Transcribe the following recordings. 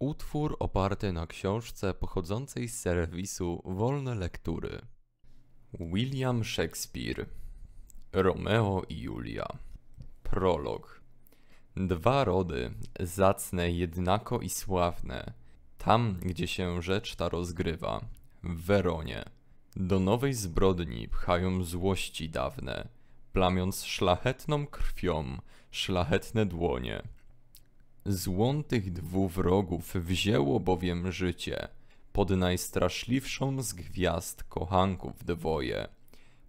Utwór oparty na książce pochodzącej z serwisu Wolne Lektury. William Shakespeare Romeo i Julia Prolog Dwa rody, zacne jednako i sławne, tam gdzie się rzecz ta rozgrywa, w Weronie. Do nowej zbrodni pchają złości dawne, plamiąc szlachetną krwią szlachetne dłonie. Złon tych dwóch wrogów wzięło bowiem życie, pod najstraszliwszą z gwiazd kochanków dwoje.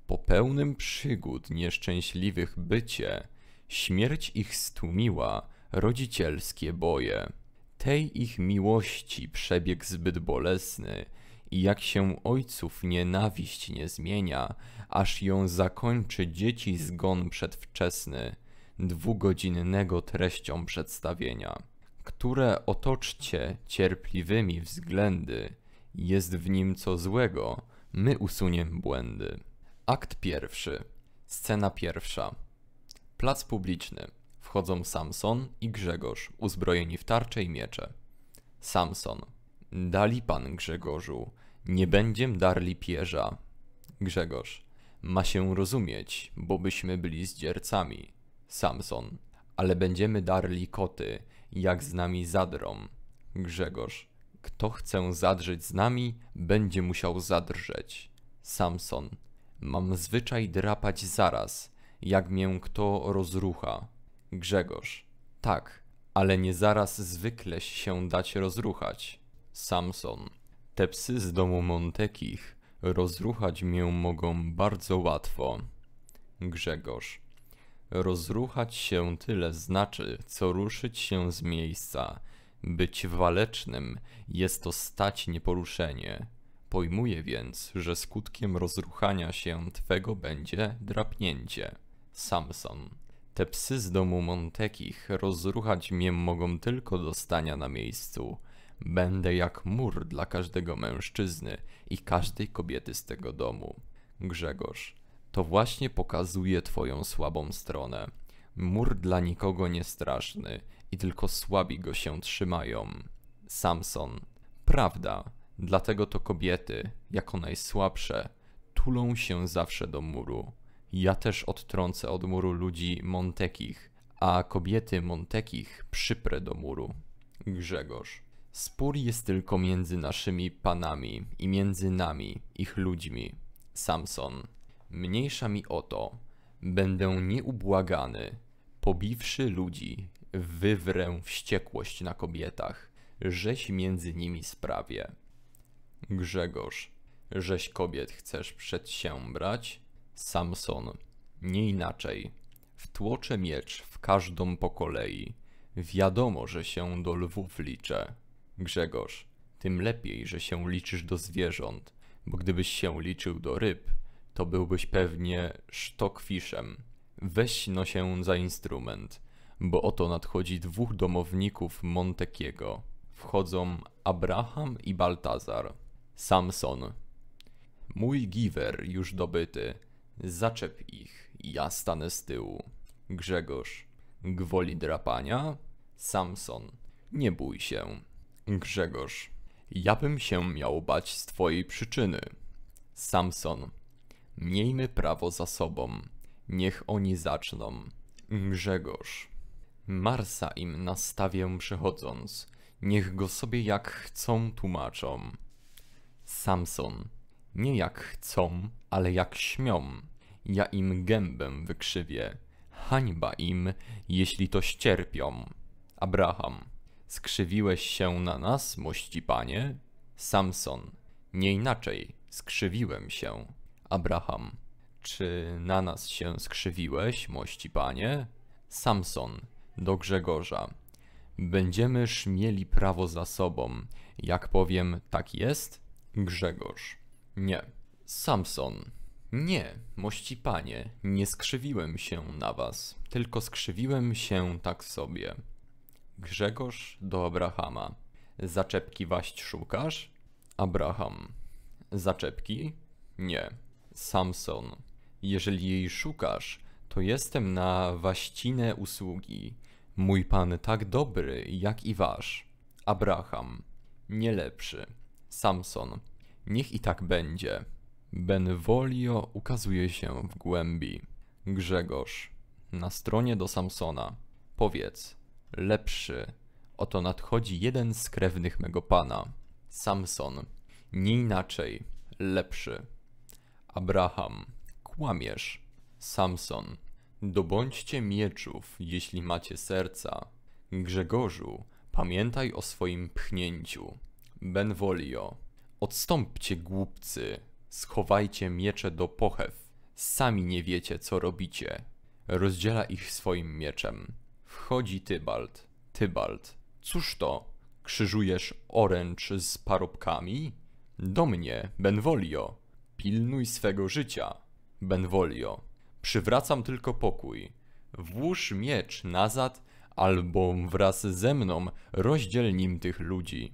Po pełnym przygód nieszczęśliwych bycie, śmierć ich stłumiła, rodzicielskie boje. Tej ich miłości przebieg zbyt bolesny, i jak się ojców nienawiść nie zmienia, aż ją zakończy dzieci zgon przedwczesny dwugodzinnego treścią przedstawienia, które otoczcie cierpliwymi względy, jest w nim co złego, my usuniemy błędy. Akt pierwszy. Scena pierwsza. Plac publiczny. Wchodzą Samson i Grzegorz, uzbrojeni w tarcze i miecze. Samson. Dali pan Grzegorzu, nie będziem darli pierza. Grzegorz. Ma się rozumieć, bo byśmy byli zdziercami. Samson. Ale będziemy darli koty, jak z nami zadrą. Grzegorz. Kto chce zadrzeć z nami, będzie musiał zadrżeć. Samson. Mam zwyczaj drapać zaraz, jak mię kto rozrucha. Grzegorz. Tak, ale nie zaraz zwykleś się dać rozruchać. Samson. Te psy z domu Montekich rozruchać mię mogą bardzo łatwo. Grzegorz. Rozruchać się tyle znaczy, co ruszyć się z miejsca. Być walecznym jest to stać nieporuszenie. Pojmuję więc, że skutkiem rozruchania się twego będzie drapnięcie. Samson. Te psy z domu Montekich rozruchać mnie mogą tylko do stania na miejscu. Będę jak mur dla każdego mężczyzny i każdej kobiety z tego domu. Grzegorz to właśnie pokazuje twoją słabą stronę. Mur dla nikogo nie straszny i tylko słabi go się trzymają. Samson. Prawda, dlatego to kobiety, jako najsłabsze, tulą się zawsze do muru. Ja też odtrącę od muru ludzi montekich, a kobiety montekich przyprę do muru. Grzegorz. Spór jest tylko między naszymi panami i między nami, ich ludźmi. Samson mniejsza mi o to, będę nieubłagany, pobiwszy ludzi, wywrę wściekłość na kobietach, żeś między nimi sprawie. Grzegorz, żeś kobiet chcesz przedsiębrać? Samson, nie inaczej. Wtłoczę miecz w każdą po kolei. Wiadomo, że się do lwów liczę. Grzegorz, tym lepiej, że się liczysz do zwierząt, bo gdybyś się liczył do ryb, to byłbyś pewnie sztokfiszem. Weź no się za instrument, bo oto nadchodzi dwóch domowników Montekiego. Wchodzą Abraham i Baltazar. Samson. Mój giwer już dobyty. Zaczep ich, ja stanę z tyłu. Grzegorz. Gwoli drapania? Samson. Nie bój się. Grzegorz. Ja bym się miał bać z twojej przyczyny. Samson. Miejmy prawo za sobą. Niech oni zaczną. Grzegorz. Marsa im nastawię przechodząc. Niech go sobie jak chcą tłumaczą. Samson. Nie jak chcą, ale jak śmią. Ja im gębę wykrzywię. Hańba im, jeśli to ścierpią. Abraham. Skrzywiłeś się na nas, mości panie? Samson. Nie inaczej, skrzywiłem się. Abraham. Czy na nas się skrzywiłeś, mości panie? Samson do Grzegorza. Będziemyż mieli prawo za sobą. Jak powiem, tak jest? Grzegorz. Nie. Samson. Nie, mości panie, nie skrzywiłem się na was, tylko skrzywiłem się tak sobie. Grzegorz do Abrahama. Zaczepki waść szukasz? Abraham. Zaczepki? Nie. Samson. Jeżeli jej szukasz, to jestem na waścinę usługi. Mój pan tak dobry, jak i wasz. Abraham. Nie lepszy. Samson. Niech i tak będzie. Benvolio ukazuje się w głębi. Grzegorz. Na stronie do Samsona. Powiedz. Lepszy. Oto nadchodzi jeden z krewnych mego pana. Samson. Nie inaczej. Lepszy. Abraham, kłamiesz. Samson, dobądźcie mieczów, jeśli macie serca. Grzegorzu, pamiętaj o swoim pchnięciu. Benvolio, odstąpcie głupcy, schowajcie miecze do pochew. Sami nie wiecie, co robicie. Rozdziela ich swoim mieczem. Wchodzi Tybalt. Tybalt, cóż to? Krzyżujesz oręcz z parobkami? Do mnie, Benvolio. Pilnuj swego życia, Benvolio. Przywracam tylko pokój. Włóż miecz nazad, albo wraz ze mną rozdziel nim tych ludzi.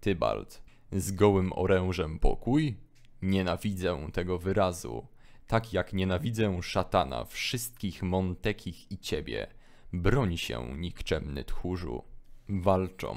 Tybalt. Z gołym orężem pokój? Nienawidzę tego wyrazu. Tak jak nienawidzę szatana, wszystkich montekich i ciebie. Broń się, nikczemny tchórzu. Walczą.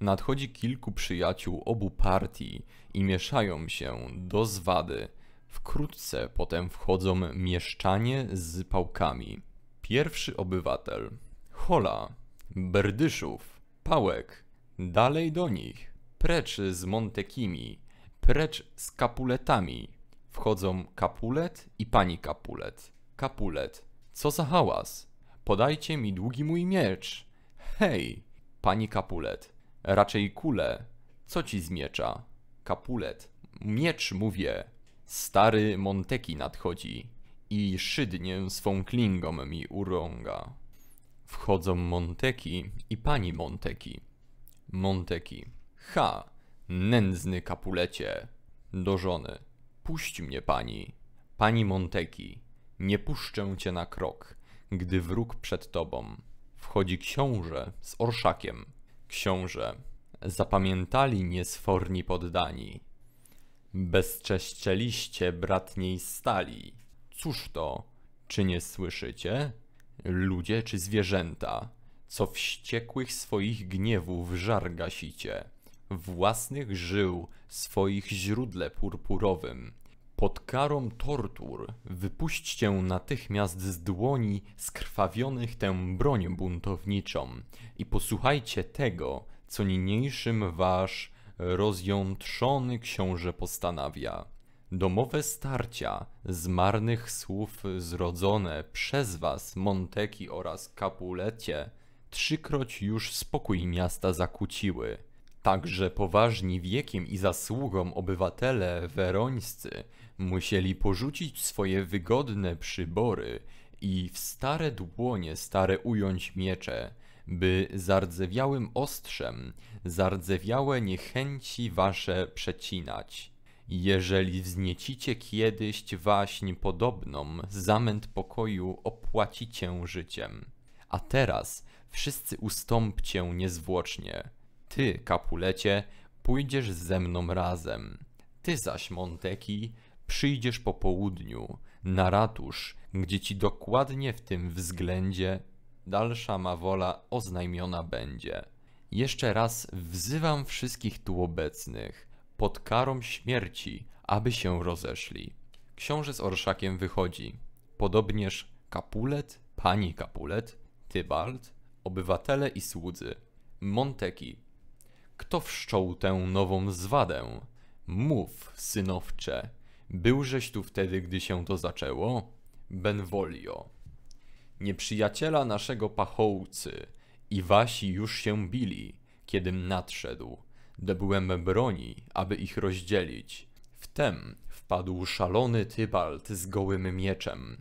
Nadchodzi kilku przyjaciół obu partii, i mieszają się do zwady. Wkrótce potem wchodzą mieszczanie z pałkami. Pierwszy obywatel. Hola, Berdyszów, Pałek, dalej do nich, precz z Montekimi, precz z Kapuletami. Wchodzą Kapulet i pani Kapulet. Kapulet, co za hałas? Podajcie mi długi mój miecz. Hej, pani Kapulet, raczej kule, co ci z miecza? Capulet. Miecz, mówię, stary Monteki nadchodzi i szydnię swą klingą mi urąga. Wchodzą Monteki i pani Monteki. Monteki. Ha, nędzny Capulecie. Do żony. Puść mnie pani. Pani Monteki. Nie puszczę cię na krok, gdy wróg przed tobą. Wchodzi książę z orszakiem. Książę zapamiętali niesforni poddani. Bezczeszczeliście bratniej stali. Cóż to, czy nie słyszycie? Ludzie czy zwierzęta, co wściekłych swoich gniewów żar gasicie, własnych żył swoich źródle purpurowym. Pod karą tortur wypuśćcie natychmiast z dłoni skrwawionych tę broń buntowniczą i posłuchajcie tego, co niniejszym wasz rozjątrzony książę postanawia. Domowe starcia, z marnych słów zrodzone przez was Monteki oraz Kapulecie, trzykroć już spokój miasta zakłóciły. Także poważni wiekiem i zasługą obywatele werońscy musieli porzucić swoje wygodne przybory i w stare dłonie stare ująć miecze, by zardzewiałym ostrzem zardzewiałe niechęci wasze przecinać. Jeżeli wzniecicie kiedyś waśń podobną, zamęt pokoju opłacicie życiem. A teraz wszyscy ustąpcie niezwłocznie. Ty, Kapulecie, pójdziesz ze mną razem. Ty zaś, Monteki, przyjdziesz po południu, na ratusz, gdzie ci dokładnie w tym względzie dalsza ma wola oznajmiona będzie. Jeszcze raz wzywam wszystkich tu obecnych, pod karą śmierci, aby się rozeszli. Książę z orszakiem wychodzi. Podobnież Kapulet, pani Kapulet, Tybalt, obywatele i słudzy. Monteki. Kto wszczął tę nową zwadę? Mów, synowcze. Byłżeś tu wtedy, gdy się to zaczęło? Benvolio. Nieprzyjaciela naszego pachołcy i wasi już się bili, kiedym nadszedł. Dobyłem broni, aby ich rozdzielić. Wtem wpadł szalony Tybalt z gołym mieczem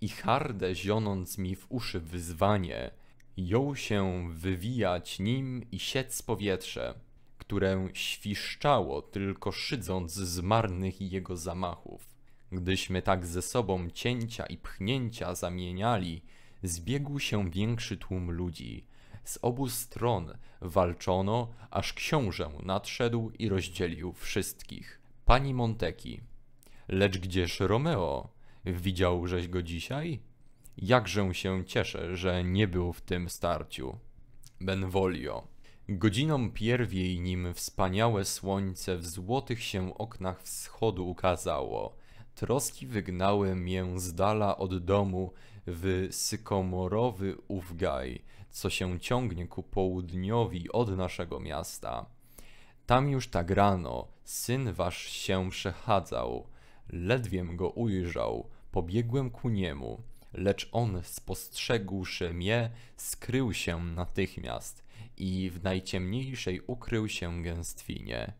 i harde zionąc mi w uszy wyzwanie, jął się wywijać nim i siec powietrze, które świszczało tylko szydząc z marnych jego zamachów. Gdyśmy tak ze sobą cięcia i pchnięcia zamieniali, zbiegł się większy tłum ludzi. Z obu stron walczono, aż książę nadszedł i rozdzielił wszystkich. Pani Monteki. Lecz gdzież Romeo? Widziałżeś go dzisiaj? Jakże się cieszę, że nie był w tym starciu. Benvolio. Godziną pierwiej nim wspaniałe słońce w złotych się oknach wschodu ukazało. Troski wygnały mię z dala od domu w sykomorowy Ufgaj, co się ciągnie ku południowi od naszego miasta. Tam już tak rano syn wasz się przechadzał. Ledwiem go ujrzał, pobiegłem ku niemu, lecz on spostrzegłszy mnie, skrył się natychmiast i w najciemniejszej ukrył się gęstwinie.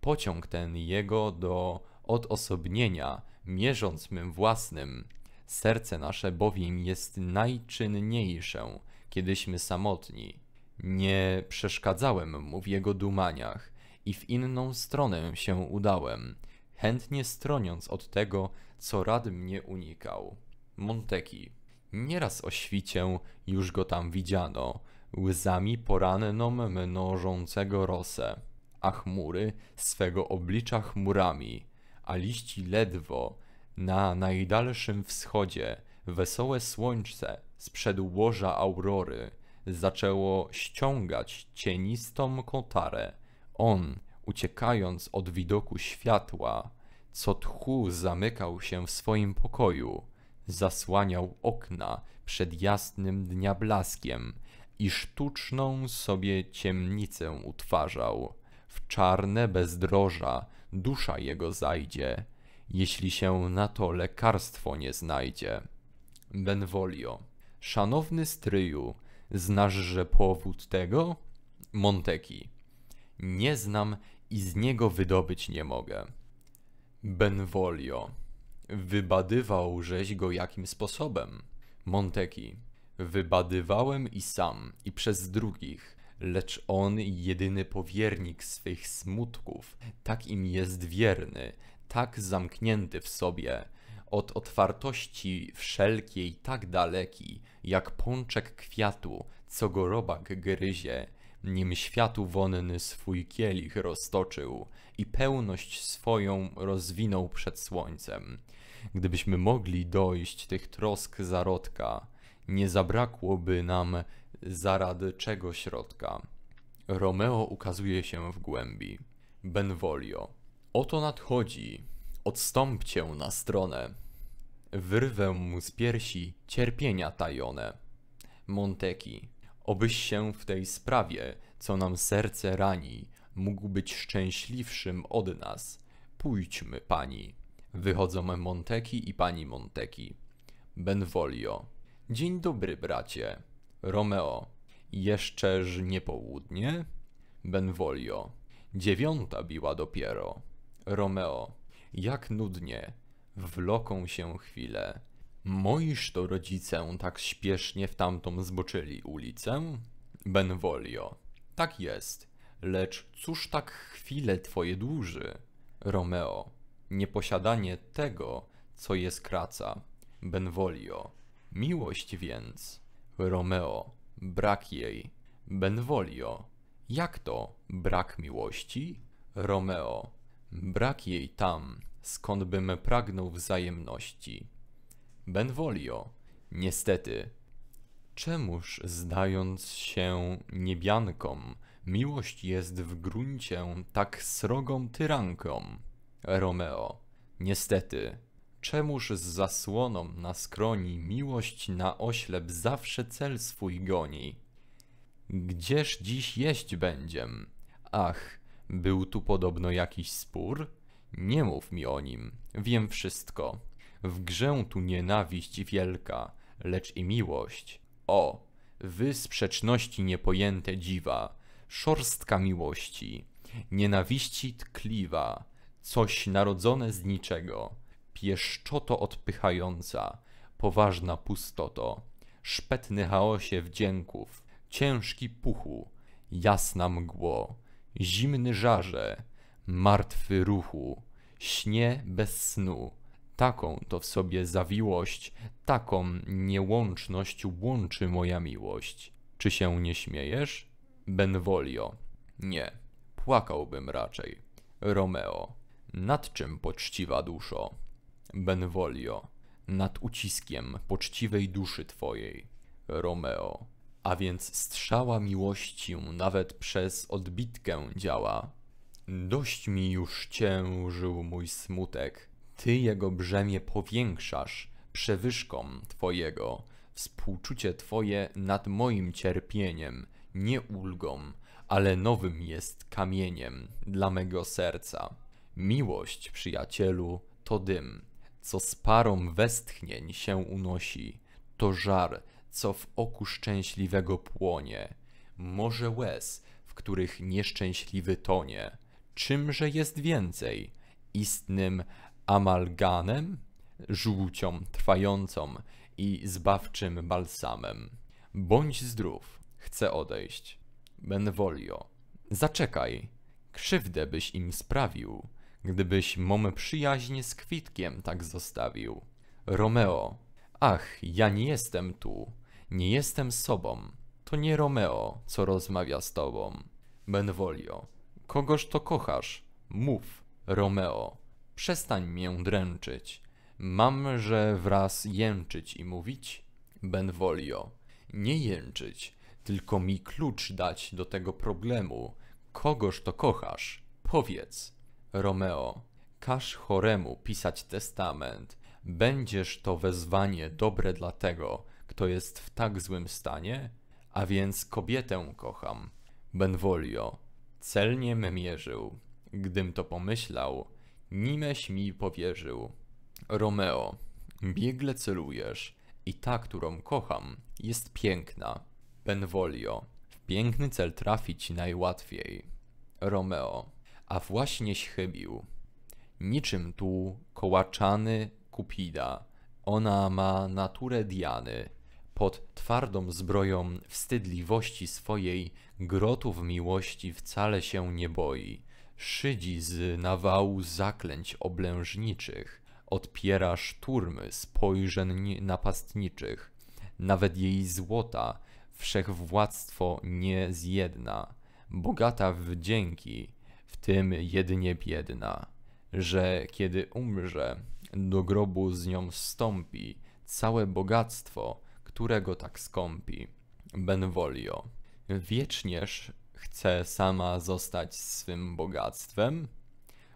Pociąg ten jego do odosobnienia, mierząc mym własnym, Serce nasze bowiem jest najczynniejsze, kiedyśmy samotni. Nie przeszkadzałem mu w jego dumaniach i w inną stronę się udałem, chętnie stroniąc od tego, co rad mnie unikał. Monteki. Nieraz o świcie już go tam widziano, łzami poranną mnożącego rosę, a chmury swego oblicza chmurami, a liści ledwo, na najdalszym wschodzie wesołe słońce sprzed łoża aurory zaczęło ściągać cienistą kotarę. On, uciekając od widoku światła, co tchu zamykał się w swoim pokoju, zasłaniał okna przed jasnym dnia blaskiem i sztuczną sobie ciemnicę utwarzał. W czarne bezdroża dusza jego zajdzie, jeśli się na to lekarstwo nie znajdzie. Benvolio. Szanowny stryju, znasz że powód tego? Monteki. Nie znam i z niego wydobyć nie mogę. Benvolio. Wybadywał żeś go jakim sposobem? Monteki. Wybadywałem i sam, i przez drugich, lecz on jedyny powiernik swych smutków, tak im jest wierny, tak zamknięty w sobie, od otwartości wszelkiej tak daleki, jak pączek kwiatu, co go robak gryzie, nim światu wonny swój kielich roztoczył i pełność swoją rozwinął przed słońcem. Gdybyśmy mogli dojść tych trosk zarodka, nie zabrakłoby nam zaradczego środka. Romeo ukazuje się w głębi. Benvolio Oto nadchodzi, odstąpcie na stronę. Wyrwę mu z piersi cierpienia tajone. Monteki, obyś się w tej sprawie, co nam serce rani, mógł być szczęśliwszym od nas. Pójdźmy, pani. Wychodzą Monteki i pani Monteki. Benvolio. Dzień dobry, bracie. Romeo. Jeszczeż nie południe? Benvolio. Dziewiąta biła dopiero. Romeo. Jak nudnie. Wloką się chwilę. Moisz to rodzice tak śpiesznie w tamtą zboczyli ulicę? Benvolio. Tak jest. Lecz cóż tak chwile twoje dłuży? Romeo. Nieposiadanie tego, co je skraca. Benvolio. Miłość więc. Romeo. Brak jej. Benvolio. Jak to? Brak miłości? Romeo. Brak jej tam, skąd bym pragnął wzajemności. Benvolio, niestety. Czemuż zdając się niebianką, miłość jest w gruncie tak srogą tyranką? Romeo, niestety. Czemuż z zasłoną na skroni miłość na oślep zawsze cel swój goni? Gdzież dziś jeść będziem? Ach, był tu podobno jakiś spór? Nie mów mi o nim, wiem wszystko. W grze tu nienawiść wielka, lecz i miłość. O, wy sprzeczności niepojęte dziwa, szorstka miłości, nienawiści tkliwa, coś narodzone z niczego, pieszczoto odpychająca, poważna pustoto, szpetny chaosie wdzięków, ciężki puchu, jasna mgło, zimny żarze, martwy ruchu, śnie bez snu. Taką to w sobie zawiłość, taką niełączność łączy moja miłość. Czy się nie śmiejesz? Benvolio. Nie, płakałbym raczej. Romeo. Nad czym poczciwa duszo? Benvolio. Nad uciskiem poczciwej duszy twojej. Romeo. A więc strzała miłości nawet przez odbitkę działa. Dość mi już ciężył mój smutek, ty jego brzemię powiększasz przewyżką twojego, współczucie twoje nad moim cierpieniem, nie ulgą, ale nowym jest kamieniem dla mego serca. Miłość, przyjacielu, to dym, co z parą westchnień się unosi, to żar, co w oku szczęśliwego płonie, może łez, w których nieszczęśliwy tonie. Czymże jest więcej? Istnym amalganem, żółcią trwającą i zbawczym balsamem. Bądź zdrów, chcę odejść. Benvolio, zaczekaj, krzywdę byś im sprawił, gdybyś mą przyjaźń z kwitkiem tak zostawił. Romeo, ach, ja nie jestem tu. Nie jestem sobą. To nie Romeo, co rozmawia z tobą. Benvolio. Kogoż to kochasz? Mów, Romeo. Przestań mię dręczyć. Mam, że wraz jęczyć i mówić? Benvolio. Nie jęczyć, tylko mi klucz dać do tego problemu. Kogoż to kochasz? Powiedz. Romeo. Każ choremu pisać testament. Będziesz to wezwanie dobre dla tego, kto jest w tak złym stanie, a więc kobietę kocham. Benvolio, celnie mierzył. Gdym to pomyślał, nimeś mi powierzył. Romeo, biegle celujesz i ta, którą kocham, jest piękna. Benvolio, w piękny cel trafić najłatwiej. Romeo, a właśnieś chybił. Niczym tu kołaczany Kupida. Ona ma naturę Diany pod twardą zbroją wstydliwości swojej grotów miłości wcale się nie boi. Szydzi z nawału zaklęć oblężniczych, odpiera szturmy spojrzeń napastniczych. Nawet jej złota wszechwładztwo nie zjedna, bogata wdzięki, w tym jedynie biedna, że kiedy umrze, do grobu z nią stąpi całe bogactwo, którego tak skąpi. Benvolio. Wiecznież chce sama zostać swym bogactwem?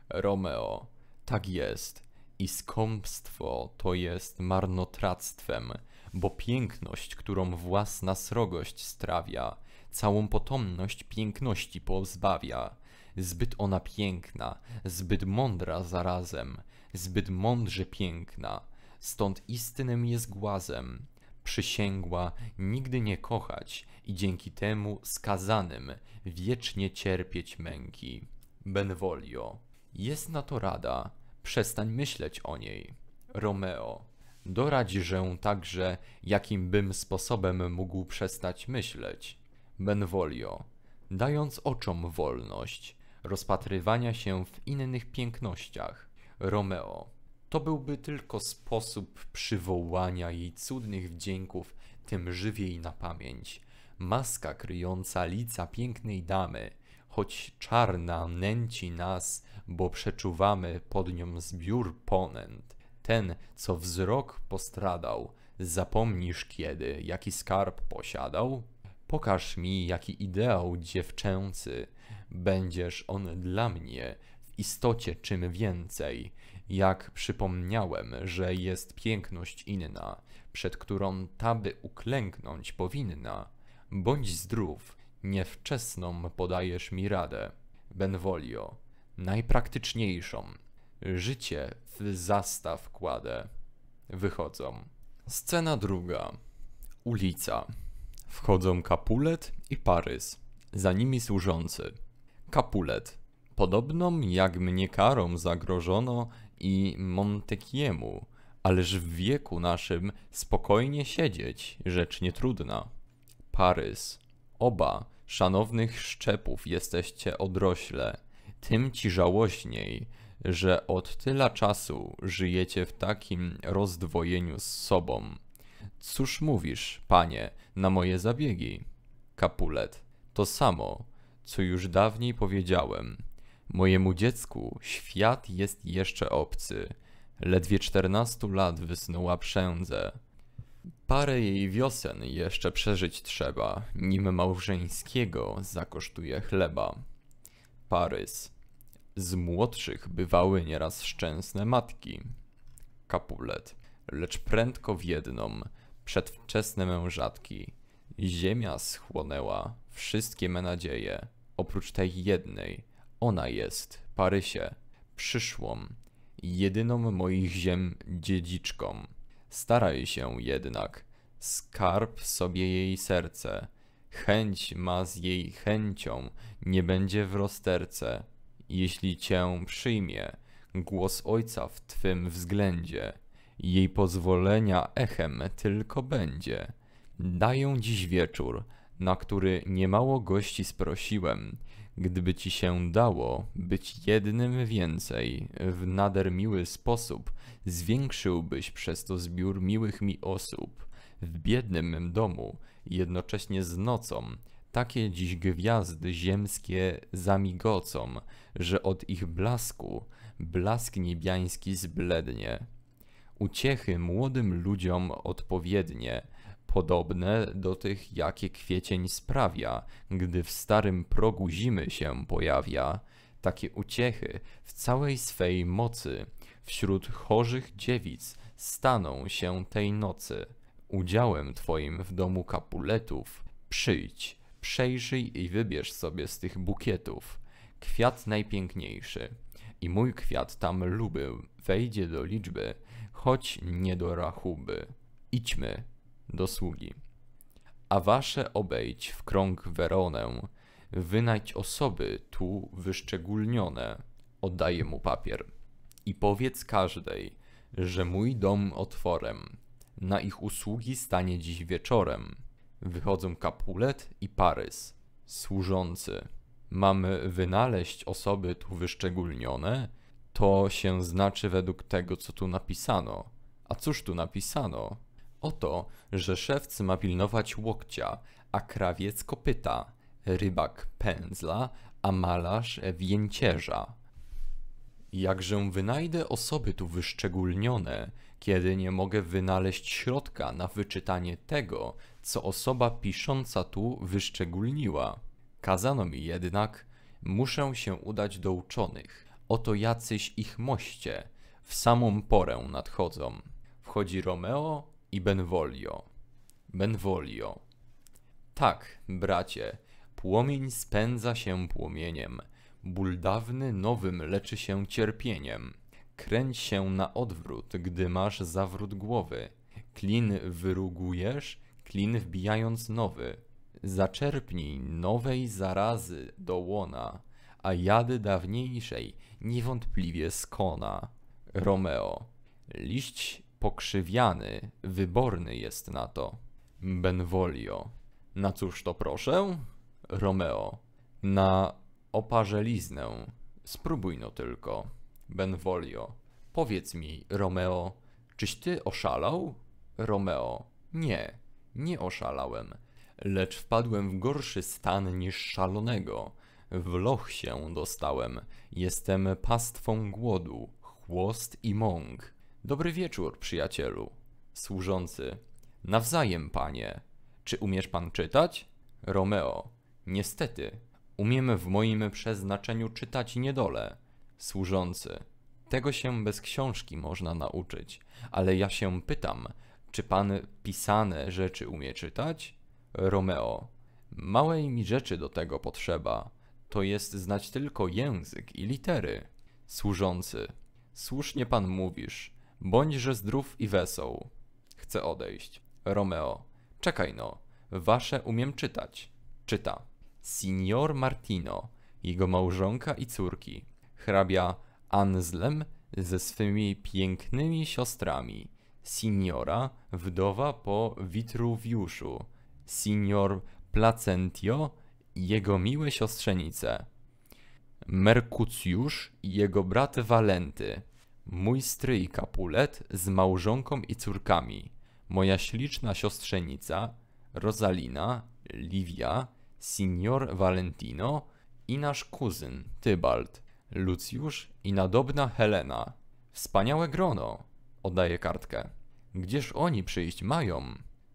Romeo. Tak jest. I skąpstwo to jest marnotrawstwem, bo piękność, którą własna srogość strawia, całą potomność piękności pozbawia. Zbyt ona piękna, zbyt mądra zarazem, zbyt mądrze piękna, stąd istnym jest głazem, przysięgła nigdy nie kochać i dzięki temu skazanym wiecznie cierpieć męki. Benvolio. Jest na to rada, przestań myśleć o niej. Romeo. Doradźże także, jakim bym sposobem mógł przestać myśleć. Benvolio. Dając oczom wolność, rozpatrywania się w innych pięknościach. Romeo. To byłby tylko sposób przywołania jej cudnych wdzięków tym żywiej na pamięć. Maska kryjąca lica pięknej damy, choć czarna nęci nas, bo przeczuwamy pod nią zbiór ponęt. Ten, co wzrok postradał, zapomnisz kiedy, jaki skarb posiadał? Pokaż mi, jaki ideał dziewczęcy, będziesz on dla mnie w istocie czym więcej jak przypomniałem, że jest piękność inna, przed którą ta by uklęknąć powinna, bądź zdrów, niewczesną podajesz mi radę. Benvolio, najpraktyczniejszą. Życie w zastaw kładę. Wychodzą. Scena druga. Ulica. Wchodzą Kapulet i Parys. Za nimi służący. Kapulet. Podobną jak mnie karą zagrożono, i Montekiemu, ależ w wieku naszym spokojnie siedzieć, rzecz nietrudna. Parys, oba, szanownych szczepów jesteście odrośle, tym ci żałośniej, że od tyla czasu żyjecie w takim rozdwojeniu z sobą. Cóż mówisz, panie, na moje zabiegi? Kapulet. To samo, co już dawniej powiedziałem. Mojemu dziecku świat jest jeszcze obcy. Ledwie czternastu lat wysnuła przędzę. Parę jej wiosen jeszcze przeżyć trzeba, nim małżeńskiego zakosztuje chleba. Parys. Z młodszych bywały nieraz szczęsne matki. Kapulet. Lecz prędko w jedną, przedwczesne mężatki. Ziemia schłonęła wszystkie me nadzieje, oprócz tej jednej, ona jest, Parysie, przyszłą, jedyną moich ziem dziedziczką. Staraj się jednak, skarb sobie jej serce. Chęć ma z jej chęcią, nie będzie w rozterce. Jeśli cię przyjmie, głos ojca w twym względzie, jej pozwolenia echem tylko będzie. Daję dziś wieczór, na który niemało gości sprosiłem, Gdyby ci się dało być jednym więcej w nader miły sposób, zwiększyłbyś przez to zbiór miłych mi osób w biednym mym domu, jednocześnie z nocą. Takie dziś gwiazdy ziemskie zamigocą, że od ich blasku blask niebiański zblednie. Uciechy młodym ludziom odpowiednie – podobne do tych, jakie kwiecień sprawia, gdy w starym progu zimy się pojawia, takie uciechy w całej swej mocy wśród chorych dziewic staną się tej nocy. Udziałem twoim w domu kapuletów przyjdź, przejrzyj i wybierz sobie z tych bukietów kwiat najpiękniejszy. I mój kwiat tam luby wejdzie do liczby, choć nie do rachuby. Idźmy, do sługi. A wasze obejdź w krąg Weronę, wynajdź osoby tu wyszczególnione, oddaję mu papier. I powiedz każdej, że mój dom otworem, na ich usługi stanie dziś wieczorem. Wychodzą Kapulet i Parys, służący. Mamy wynaleźć osoby tu wyszczególnione, to się znaczy według tego, co tu napisano. A cóż tu napisano? o to, że szewc ma pilnować łokcia, a krawiec kopyta, rybak pędzla, a malarz więcierza. Jakże wynajdę osoby tu wyszczególnione, kiedy nie mogę wynaleźć środka na wyczytanie tego, co osoba pisząca tu wyszczególniła. Kazano mi jednak, muszę się udać do uczonych. Oto jacyś ich moście, w samą porę nadchodzą. Wchodzi Romeo i Benvolio. Benvolio. Tak, bracie, płomień spędza się płomieniem. Ból dawny nowym leczy się cierpieniem. Kręć się na odwrót, gdy masz zawrót głowy. Klin wyrugujesz, klin wbijając nowy. Zaczerpnij nowej zarazy do łona, a jady dawniejszej niewątpliwie skona. Romeo. Liść pokrzywiany, wyborny jest na to. Benvolio. Na cóż to proszę? Romeo. Na oparzeliznę. Spróbuj no tylko. Benvolio. Powiedz mi, Romeo, czyś ty oszalał? Romeo. Nie, nie oszalałem, lecz wpadłem w gorszy stan niż szalonego. W loch się dostałem. Jestem pastwą głodu, chłost i mąk. Dobry wieczór, przyjacielu. Służący. Nawzajem, panie. Czy umiesz pan czytać? Romeo. Niestety, umiem w moim przeznaczeniu czytać niedole. Służący. Tego się bez książki można nauczyć, ale ja się pytam, czy pan pisane rzeczy umie czytać? Romeo. Małej mi rzeczy do tego potrzeba. To jest znać tylko język i litery. Służący. Słusznie pan mówisz. Bądźże zdrów i wesoł. Chcę odejść. Romeo. Czekaj no. Wasze umiem czytać. Czyta. Signor Martino, jego małżonka i córki. Hrabia Anzlem ze swymi pięknymi siostrami. Signora, wdowa po Witruwiuszu. Signor Placentio, jego miłe siostrzenice. Merkucjusz i jego brat Walenty. Mój stryj Kapulet z małżonką i córkami, moja śliczna siostrzenica, Rosalina, Livia, signor Valentino i nasz kuzyn, Tybald, Lucjusz i nadobna Helena. Wspaniałe grono! Oddaję kartkę. Gdzież oni przyjść mają?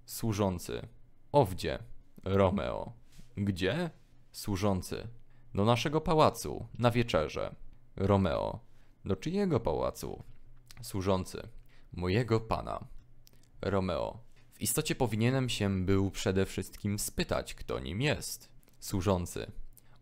Służący. Owdzie. Romeo. Gdzie? Służący. Do naszego pałacu, na wieczerze. Romeo. Do czyjego pałacu? Służący. Mojego pana. Romeo. W istocie powinienem się był przede wszystkim spytać, kto nim jest. Służący.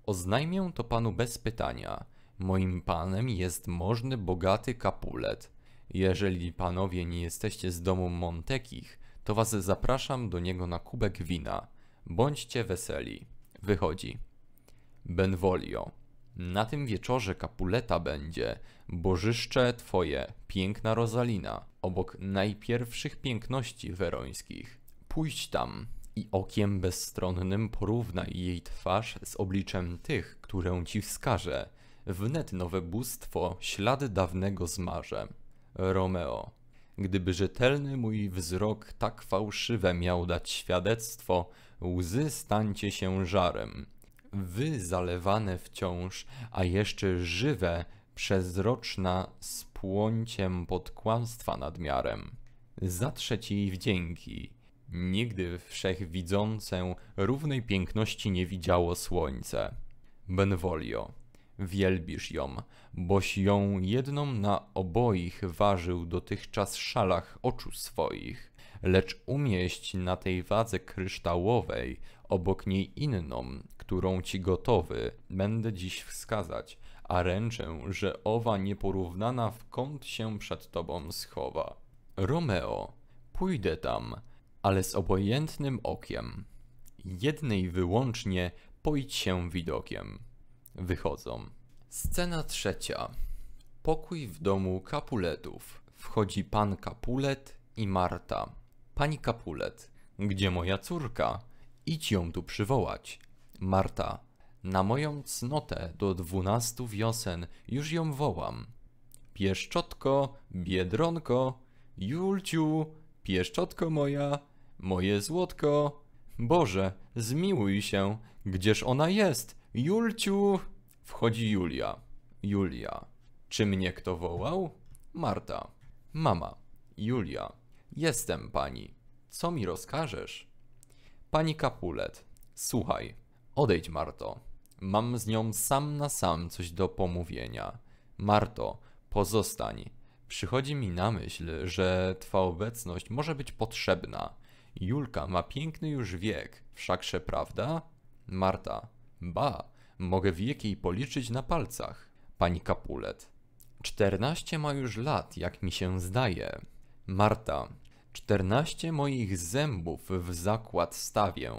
Oznajmię to panu bez pytania. Moim panem jest możny bogaty kapulet. Jeżeli panowie nie jesteście z domu Montekich, to was zapraszam do niego na kubek wina. Bądźcie weseli. Wychodzi. Benvolio. Na tym wieczorze Kapuleta będzie, bożyszcze twoje, piękna Rosalina, obok najpierwszych piękności werońskich. Pójdź tam i okiem bezstronnym porównaj jej twarz z obliczem tych, którą ci wskażę. Wnet nowe bóstwo ślady dawnego zmarzę. Romeo. Gdyby rzetelny mój wzrok tak fałszywe miał dać świadectwo, łzy stańcie się żarem wy zalewane wciąż, a jeszcze żywe, przezroczna z płąciem podkłamstwa nadmiarem. Zatrzeć jej wdzięki. Nigdy wszechwidzącę równej piękności nie widziało słońce. Benvolio. Wielbisz ją, boś ją jedną na oboich ważył dotychczas szalach oczu swoich, lecz umieść na tej wadze kryształowej obok niej inną, którą ci gotowy będę dziś wskazać, a ręczę, że owa nieporównana w kąt się przed tobą schowa. Romeo, pójdę tam, ale z obojętnym okiem. Jednej wyłącznie pojdź się widokiem. Wychodzą. Scena trzecia. Pokój w domu Kapuletów. Wchodzi pan Kapulet i Marta. Pani Kapulet, gdzie moja córka? Idź ją tu przywołać. Marta. Na moją cnotę do dwunastu wiosen już ją wołam. Pieszczotko, biedronko, Julciu, pieszczotko moja, moje złotko. Boże, zmiłuj się, gdzież ona jest? Julciu! Wchodzi Julia. Julia. Czy mnie kto wołał? Marta. Mama. Julia. Jestem pani. Co mi rozkażesz? Pani Kapulet, słuchaj, odejdź Marto. Mam z nią sam na sam coś do pomówienia. Marto, pozostań. Przychodzi mi na myśl, że twa obecność może być potrzebna. Julka ma piękny już wiek, wszakże prawda? Marta, ba, mogę wiek jej policzyć na palcach. Pani Kapulet, czternaście ma już lat, jak mi się zdaje. Marta, Czternaście moich zębów w zakład stawię,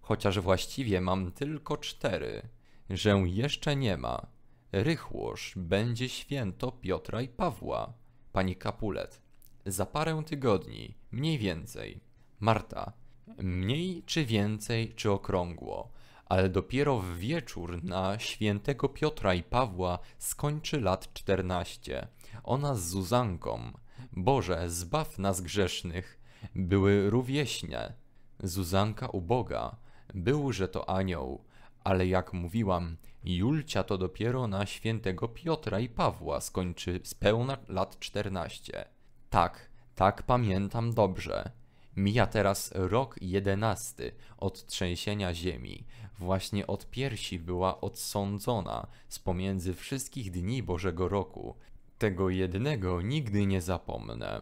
chociaż właściwie mam tylko cztery, że jeszcze nie ma. Rychłoż będzie święto Piotra i Pawła. Pani Kapulet. Za parę tygodni, mniej więcej. Marta. Mniej czy więcej, czy okrągło, ale dopiero w wieczór na świętego Piotra i Pawła skończy lat czternaście. Ona z Zuzanką Boże, zbaw nas grzesznych, były rówieśne. Zuzanka uboga, byłże to anioł, ale jak mówiłam, Julcia to dopiero na świętego Piotra i Pawła skończy z pełna lat czternaście. Tak, tak pamiętam dobrze. Mija teraz rok jedenasty od trzęsienia ziemi. Właśnie od piersi była odsądzona z pomiędzy wszystkich dni Bożego Roku, tego jednego nigdy nie zapomnę.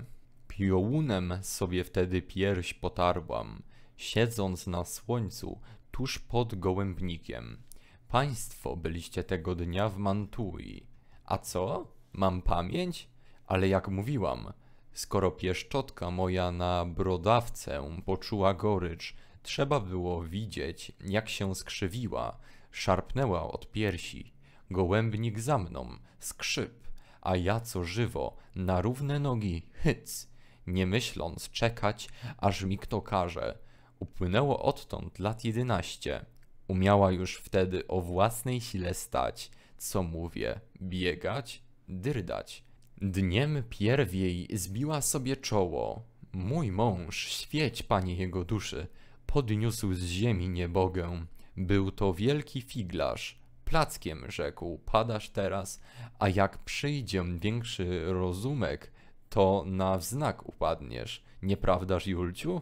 Piołunem sobie wtedy pierś potarłam, siedząc na słońcu tuż pod gołębnikiem. Państwo byliście tego dnia w Mantui. A co? Mam pamięć? Ale jak mówiłam, skoro pieszczotka moja na brodawcę poczuła gorycz, trzeba było widzieć, jak się skrzywiła, szarpnęła od piersi. Gołębnik za mną, skrzyp a ja co żywo, na równe nogi, hyc, nie myśląc czekać, aż mi kto każe. Upłynęło odtąd lat jedenaście. Umiała już wtedy o własnej sile stać, co mówię, biegać, dyrdać. Dniem pierwiej zbiła sobie czoło. Mój mąż, świeć panie jego duszy, podniósł z ziemi niebogę. Był to wielki figlarz, plackiem, rzekł, padasz teraz, a jak przyjdzie większy rozumek, to na wznak upadniesz, nieprawdaż, Julciu?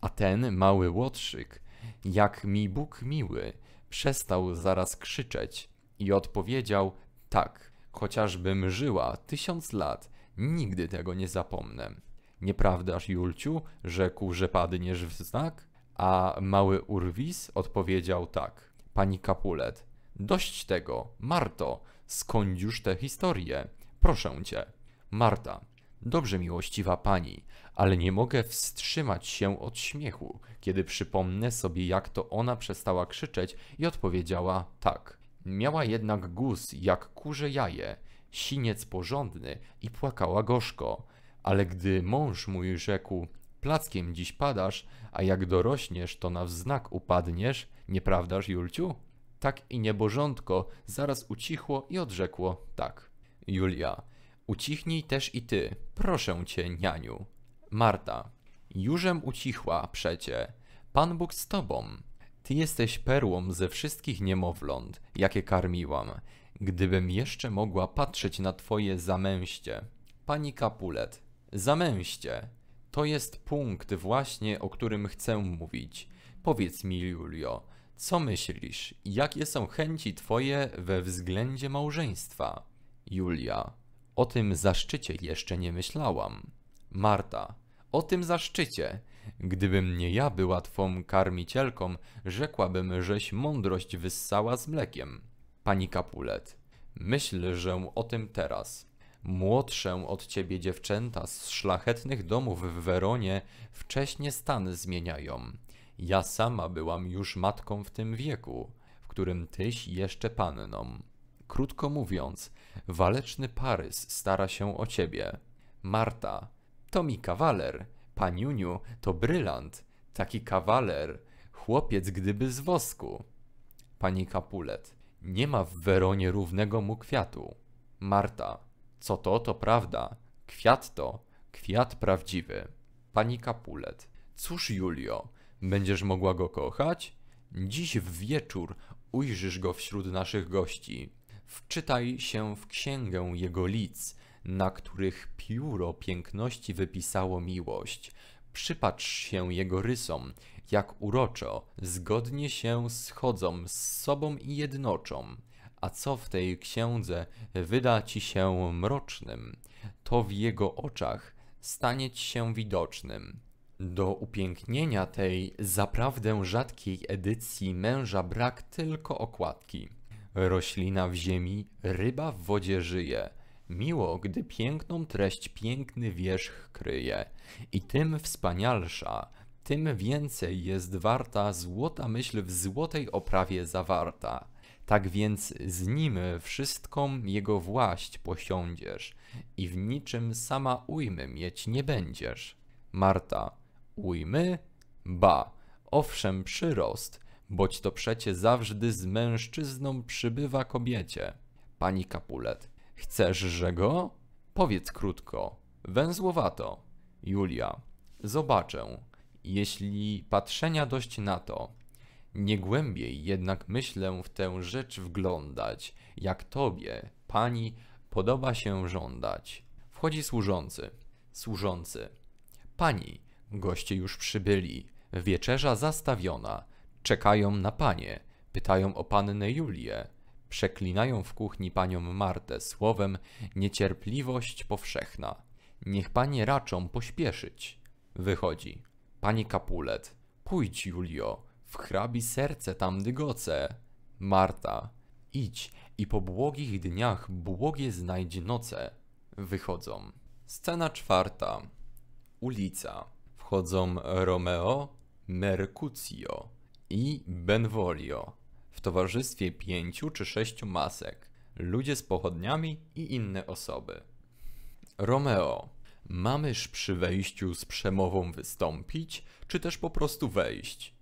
A ten mały łotrzyk, jak mi Bóg miły, przestał zaraz krzyczeć i odpowiedział tak, chociażbym żyła tysiąc lat, nigdy tego nie zapomnę. Nieprawdaż, Julciu, rzekł, że padniesz w znak? A mały Urwis odpowiedział tak. Pani Kapulet, Dość tego, Marto, skąd już te historie? Proszę cię. Marta. Dobrze, miłościwa pani, ale nie mogę wstrzymać się od śmiechu, kiedy przypomnę sobie, jak to ona przestała krzyczeć i odpowiedziała tak. Miała jednak guz jak kurze jaje, siniec porządny i płakała gorzko. Ale gdy mąż mój rzekł, plackiem dziś padasz, a jak dorośniesz, to na wznak upadniesz, nieprawdaż, Julciu? tak i nieborządko zaraz ucichło i odrzekło tak. Julia. Ucichnij też i ty, proszę cię, nianiu. Marta. Jużem ucichła przecie. Pan Bóg z tobą. Ty jesteś perłą ze wszystkich niemowląt, jakie karmiłam. Gdybym jeszcze mogła patrzeć na twoje zamęście. Pani Kapulet. Zamęście. To jest punkt właśnie, o którym chcę mówić. Powiedz mi, Julio, co myślisz, jakie są chęci twoje we względzie małżeństwa? Julia. O tym zaszczycie jeszcze nie myślałam. Marta. O tym zaszczycie. Gdybym nie ja była twą karmicielką, rzekłabym, żeś mądrość wyssała z mlekiem. Pani Kapulet. Myśl, że o tym teraz. Młodsze od ciebie dziewczęta z szlachetnych domów w Weronie wcześnie stan zmieniają. Ja sama byłam już matką w tym wieku, w którym tyś jeszcze panną. Krótko mówiąc, waleczny Parys stara się o ciebie. Marta, to mi kawaler. Paniuniu, to brylant. Taki kawaler. Chłopiec gdyby z wosku. Pani Kapulet, nie ma w Weronie równego mu kwiatu. Marta, co to, to prawda. Kwiat to, kwiat prawdziwy. Pani Kapulet, cóż Julio, Będziesz mogła go kochać? Dziś w wieczór ujrzysz go wśród naszych gości. Wczytaj się w księgę jego lic, na których pióro piękności wypisało miłość. Przypatrz się jego rysom, jak uroczo, zgodnie się schodzą z sobą i jednoczą. A co w tej księdze wyda ci się mrocznym, to w jego oczach stanie ci się widocznym. Do upięknienia tej zaprawdę rzadkiej edycji męża brak tylko okładki. Roślina w ziemi, ryba w wodzie żyje. Miło, gdy piękną treść piękny wierzch kryje. I tym wspanialsza, tym więcej jest warta złota myśl w złotej oprawie zawarta. Tak więc z nim wszystką jego właść posiądziesz i w niczym sama ujmy mieć nie będziesz. Marta, ujmy? Ba, owszem przyrost, boć to przecie zawsze z mężczyzną przybywa kobiecie. Pani Kapulet, chcesz, że go? Powiedz krótko, węzłowato. Julia, zobaczę, jeśli patrzenia dość na to. Nie głębiej jednak myślę w tę rzecz wglądać, jak tobie, pani, podoba się żądać. Wchodzi służący. Służący. Pani, Goście już przybyli. Wieczerza zastawiona. Czekają na panie. Pytają o pannę Julię. Przeklinają w kuchni panią Martę słowem niecierpliwość powszechna. Niech panie raczą pośpieszyć. Wychodzi. Pani Kapulet. Pójdź, Julio. W hrabi serce tam dygoce. Marta. Idź i po błogich dniach błogie znajdź noce. Wychodzą. Scena czwarta. Ulica wchodzą Romeo, Mercutio i Benvolio w towarzystwie pięciu czy sześciu masek, ludzie z pochodniami i inne osoby. Romeo, mamyż przy wejściu z przemową wystąpić, czy też po prostu wejść?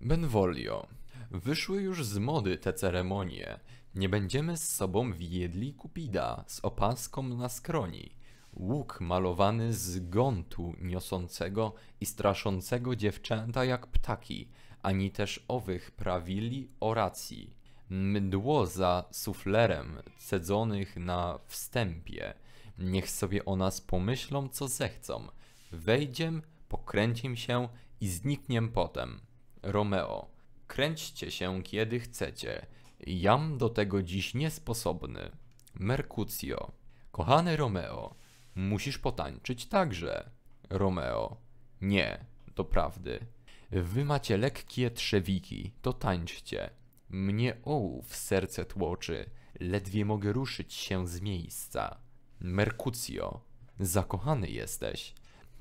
Benvolio, wyszły już z mody te ceremonie. Nie będziemy z sobą wiedli kupida z opaską na skroni Łuk malowany z gontu niosącego i straszącego dziewczęta jak ptaki, ani też owych prawili oracji. Mdło za suflerem cedzonych na wstępie. Niech sobie o nas pomyślą, co zechcą. Wejdziem, pokręcim się i znikniem potem. Romeo, kręćcie się kiedy chcecie. Jam do tego dziś niesposobny. Mercutio, kochany Romeo, Musisz potańczyć także. Romeo. Nie, to prawdy. Wy macie lekkie trzewiki, to tańczcie. Mnie ołów serce tłoczy, ledwie mogę ruszyć się z miejsca. Merkucjo. Zakochany jesteś.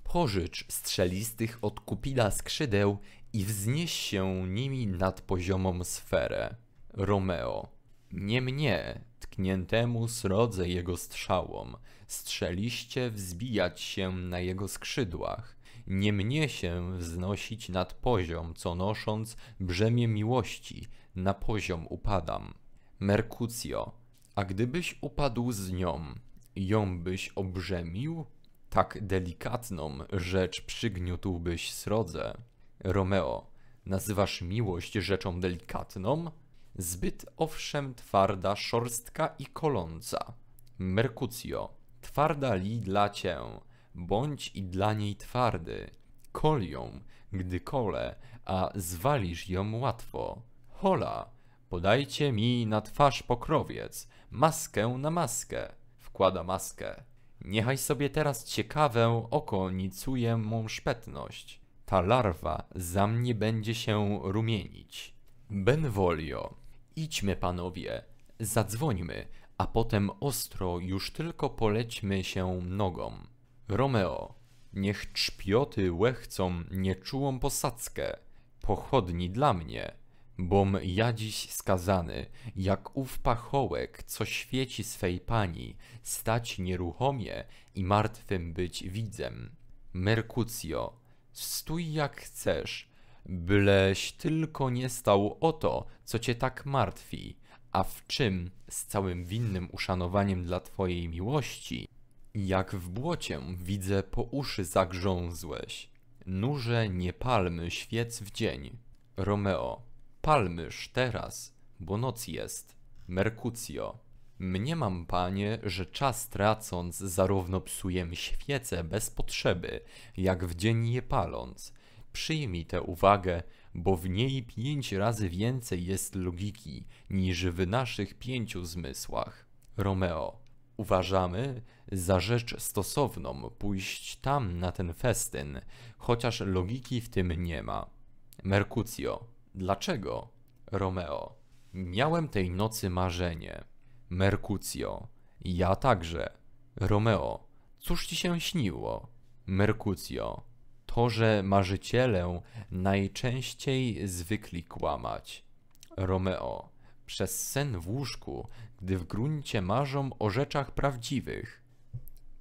Pożycz strzelistych od kupila skrzydeł i wznieś się nimi nad poziomą sferę. Romeo. Nie mnie, tkniętemu srodze jego strzałom, strzeliście wzbijać się na jego skrzydłach, nie mnie się wznosić nad poziom, co nosząc brzemię miłości, na poziom upadam. Merkucjo, a gdybyś upadł z nią, ją byś obrzemił? Tak delikatną rzecz przygniótłbyś srodze. Romeo, nazywasz miłość rzeczą delikatną? Zbyt owszem twarda, szorstka i koląca. Merkucjo, Twarda li dla cię, bądź i dla niej twardy. Kol ją, gdy kole, a zwalisz ją łatwo. Hola, podajcie mi na twarz pokrowiec, maskę na maskę. Wkłada maskę. Niechaj sobie teraz ciekawę oko nicuje mą szpetność. Ta larwa za mnie będzie się rumienić. Benvolio, idźmy panowie, zadzwońmy, a potem ostro już tylko polećmy się nogą. Romeo, niech czpioty łechcą nieczułą posadzkę, pochodni dla mnie, bom ja dziś skazany, jak ów pachołek, co świeci swej pani, stać nieruchomie i martwym być widzem. Merkucjo, stój jak chcesz, byleś tylko nie stał o to, co cię tak martwi, a w czym, z całym winnym uszanowaniem dla twojej miłości, jak w błocie widzę po uszy zagrzązłeś. Nurze nie palmy świec w dzień. Romeo, palmyż teraz, bo noc jest. Mercutio, mniemam panie, że czas tracąc zarówno psuję świece bez potrzeby, jak w dzień je paląc. Przyjmij tę uwagę, bo w niej pięć razy więcej jest logiki niż w naszych pięciu zmysłach. Romeo. Uważamy za rzecz stosowną pójść tam na ten festyn, chociaż logiki w tym nie ma. Mercutio. Dlaczego? Romeo. Miałem tej nocy marzenie. Mercutio. Ja także. Romeo. Cóż ci się śniło? Mercutio to, że marzyciele najczęściej zwykli kłamać. Romeo. Przez sen w łóżku, gdy w gruncie marzą o rzeczach prawdziwych.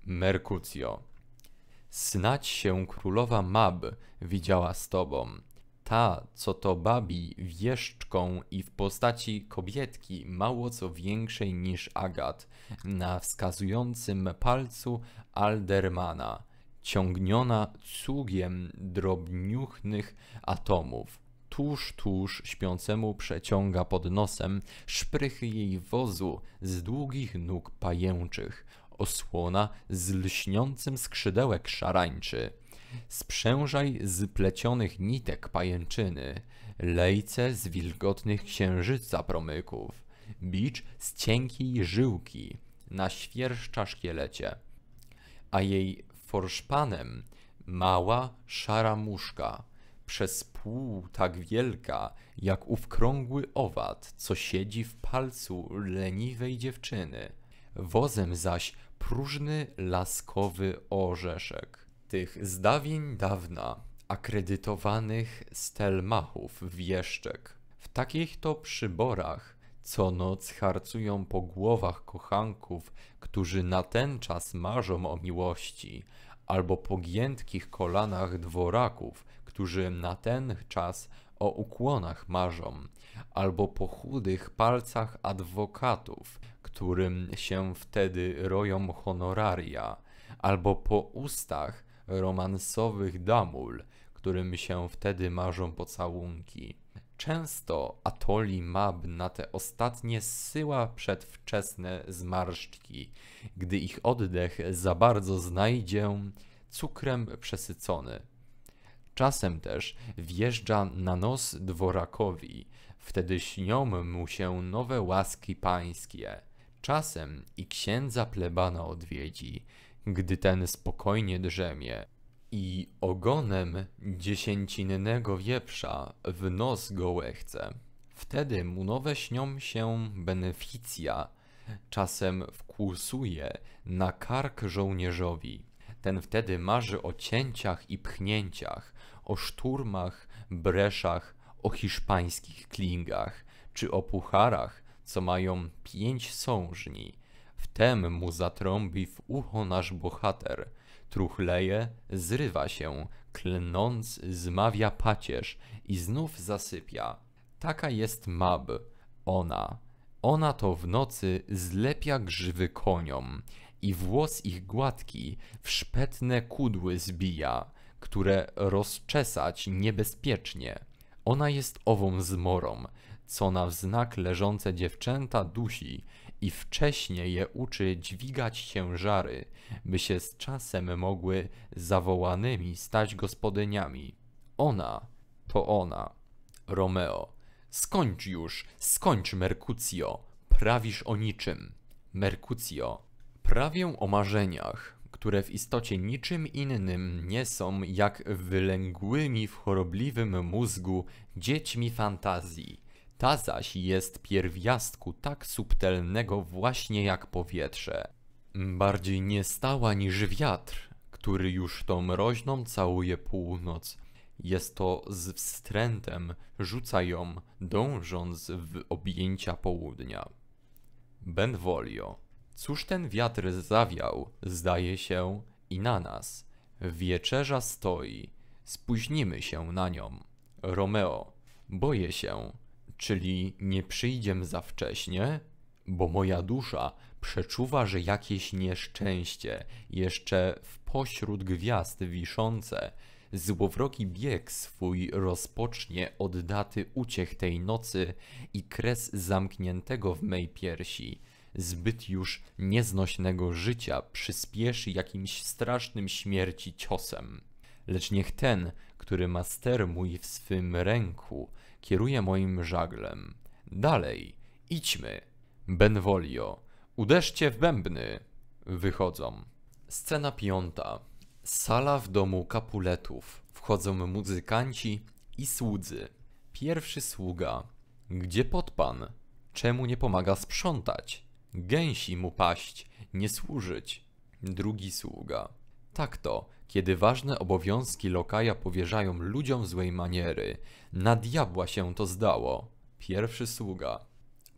Mercutio. Snać się królowa Mab widziała z tobą. Ta, co to babi, wieszczką i w postaci kobietki mało co większej niż Agat, na wskazującym palcu Aldermana – ciągniona cugiem drobniuchnych atomów. Tuż, tuż śpiącemu przeciąga pod nosem szprychy jej wozu z długich nóg pajęczych. Osłona z lśniącym skrzydełek szarańczy. Sprzężaj z plecionych nitek pajęczyny, lejce z wilgotnych księżyca promyków, bicz z cienkiej żyłki, na świerszcza szkielecie, a jej forszpanem mała szara muszka, przez pół tak wielka, jak ów krągły owad, co siedzi w palcu leniwej dziewczyny. Wozem zaś próżny laskowy orzeszek. Tych zdawień dawna akredytowanych stelmachów wieszczek. W takich to przyborach co noc harcują po głowach kochanków, którzy natenczas marzą o miłości, albo po giętkich kolanach dworaków, którzy na ten czas o ukłonach marzą, albo po chudych palcach adwokatów, którym się wtedy roją honoraria, albo po ustach romansowych damul, którym się wtedy marzą pocałunki, Często Atoli Mab na te ostatnie zsyła przedwczesne zmarszczki, gdy ich oddech za bardzo znajdzie cukrem przesycony. Czasem też wjeżdża na nos dworakowi, wtedy śnią mu się nowe łaski pańskie. Czasem i księdza plebana odwiedzi, gdy ten spokojnie drzemie, i ogonem dziesięcinnego wieprza w nos go łechce. Wtedy mu nowe śnią się beneficja, czasem wkłusuje na kark żołnierzowi. Ten wtedy marzy o cięciach i pchnięciach, o szturmach, breszach, o hiszpańskich klingach, czy o pucharach, co mają pięć sążni. Wtem mu zatrąbi w ucho nasz bohater – truchleje, zrywa się, klnąc zmawia pacierz i znów zasypia. Taka jest Mab, ona. Ona to w nocy zlepia grzywy koniom i włos ich gładki w szpetne kudły zbija, które rozczesać niebezpiecznie. Ona jest ową zmorą, co na wznak leżące dziewczęta dusi i wcześnie je uczy dźwigać ciężary, by się z czasem mogły zawołanymi stać gospodyniami. Ona to ona. Romeo. Skończ już, skończ, Merkucjo. Prawisz o niczym. Merkucjo. Prawię o marzeniach, które w istocie niczym innym nie są jak wylęgłymi w chorobliwym mózgu dziećmi fantazji ta zaś jest pierwiastku tak subtelnego właśnie jak powietrze. Bardziej niestała niż wiatr, który już tą mroźną całuje północ. Jest to z wstrętem, rzuca ją, dążąc w objęcia południa. Benvolio. Cóż ten wiatr zawiał, zdaje się, i na nas. Wieczerza stoi, spóźnimy się na nią. Romeo. Boję się, Czyli nie przyjdziem za wcześnie, bo moja dusza przeczuwa, że jakieś nieszczęście, jeszcze w pośród gwiazd wiszące, złowrogi bieg swój rozpocznie od daty uciech tej nocy i kres zamkniętego w mej piersi. Zbyt już nieznośnego życia przyspieszy jakimś strasznym śmierci ciosem. Lecz niech ten, który ma ster mój w swym ręku, kieruje moim żaglem. Dalej, idźmy. Benvolio, uderzcie w bębny. Wychodzą. Scena piąta. Sala w domu kapuletów. Wchodzą muzykanci i słudzy. Pierwszy sługa. Gdzie podpan? Czemu nie pomaga sprzątać? Gęsi mu paść, nie służyć. Drugi sługa. Tak to, kiedy ważne obowiązki lokaja powierzają ludziom złej maniery, na diabła się to zdało. Pierwszy sługa.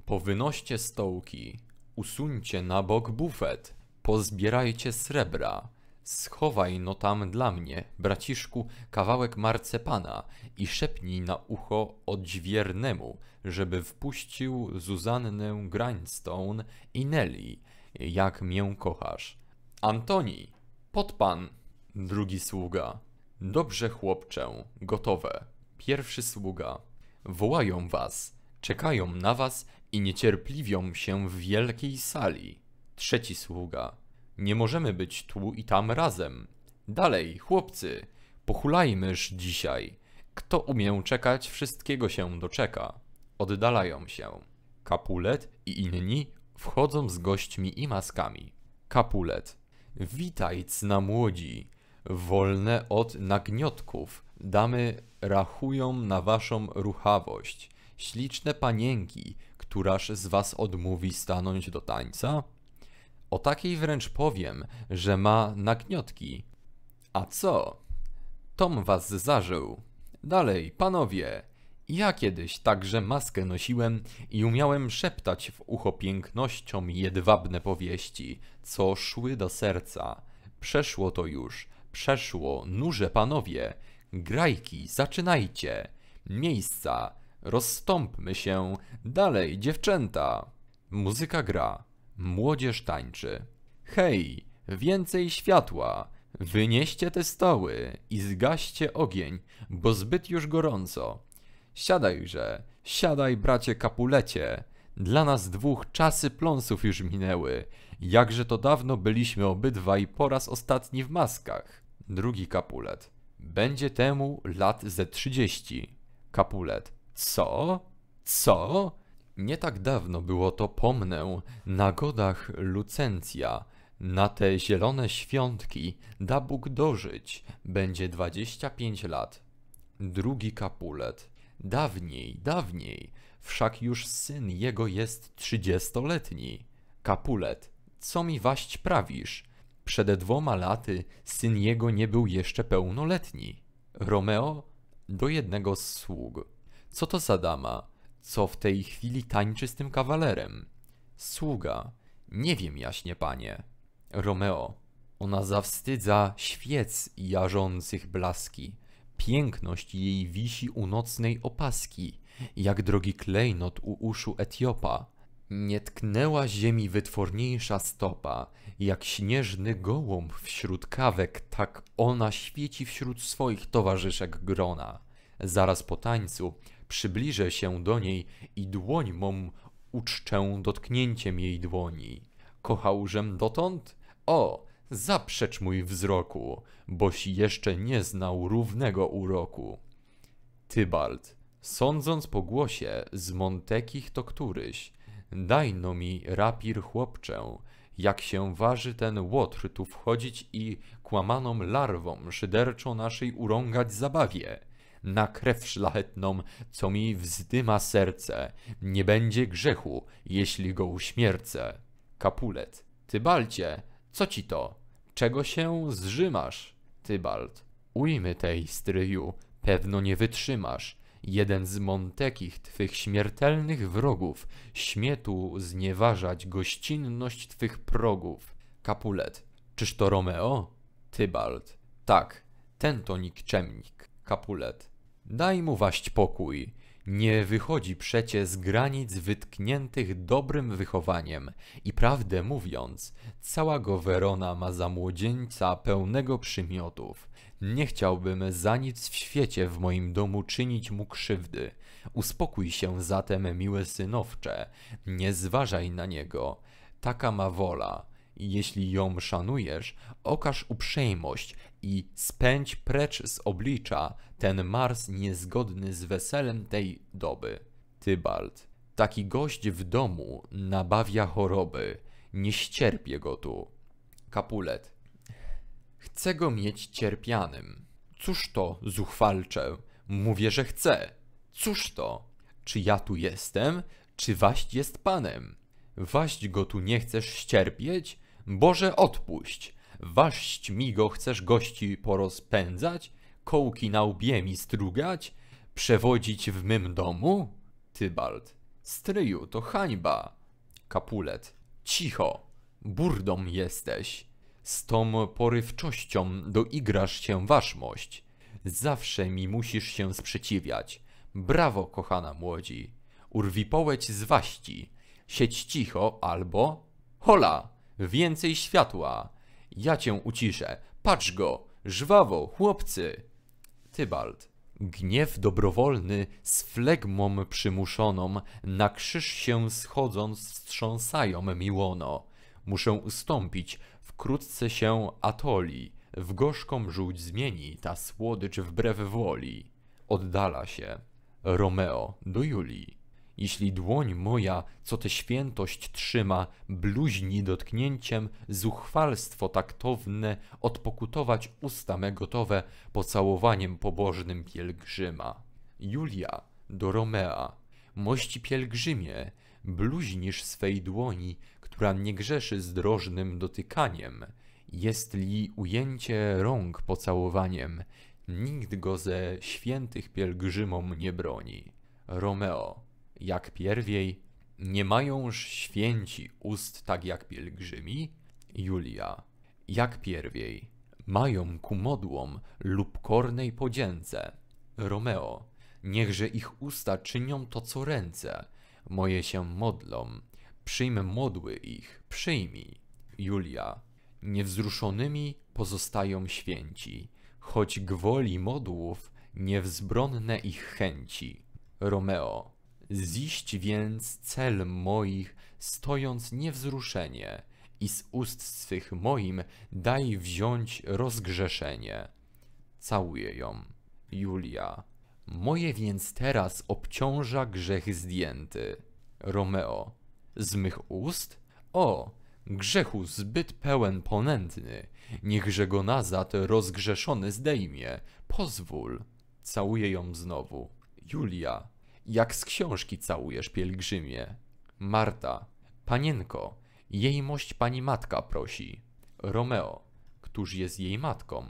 Powynoście stołki, usuńcie na bok bufet, pozbierajcie srebra. Schowaj no tam dla mnie, braciszku, kawałek marcepana i szepnij na ucho odźwiernemu, żeby wpuścił Zuzannę Grindstone i Nelly, jak mię kochasz. Antoni, podpan! Drugi sługa. Dobrze, chłopczę, gotowe. Pierwszy sługa. Wołają was, czekają na was i niecierpliwią się w wielkiej sali. Trzeci sługa. Nie możemy być tu i tam razem. Dalej, chłopcy, pochulajmyż dzisiaj. Kto umie czekać, wszystkiego się doczeka. Oddalają się. Kapulet i inni wchodzą z gośćmi i maskami. Kapulet. Witaj, cna młodzi, wolne od nagniotków, Damy rachują na waszą ruchawość. Śliczne panienki, któraż z was odmówi stanąć do tańca? O takiej wręcz powiem, że ma nagniotki. A co? Tom was zażył. Dalej, panowie. Ja kiedyś także maskę nosiłem i umiałem szeptać w ucho pięknością jedwabne powieści, co szły do serca. Przeszło to już, przeszło, nurze panowie, Grajki, zaczynajcie! Miejsca, rozstąpmy się! Dalej, dziewczęta! Muzyka gra, młodzież tańczy. Hej, więcej światła! Wynieście te stoły i zgaście ogień, bo zbyt już gorąco. Siadajże, siadaj bracie kapulecie. Dla nas dwóch czasy pląsów już minęły. Jakże to dawno byliśmy obydwaj po raz ostatni w maskach. Drugi kapulet. Będzie temu lat ze 30. Kapulet. Co? Co? Nie tak dawno było to, pomnę, na godach Lucencja. Na te zielone świątki da Bóg dożyć. Będzie 25 lat. Drugi kapulet. Dawniej, dawniej, wszak już syn jego jest trzydziestoletni. Kapulet, co mi waść prawisz? Przed dwoma laty syn jego nie był jeszcze pełnoletni. Romeo do jednego z sług. Co to za dama, co w tej chwili tańczy z tym kawalerem? Sługa. Nie wiem, jaśnie panie. Romeo. Ona zawstydza świec jarzących blaski. Piękność jej wisi u nocnej opaski, jak drogi klejnot u uszu Etiopa. Nie tknęła ziemi wytworniejsza stopa, jak śnieżny gołąb wśród kawek, tak ona świeci wśród swoich towarzyszek grona. Zaraz po tańcu przybliżę się do niej i dłoń mą uczczę dotknięciem jej dłoni. Kochałżem dotąd? O, zaprzecz mój wzroku, boś jeszcze nie znał równego uroku. Tybald, sądząc po głosie, z Montekich to któryś, Dajno mi rapir chłopczę, jak się waży ten łotr tu wchodzić i kłamaną larwą szyderczo naszej urągać zabawie. Na krew szlachetną, co mi wzdyma serce, nie będzie grzechu, jeśli go uśmiercę. Kapulet. Tybalcie, co ci to? Czego się zrzymasz? Tybalt. Ujmy tej, stryju, pewno nie wytrzymasz jeden z Montekich, twych śmiertelnych wrogów, śmie tu znieważać gościnność twych progów. Capulet. Czyż to Romeo? Tybald. Tak, ten to nikczemnik. Capulet. Daj mu waść pokój. Nie wychodzi przecie z granic wytkniętych dobrym wychowaniem i prawdę mówiąc, cała go Werona ma za młodzieńca pełnego przymiotów nie chciałbym za nic w świecie w moim domu czynić mu krzywdy. Uspokój się zatem, miłe synowcze, nie zważaj na niego. Taka ma wola. Jeśli ją szanujesz, okaż uprzejmość i spędź precz z oblicza ten Mars niezgodny z weselem tej doby. Tybald. Taki gość w domu nabawia choroby. Nie ścierpię go tu. Kapulet. Chcę go mieć cierpianym. Cóż to, zuchwalcze? Mówię, że chcę. Cóż to? Czy ja tu jestem? Czy waść jest panem? Waść go tu nie chcesz ścierpieć? Boże, odpuść! Waść mi go chcesz gości porozpędzać? Kołki na łbie mi strugać? Przewodzić w mym domu? Tybald. Stryju, to hańba. Kapulet. Cicho. Burdą jesteś. Z tą porywczością doigrasz się waszmość. Zawsze mi musisz się sprzeciwiać. Brawo, kochana młodzi. połeć z waści. Siedź cicho albo... Hola! Więcej światła! Ja cię uciszę. Patrz go! Żwawo, chłopcy! Tybald. Gniew dobrowolny z flegmą przymuszoną na krzyż się schodząc wstrząsają miłono. Muszę ustąpić, Wkrótce się atoli, w gorzką żółć zmieni ta słodycz wbrew woli. Oddala się Romeo do Julii. Jeśli dłoń moja, co tę świętość trzyma, bluźni dotknięciem, zuchwalstwo taktowne, odpokutować usta me gotowe pocałowaniem pobożnym pielgrzyma. Julia do Romea, mości pielgrzymie, bluźnisz swej dłoni, która nie grzeszy zdrożnym dotykaniem, jest li ujęcie rąk pocałowaniem, nikt go ze świętych pielgrzymom nie broni. Romeo, jak pierwiej, nie mająż święci ust tak jak pielgrzymi? Julia, jak pierwiej, mają ku modłom lub kornej podzięce. Romeo, niechże ich usta czynią to co ręce, moje się modlą, Przyjmę modły ich, przyjmij. Julia. Niewzruszonymi pozostają święci, choć gwoli modłów niewzbronne ich chęci. Romeo. Ziść więc cel moich, stojąc niewzruszenie, i z ust swych moim daj wziąć rozgrzeszenie. Całuję ją. Julia. Moje więc teraz obciąża grzech zdjęty. Romeo. Z mych ust? O, grzechu zbyt pełen ponętny. Niechże go nazad rozgrzeszony zdejmie. Pozwól. Całuję ją znowu. Julia. Jak z książki całujesz, pielgrzymie. Marta. Panienko. Jejmość pani matka prosi. Romeo. Któż jest jej matką?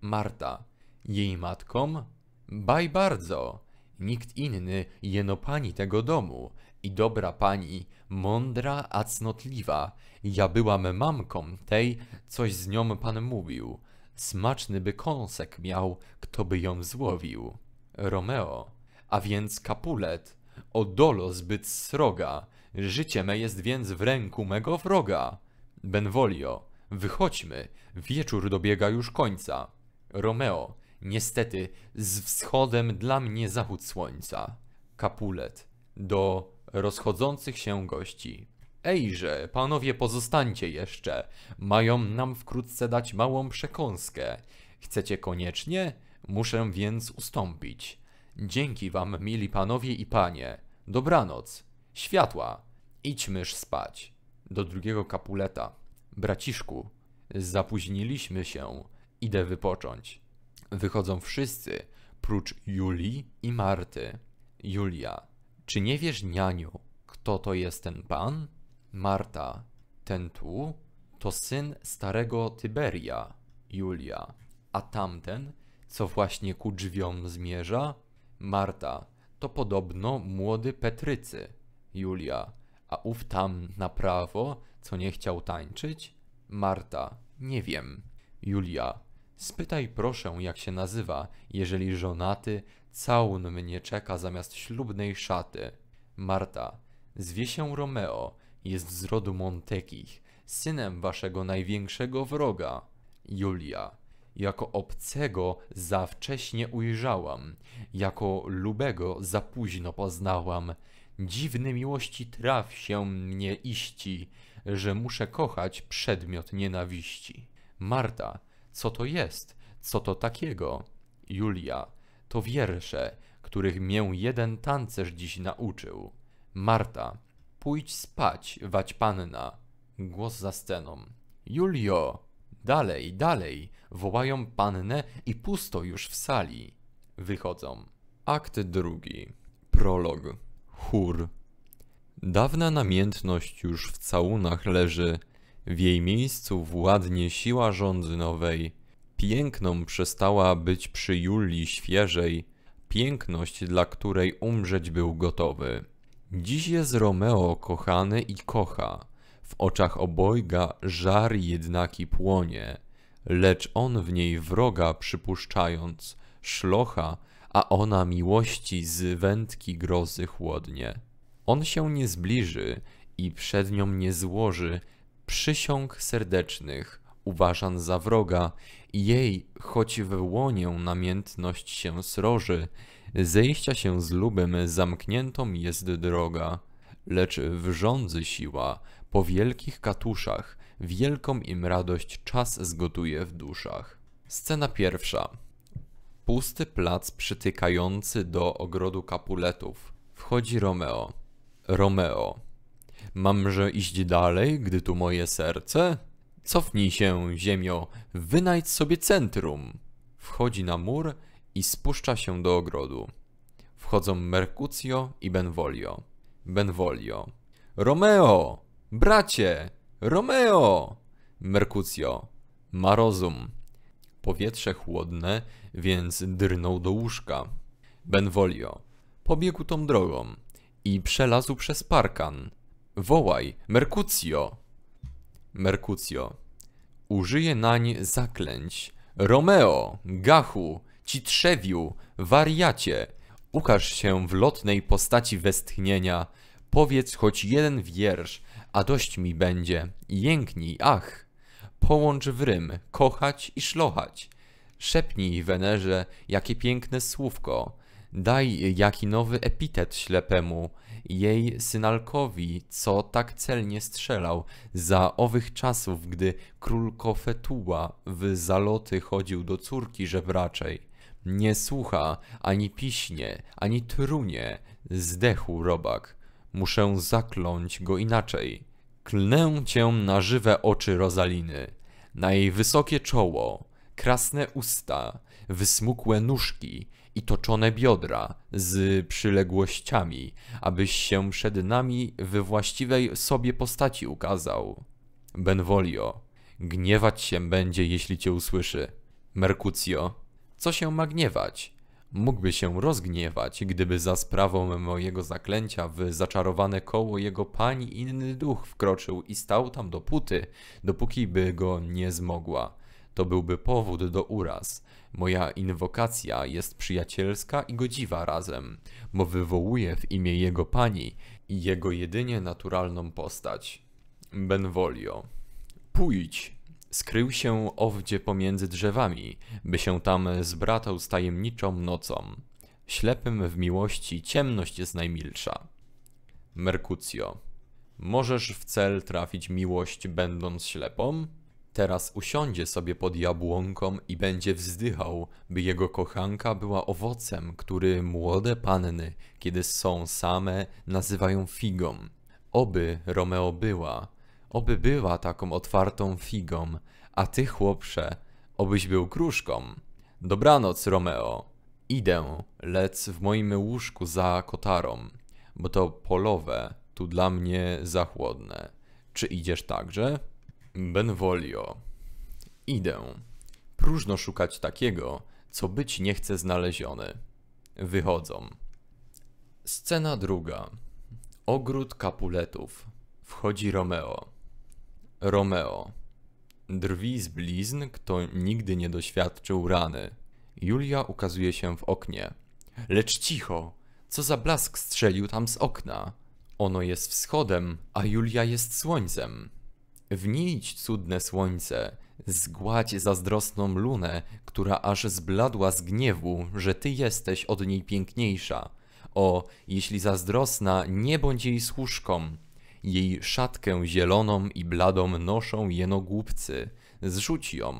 Marta. Jej matką? Baj bardzo. Nikt inny, jeno pani tego domu i dobra pani, mądra, a cnotliwa. Ja byłam mamką tej, coś z nią pan mówił. Smaczny by kąsek miał, kto by ją złowił. Romeo, a więc Capulet, o dolo zbyt sroga, życie me jest więc w ręku mego wroga. Benvolio, wychodźmy, wieczór dobiega już końca. Romeo, niestety, z wschodem dla mnie zachód słońca. Capulet, do rozchodzących się gości. Ejże, panowie pozostańcie jeszcze. Mają nam wkrótce dać małą przekąskę. Chcecie koniecznie? Muszę więc ustąpić. Dzięki wam, mili panowie i panie. Dobranoc. Światła. Idźmyż spać. Do drugiego kapuleta. Braciszku, zapóźniliśmy się. Idę wypocząć. Wychodzą wszyscy, prócz Julii i Marty. Julia. Czy nie wiesz, nianiu, kto to jest ten pan? Marta. Ten tu to syn starego Tyberia, Julia. A tamten, co właśnie ku drzwiom zmierza? Marta. To podobno młody Petrycy, Julia. A ów tam na prawo, co nie chciał tańczyć? Marta. Nie wiem. Julia. Spytaj proszę, jak się nazywa, jeżeli żonaty, Całun mnie czeka zamiast ślubnej szaty. Marta. Zwie się Romeo, jest z rodu Montekich, synem waszego największego wroga. Julia. Jako obcego za wcześnie ujrzałam, jako lubego za późno poznałam. Dziwny miłości traf się mnie iści, że muszę kochać przedmiot nienawiści. Marta. Co to jest? Co to takiego? Julia to wiersze, których mię jeden tancerz dziś nauczył. Marta, pójdź spać, wać panna. Głos za sceną. Julio, dalej, dalej, wołają pannę i pusto już w sali. Wychodzą. Akt drugi. Prolog. Chór. Dawna namiętność już w całunach leży, w jej miejscu władnie siła rządy nowej Piękną przestała być przy Julii świeżej, piękność, dla której umrzeć był gotowy. Dziś jest Romeo kochany i kocha, w oczach obojga żar jednaki płonie, lecz on w niej wroga przypuszczając, szlocha, a ona miłości z wędki grozy chłodnie. On się nie zbliży i przed nią nie złoży przysiąg serdecznych, uważan za wroga, i jej, choć w łonię namiętność się sroży, zejścia się z lubem zamkniętą jest droga. Lecz w rządzy siła, po wielkich katuszach, wielką im radość czas zgotuje w duszach. Scena pierwsza. Pusty plac przytykający do ogrodu kapuletów. Wchodzi Romeo. Romeo. Mamże iść dalej, gdy tu moje serce? Cofnij się, ziemio, wynajdź sobie centrum. Wchodzi na mur i spuszcza się do ogrodu. Wchodzą Mercutio i Benvolio. Benvolio. Romeo! Bracie! Romeo! Mercutio. Ma rozum. Powietrze chłodne, więc drnął do łóżka. Benvolio. Pobiegł tą drogą i przelazł przez parkan. Wołaj, Mercutio! Merkucjo. Użyje nań zaklęć. Romeo, Gachu, Citrzewiu, wariacie. Ukaż się w lotnej postaci westchnienia. Powiedz choć jeden wiersz, a dość mi będzie. Jęknij, ach. Połącz w rym, kochać i szlochać. Szepnij Wenerze, jakie piękne słówko. Daj jaki nowy epitet ślepemu jej synalkowi, co tak celnie strzelał. Za owych czasów, gdy król Kofetuła w zaloty chodził do córki żebraczej. Nie słucha, ani piśnie, ani trunie, zdechł robak. Muszę zakląć go inaczej. Klnę cię na żywe oczy Rozaliny, na jej wysokie czoło, krasne usta, wysmukłe nóżki i toczone biodra z przyległościami, abyś się przed nami we właściwej sobie postaci ukazał. Benvolio, gniewać się będzie, jeśli cię usłyszy. Mercutio, co się ma gniewać? Mógłby się rozgniewać, gdyby za sprawą mojego zaklęcia w zaczarowane koło jego pani inny duch wkroczył i stał tam dopóty, dopóki by go nie zmogła. To byłby powód do uraz, Moja inwokacja jest przyjacielska i godziwa razem, bo wywołuje w imię jego pani i jego jedynie naturalną postać. Benvolio. Pójdź! Skrył się owdzie pomiędzy drzewami, by się tam zbratał z tajemniczą nocą. Ślepym w miłości ciemność jest najmilsza. Merkucjo. Możesz w cel trafić miłość będąc ślepą? Teraz usiądzie sobie pod jabłonką i będzie wzdychał, by jego kochanka była owocem, który młode panny, kiedy są same, nazywają figą. Oby Romeo była, oby była taką otwartą figą, a ty, chłopcze, obyś był kruszką. Dobranoc, Romeo. Idę, lec w moim łóżku za kotarą, bo to polowe tu dla mnie za chłodne. Czy idziesz także? Benvolio. Idę. Próżno szukać takiego, co być nie chce znaleziony. Wychodzą. Scena druga. Ogród kapuletów. Wchodzi Romeo. Romeo. Drwi z blizn, kto nigdy nie doświadczył rany. Julia ukazuje się w oknie. Lecz cicho! Co za blask strzelił tam z okna? Ono jest wschodem, a Julia jest słońcem. Wnijdź cudne słońce, zgładź zazdrosną lunę, która aż zbladła z gniewu, że ty jesteś od niej piękniejsza. O, jeśli zazdrosna, nie bądź jej służką. Jej szatkę zieloną i bladą noszą głupcy. Zrzuć ją.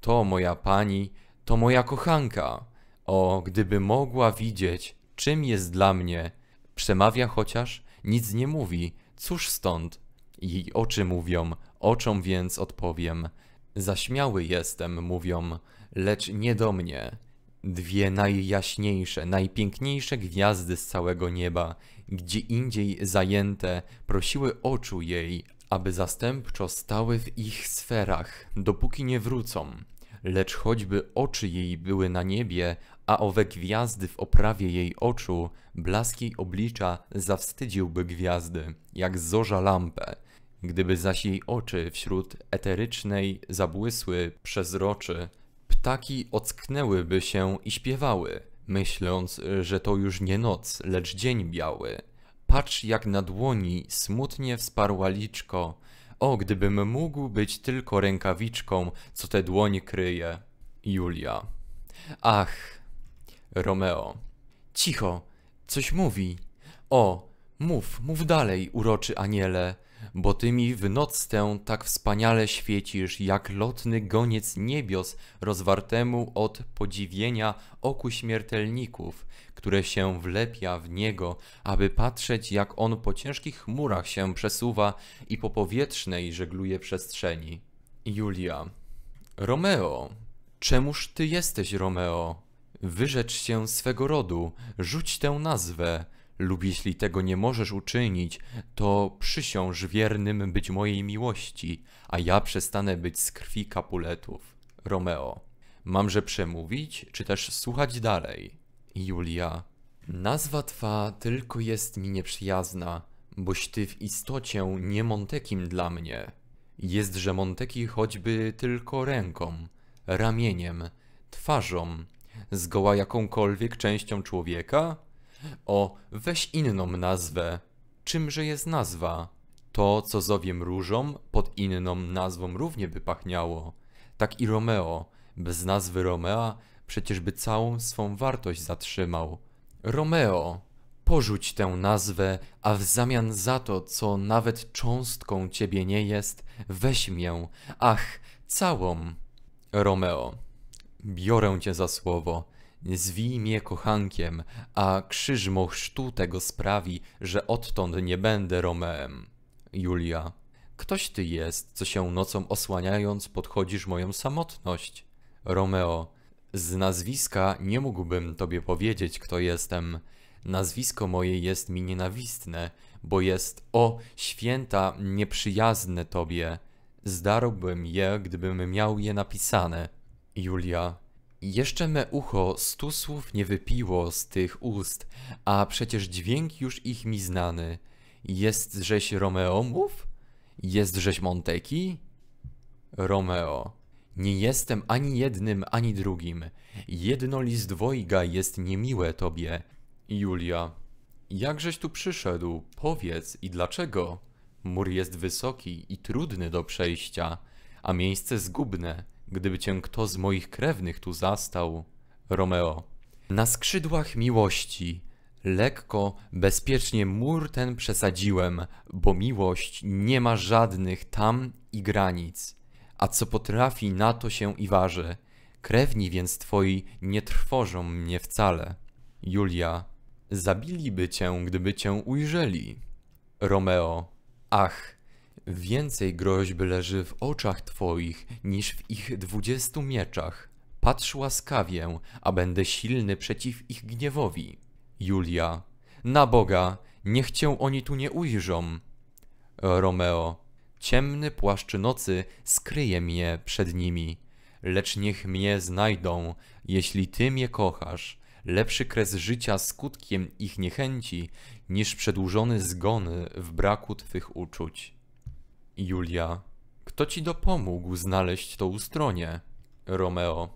To moja pani, to moja kochanka. O, gdyby mogła widzieć, czym jest dla mnie. Przemawia chociaż, nic nie mówi. Cóż stąd, jej oczy mówią, oczom więc odpowiem. Zaśmiały jestem, mówią, lecz nie do mnie. Dwie najjaśniejsze, najpiękniejsze gwiazdy z całego nieba, gdzie indziej zajęte, prosiły oczu jej, aby zastępczo stały w ich sferach, dopóki nie wrócą. Lecz choćby oczy jej były na niebie, a owe gwiazdy w oprawie jej oczu, blask jej oblicza zawstydziłby gwiazdy, jak zorza lampę. Gdyby zaś jej oczy wśród eterycznej zabłysły przezroczy, ptaki ocknęłyby się i śpiewały, myśląc, że to już nie noc, lecz dzień biały. Patrz jak na dłoni smutnie wsparła liczko. O, gdybym mógł być tylko rękawiczką, co te dłoń kryje. Julia. Ach, Romeo. Cicho, coś mówi. O, mów, mów dalej, uroczy aniele bo ty mi w noc tę tak wspaniale świecisz, jak lotny goniec niebios rozwartemu od podziwienia oku śmiertelników, które się wlepia w niego, aby patrzeć jak on po ciężkich chmurach się przesuwa i po powietrznej żegluje przestrzeni. Julia. Romeo, czemuż ty jesteś Romeo? Wyrzecz się swego rodu, rzuć tę nazwę, lub jeśli tego nie możesz uczynić, to przysiąż wiernym być mojej miłości, a ja przestanę być z krwi kapuletów. Romeo. Mamże przemówić, czy też słuchać dalej? Julia. Nazwa twa tylko jest mi nieprzyjazna, boś ty w istocie nie Montekim dla mnie. Jestże Monteki choćby tylko ręką, ramieniem, twarzą, zgoła jakąkolwiek częścią człowieka? O, weź inną nazwę. Czymże jest nazwa? To, co zowiem różą, pod inną nazwą równie by pachniało. Tak i Romeo, bez nazwy Romea, przecież by całą swą wartość zatrzymał. Romeo, porzuć tę nazwę, a w zamian za to, co nawet cząstką ciebie nie jest, weź mię, ach, całą. Romeo, biorę cię za słowo. Zwij mnie kochankiem, a krzyż mochrztu tego sprawi, że odtąd nie będę Romeem. Julia. Ktoś ty jest, co się nocą osłaniając podchodzisz moją samotność. Romeo. Z nazwiska nie mógłbym tobie powiedzieć, kto jestem. Nazwisko moje jest mi nienawistne, bo jest, o, święta, nieprzyjazne tobie. Zdarłbym je, gdybym miał je napisane. Julia. Jeszcze me ucho stu słów nie wypiło z tych ust, a przecież dźwięk już ich mi znany. Jestżeś Romeomów? Jestżeś Monteki? Romeo. Nie jestem ani jednym, ani drugim. Jedno list dwojga jest niemiłe tobie. Julia. Jakżeś tu przyszedł? Powiedz i dlaczego? Mur jest wysoki i trudny do przejścia, a miejsce zgubne gdyby cię kto z moich krewnych tu zastał, Romeo. Na skrzydłach miłości, lekko, bezpiecznie mur ten przesadziłem, bo miłość nie ma żadnych tam i granic. A co potrafi, na to się i waży. Krewni więc twoi nie trwożą mnie wcale. Julia, zabiliby cię, gdyby cię ujrzeli. Romeo, ach, Więcej groźby leży w oczach twoich niż w ich dwudziestu mieczach. Patrz łaskawie, a będę silny przeciw ich gniewowi. Julia. Na Boga, niech cię oni tu nie ujrzą. Romeo. Ciemny płaszcz nocy skryje mnie przed nimi. Lecz niech mnie znajdą, jeśli ty mnie kochasz. Lepszy kres życia skutkiem ich niechęci, niż przedłużony zgony w braku twych uczuć. Julia. Kto ci dopomógł znaleźć tą ustronie? Romeo.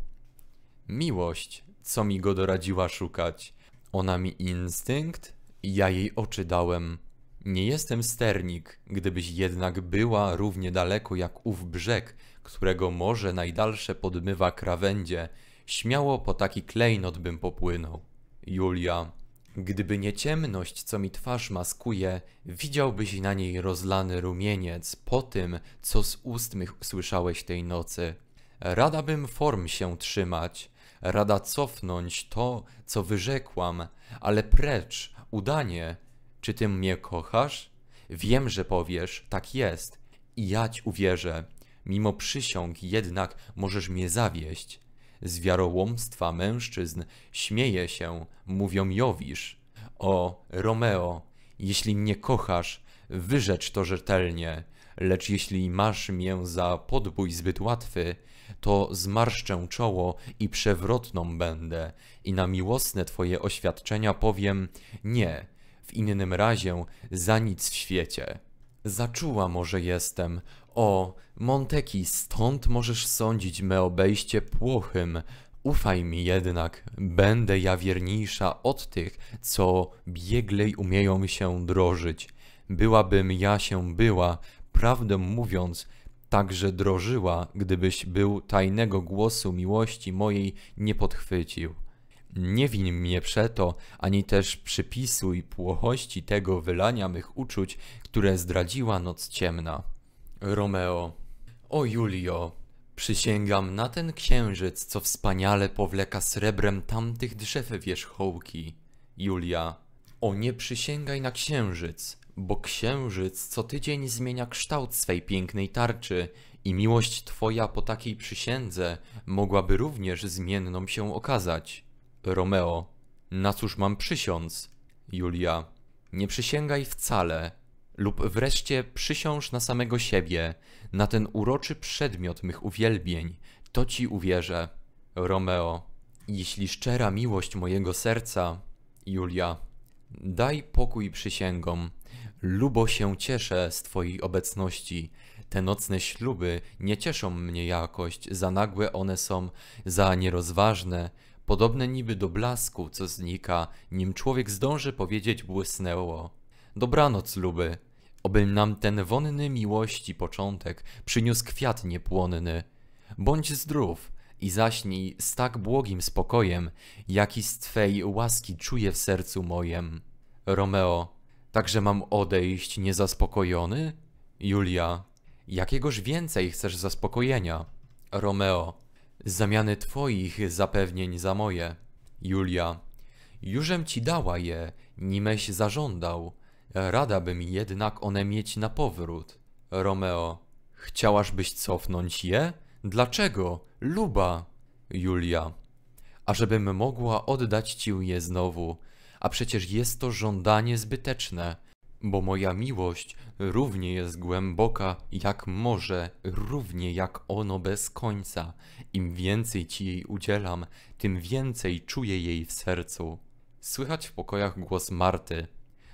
Miłość, co mi go doradziła szukać. Ona mi instynkt, ja jej oczy dałem. Nie jestem sternik, gdybyś jednak była równie daleko jak ów brzeg, którego morze najdalsze podmywa krawędzie. Śmiało po taki klejnot bym popłynął. Julia. Gdyby nie ciemność, co mi twarz maskuje, widziałbyś na niej rozlany rumieniec po tym, co z ust mych słyszałeś tej nocy. Rada bym form się trzymać, rada cofnąć to, co wyrzekłam, ale precz, udanie. Czy ty mnie kochasz? Wiem, że powiesz, tak jest, i jać uwierzę. Mimo przysiąg jednak możesz mnie zawieść z wiarołomstwa mężczyzn śmieje się, mówią Jowisz. O Romeo, jeśli mnie kochasz, wyrzecz to rzetelnie, lecz jeśli masz mię za podbój zbyt łatwy, to zmarszczę czoło i przewrotną będę i na miłosne twoje oświadczenia powiem nie, w innym razie za nic w świecie. Zaczuła może jestem, o, Monteki, stąd możesz sądzić me obejście płochym. Ufaj mi jednak, będę ja wierniejsza od tych, co bieglej umieją się drożyć. Byłabym ja się była, prawdę mówiąc, także drożyła, gdybyś był tajnego głosu miłości mojej nie podchwycił. Nie win mnie przeto, ani też przypisuj płochości tego wylania mych uczuć, które zdradziła noc ciemna. Romeo. O Julio, przysięgam na ten księżyc, co wspaniale powleka srebrem tamtych drzew wierzchołki. Julia. O nie przysięgaj na księżyc, bo księżyc co tydzień zmienia kształt swej pięknej tarczy i miłość twoja po takiej przysiędze mogłaby również zmienną się okazać. Romeo. Na cóż mam przysiąc? Julia. Nie przysięgaj wcale, lub wreszcie przysiąż na samego siebie, na ten uroczy przedmiot mych uwielbień, to ci uwierzę. Romeo, jeśli szczera miłość mojego serca, Julia, daj pokój przysięgom. Lubo się cieszę z twojej obecności. Te nocne śluby nie cieszą mnie jakość, za nagłe one są, za nierozważne, podobne niby do blasku, co znika, nim człowiek zdąży powiedzieć błysnęło. Dobranoc, luby. Obym nam ten wonny miłości początek przyniósł kwiat niepłonny. Bądź zdrów i zaśnij z tak błogim spokojem, jaki z Twej łaski czuję w sercu mojem. Romeo, także mam odejść niezaspokojony? Julia, jakiegoż więcej chcesz zaspokojenia? Romeo, zamiany Twoich zapewnień za moje. Julia, jużem Ci dała je, nimeś zażądał Rada mi jednak one mieć na powrót. Romeo. Chciałażbyś cofnąć je? Dlaczego? Luba. Julia. Ażebym mogła oddać ci je znowu. A przecież jest to żądanie zbyteczne, bo moja miłość równie jest głęboka jak morze, równie jak ono bez końca. Im więcej ci jej udzielam, tym więcej czuję jej w sercu. Słychać w pokojach głos Marty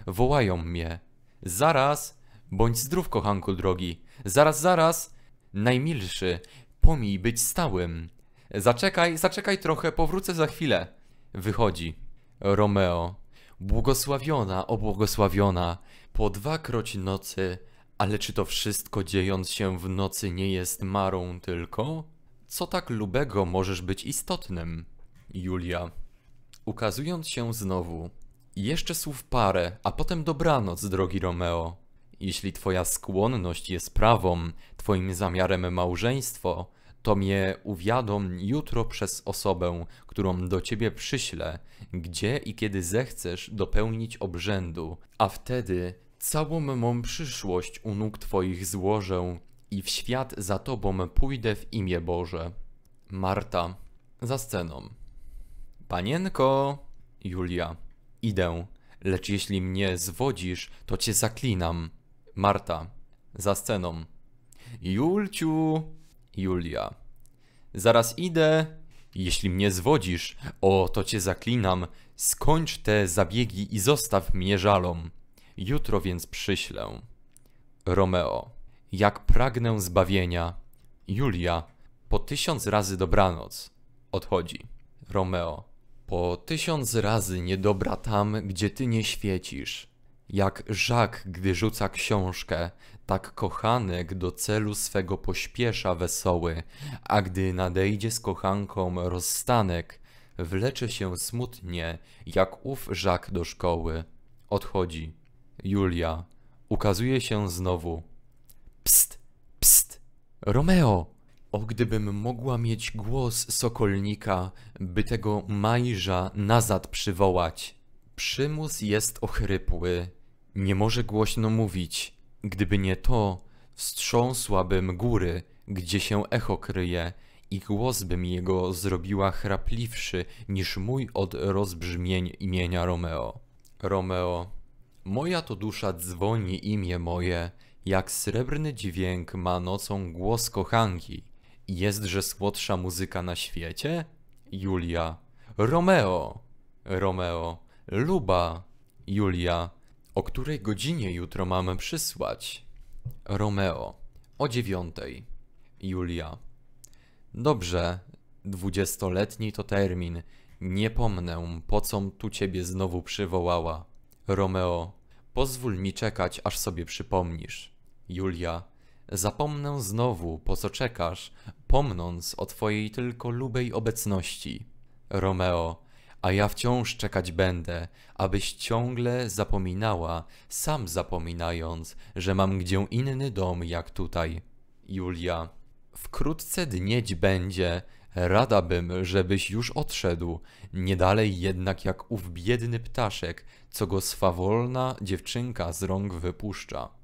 wołają mnie. Zaraz, bądź zdrów, kochanku drogi. Zaraz, zaraz, najmilszy, pomij być stałym. Zaczekaj, zaczekaj trochę, powrócę za chwilę. Wychodzi. Romeo. Błogosławiona, obłogosławiona, po dwakroć nocy, ale czy to wszystko dziejąc się w nocy nie jest marą tylko? Co tak lubego możesz być istotnym? Julia. Ukazując się znowu, jeszcze słów parę, a potem dobranoc, drogi Romeo. Jeśli twoja skłonność jest prawą, twoim zamiarem małżeństwo, to mnie uwiadom jutro przez osobę, którą do ciebie przyślę, gdzie i kiedy zechcesz dopełnić obrzędu, a wtedy całą mą przyszłość u nóg twoich złożę i w świat za tobą pójdę w imię Boże. Marta za sceną. Panienko Julia idę, lecz jeśli mnie zwodzisz, to cię zaklinam. Marta, za sceną. Julciu, Julia. Zaraz idę. Jeśli mnie zwodzisz, o to cię zaklinam, skończ te zabiegi i zostaw mnie żalom. Jutro więc przyślę. Romeo. Jak pragnę zbawienia. Julia. Po tysiąc razy dobranoc. Odchodzi. Romeo. Po tysiąc razy niedobra tam, gdzie ty nie świecisz. Jak żak, gdy rzuca książkę, tak kochanek do celu swego pośpiesza wesoły, a gdy nadejdzie z kochanką rozstanek, wlecze się smutnie, jak ów żak do szkoły. Odchodzi. Julia. Ukazuje się znowu. Pst, pst, Romeo! O gdybym mogła mieć głos sokolnika, by tego majża nazad przywołać. Przymus jest ochrypły, nie może głośno mówić. Gdyby nie to, wstrząsłabym góry, gdzie się echo kryje, i głos bym jego zrobiła chrapliwszy niż mój od rozbrzmień imienia Romeo. Romeo, moja to dusza dzwoni imię moje, jak srebrny dźwięk ma nocą głos kochanki. Jest, że słodsza muzyka na świecie? Julia. Romeo. Romeo. Luba. Julia. O której godzinie jutro mamy przysłać? Romeo. O dziewiątej. Julia. Dobrze. Dwudziestoletni to termin. Nie pomnę, po com tu ciebie znowu przywołała. Romeo. Pozwól mi czekać, aż sobie przypomnisz. Julia. Zapomnę znowu, po co czekasz, pomnąc o Twojej tylko lubej obecności. Romeo, a ja wciąż czekać będę, abyś ciągle zapominała, sam zapominając, że mam gdzie inny dom jak tutaj. Julia, wkrótce dnieć będzie, Radabym, żebyś już odszedł, nie dalej jednak jak ów biedny ptaszek, co go swawolna dziewczynka z rąk wypuszcza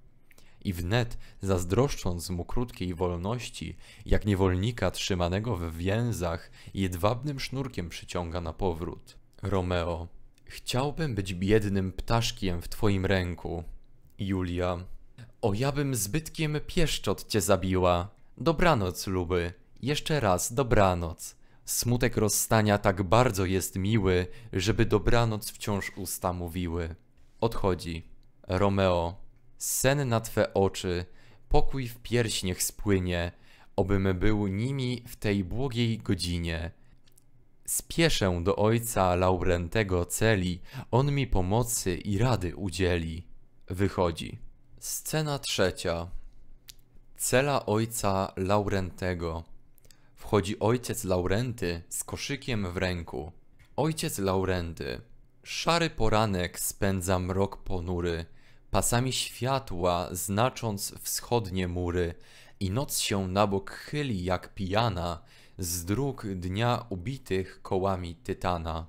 i wnet, zazdroszcząc mu krótkiej wolności, jak niewolnika trzymanego w więzach, jedwabnym sznurkiem przyciąga na powrót. Romeo. Chciałbym być biednym ptaszkiem w twoim ręku. Julia. O ja bym zbytkiem pieszczot cię zabiła. Dobranoc, luby. Jeszcze raz dobranoc. Smutek rozstania tak bardzo jest miły, żeby dobranoc wciąż usta mówiły. Odchodzi. Romeo sen na Twe oczy, pokój w pierś niech spłynie, obym był nimi w tej błogiej godzinie. Spieszę do ojca Laurentego celi, on mi pomocy i rady udzieli. Wychodzi. Scena trzecia. Cela ojca Laurentego. Wchodzi ojciec Laurenty z koszykiem w ręku. Ojciec Laurenty. Szary poranek spędza mrok ponury pasami światła znacząc wschodnie mury i noc się na bok chyli jak pijana z dróg dnia ubitych kołami tytana.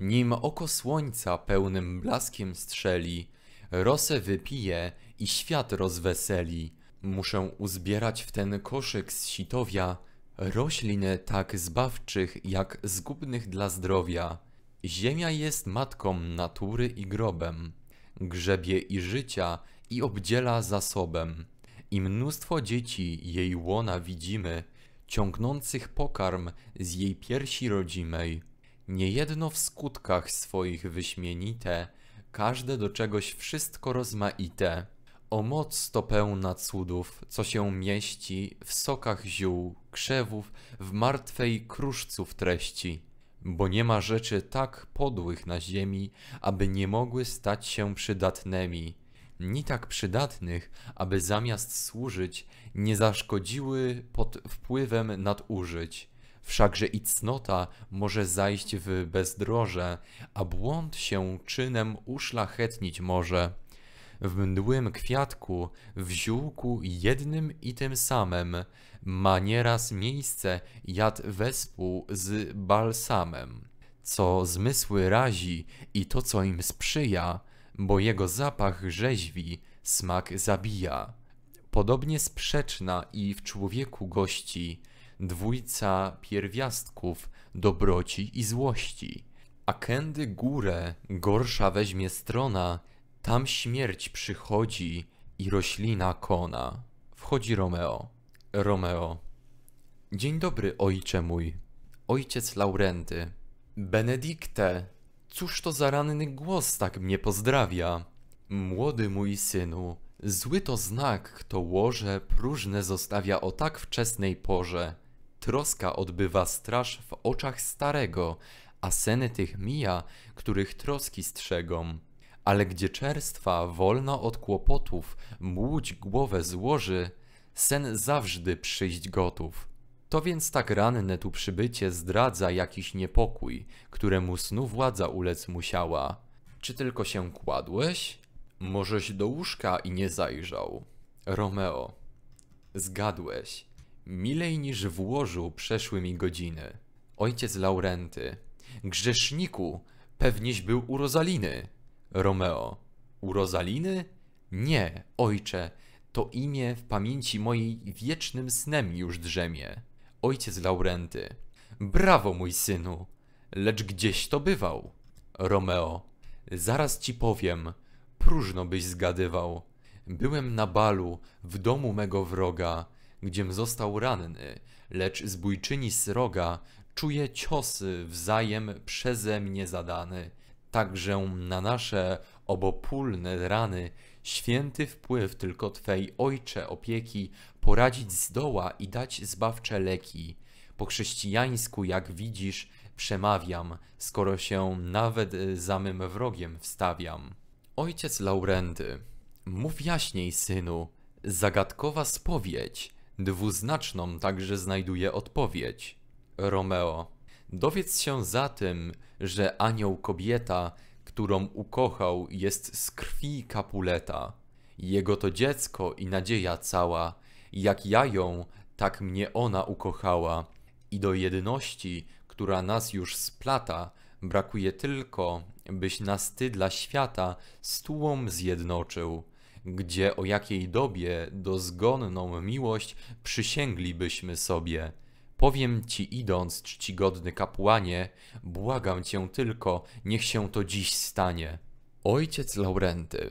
Nim oko słońca pełnym blaskiem strzeli, rosę wypije i świat rozweseli. Muszę uzbierać w ten koszyk z sitowia roślin tak zbawczych, jak zgubnych dla zdrowia. Ziemia jest matką natury i grobem grzebie i życia i obdziela zasobem. I mnóstwo dzieci jej łona widzimy, ciągnących pokarm z jej piersi rodzimej. Niejedno w skutkach swoich wyśmienite, każde do czegoś wszystko rozmaite. O moc to pełna cudów, co się mieści w sokach ziół, krzewów, w martwej kruszców treści bo nie ma rzeczy tak podłych na ziemi, aby nie mogły stać się przydatnymi, ni tak przydatnych, aby zamiast służyć, nie zaszkodziły pod wpływem nadużyć. Wszakże i cnota może zajść w bezdroże, a błąd się czynem uszlachetnić może. W mdłym kwiatku, w ziółku jednym i tym samym, ma nieraz miejsce jad wespół z balsamem, co zmysły razi i to co im sprzyja, bo jego zapach rzeźwi, smak zabija. Podobnie sprzeczna i w człowieku gości dwójca pierwiastków dobroci i złości. A kędy górę gorsza weźmie strona, tam śmierć przychodzi i roślina kona. Wchodzi Romeo. Romeo. Dzień dobry, ojcze mój. Ojciec Laurenty. Benedikte, cóż to za ranny głos tak mnie pozdrawia? Młody mój synu, zły to znak, kto łoże próżne zostawia o tak wczesnej porze. Troska odbywa straż w oczach starego, a seny tych mija, których troski strzegą. Ale gdzie czerstwa wolna od kłopotów, młódź głowę złoży, sen zawsze przyjść gotów. To więc tak ranne tu przybycie zdradza jakiś niepokój, któremu snu władza ulec musiała. Czy tylko się kładłeś? Możeś do łóżka i nie zajrzał. Romeo. Zgadłeś. Milej niż w łożu przeszły mi godziny. Ojciec Laurenty. Grzeszniku, pewnieś był u Rozaliny. Romeo. U Rozaliny? Nie, ojcze, to imię w pamięci mojej wiecznym snem już drzemie. Ojciec Laurenty. Brawo, mój synu! Lecz gdzieś to bywał. Romeo. Zaraz ci powiem. Próżno byś zgadywał. Byłem na balu, w domu mego wroga, gdziem został ranny, lecz zbójczyni sroga czuje ciosy wzajem przeze mnie zadany. Także na nasze obopólne rany Święty wpływ tylko Twej Ojcze opieki poradzić zdoła i dać zbawcze leki. Po chrześcijańsku, jak widzisz, przemawiam, skoro się nawet y, za mym wrogiem wstawiam. Ojciec Laurendy, mów jaśniej, synu, zagadkowa spowiedź, dwuznaczną także znajduje odpowiedź. Romeo, dowiedz się za tym, że anioł kobieta którą ukochał, jest z krwi Kapuleta. Jego to dziecko i nadzieja cała, jak ja ją, tak mnie ona ukochała. I do jedności, która nas już splata, brakuje tylko, byś nas ty dla świata z tłum zjednoczył, gdzie o jakiej dobie do zgonną miłość przysięglibyśmy sobie. Powiem ci idąc, czcigodny kapłanie, błagam cię tylko, niech się to dziś stanie. Ojciec Laurenty.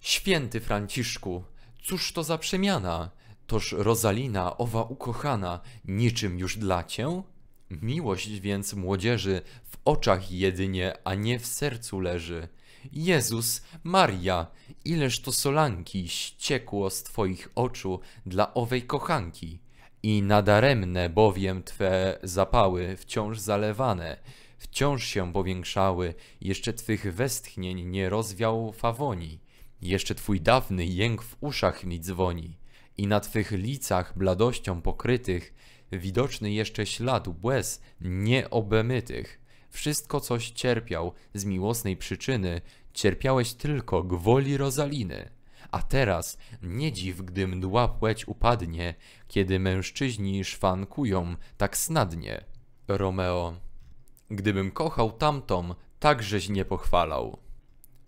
Święty Franciszku, cóż to za przemiana? Toż Rosalina, owa ukochana, niczym już dla cię? Miłość więc młodzieży w oczach jedynie, a nie w sercu leży. Jezus, Maria, ileż to solanki ściekło z twoich oczu dla owej kochanki. I nadaremne bowiem Twe zapały wciąż zalewane, wciąż się powiększały, jeszcze Twych westchnień nie rozwiał fawoni. Jeszcze Twój dawny jęk w uszach mi dzwoni i na Twych licach bladością pokrytych widoczny jeszcze ślad łez nieobemytych. Wszystko, coś cierpiał z miłosnej przyczyny, cierpiałeś tylko gwoli Rozaliny. A teraz nie dziw, gdy mdła płeć upadnie, kiedy mężczyźni szwankują tak snadnie. Romeo. Gdybym kochał tamtą, takżeś nie pochwalał.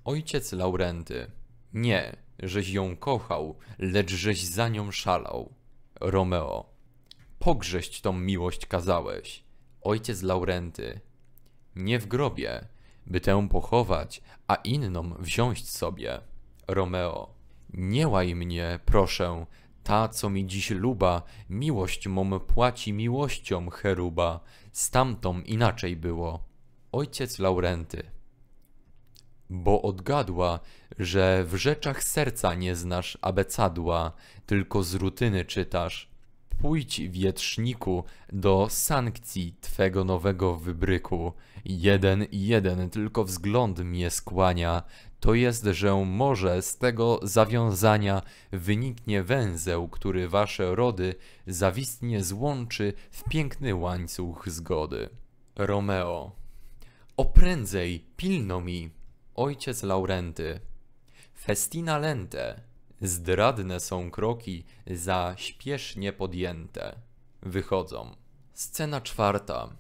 Ojciec Laurenty. Nie, żeś ją kochał, lecz żeś za nią szalał. Romeo. Pogrześć tą miłość kazałeś. Ojciec Laurenty. Nie w grobie, by tę pochować, a inną wziąć sobie. Romeo. Nie łaj mnie, proszę, ta, co mi dziś luba, miłość mą płaci miłością cheruba, tamtą inaczej było. Ojciec Laurenty. Bo odgadła, że w rzeczach serca nie znasz abecadła, tylko z rutyny czytasz. Pójdź wietrzniku do sankcji twego nowego wybryku. Jeden i jeden tylko wzgląd mnie skłania, to jest, że może z tego zawiązania wyniknie węzeł, który wasze rody zawistnie złączy w piękny łańcuch zgody. Romeo. O prędzej, pilno mi! Ojciec Laurenty. Festina lente. Zdradne są kroki za śpiesznie podjęte. Wychodzą. Scena czwarta.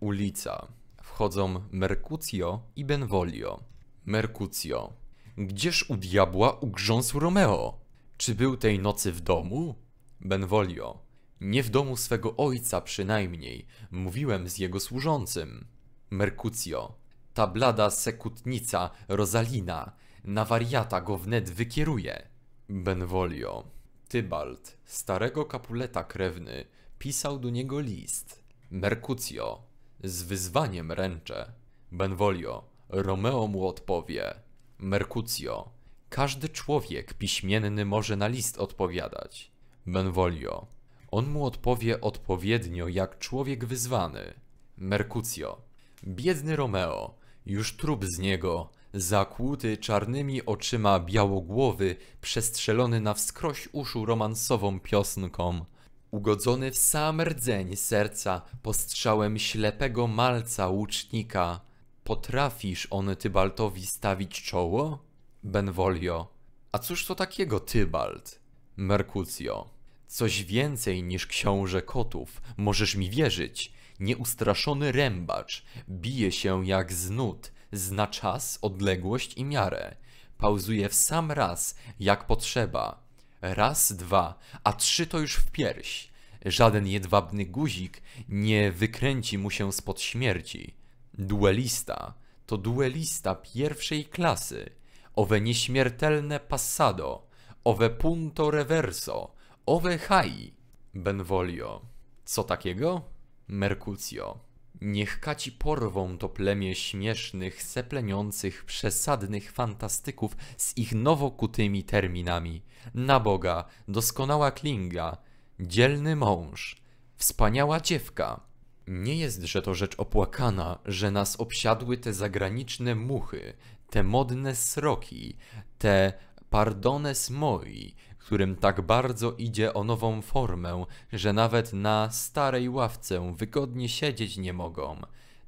Ulica. Wchodzą Mercutio i Benvolio. Mercutio. Gdzież u diabła ugrząsł Romeo? Czy był tej nocy w domu? Benvolio. Nie w domu swego ojca przynajmniej. Mówiłem z jego służącym. Mercutio. Ta blada sekutnica, Rosalina, na wariata go wnet wykieruje. Benvolio. Tybalt, starego kapuleta krewny, pisał do niego list. Mercutio. Z wyzwaniem ręczę. Benvolio Romeo mu odpowie: Mercutio, każdy człowiek piśmienny może na list odpowiadać. Benvolio, on mu odpowie odpowiednio jak człowiek wyzwany. Mercutio, biedny Romeo, już trup z niego, zakłuty czarnymi oczyma białogłowy, przestrzelony na wskroś uszu romansową piosnką. Ugodzony w sam rdzeń serca postrzałem ślepego malca łucznika, Potrafisz on Tybaltowi stawić czoło? Benvolio. A cóż to takiego Tybalt? Mercutio. Coś więcej niż książę kotów, możesz mi wierzyć. Nieustraszony rębacz bije się jak znud, zna czas, odległość i miarę. Pauzuje w sam raz, jak potrzeba. Raz, dwa, a trzy to już w pierś. Żaden jedwabny guzik nie wykręci mu się spod śmierci. Duelista to duelista pierwszej klasy, owe nieśmiertelne passado, owe punto reverso, owe hai. Benvolio. Co takiego? Mercutio. Niech kaci porwą to plemię śmiesznych, sepleniących, przesadnych fantastyków z ich nowokutymi terminami. Na Boga, doskonała klinga, dzielny mąż, wspaniała dziewka. Nie jest, że to rzecz opłakana, że nas obsiadły te zagraniczne muchy, te modne sroki, te pardones moi, którym tak bardzo idzie o nową formę, że nawet na starej ławce wygodnie siedzieć nie mogą.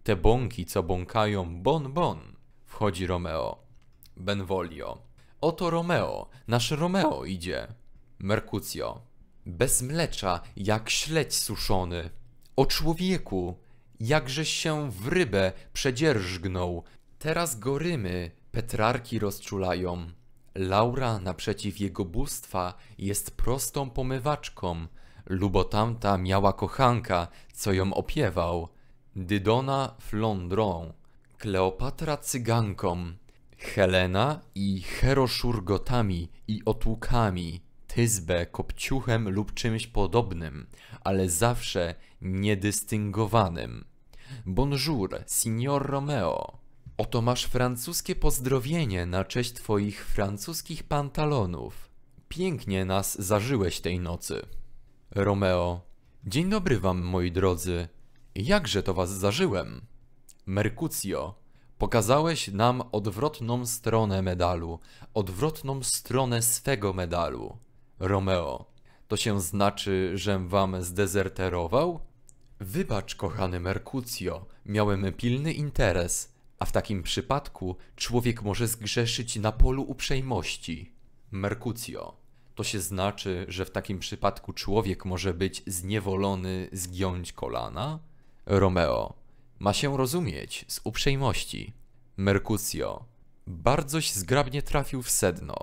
Te bąki, co bąkają bon bon. Wchodzi Romeo. Benvolio. Oto Romeo, nasz Romeo idzie. Mercutio. Bez mlecza, jak śledź suszony. O człowieku, jakżeś się w rybę przedzierżgnął. Teraz gorymy, petrarki rozczulają. Laura naprzeciw jego bóstwa jest prostą pomywaczką, lubo tamta miała kochanka, co ją opiewał. Dydona flondrą, Kleopatra cyganką, Helena i Heroszurgotami i otłukami hyzbę kopciuchem lub czymś podobnym, ale zawsze niedystyngowanym. Bonjour, signor Romeo. Oto masz francuskie pozdrowienie na cześć twoich francuskich pantalonów. Pięknie nas zażyłeś tej nocy. Romeo. Dzień dobry wam, moi drodzy. Jakże to was zażyłem? Mercutio. Pokazałeś nam odwrotną stronę medalu, odwrotną stronę swego medalu. Romeo, to się znaczy, żem wam zdezerterował? Wybacz, kochany Merkucjo, miałem pilny interes, a w takim przypadku człowiek może zgrzeszyć na polu uprzejmości. Merkucjo, to się znaczy, że w takim przypadku człowiek może być zniewolony zgiąć kolana? Romeo, ma się rozumieć z uprzejmości. Merkucjo, Bardzoś zgrabnie trafił w sedno.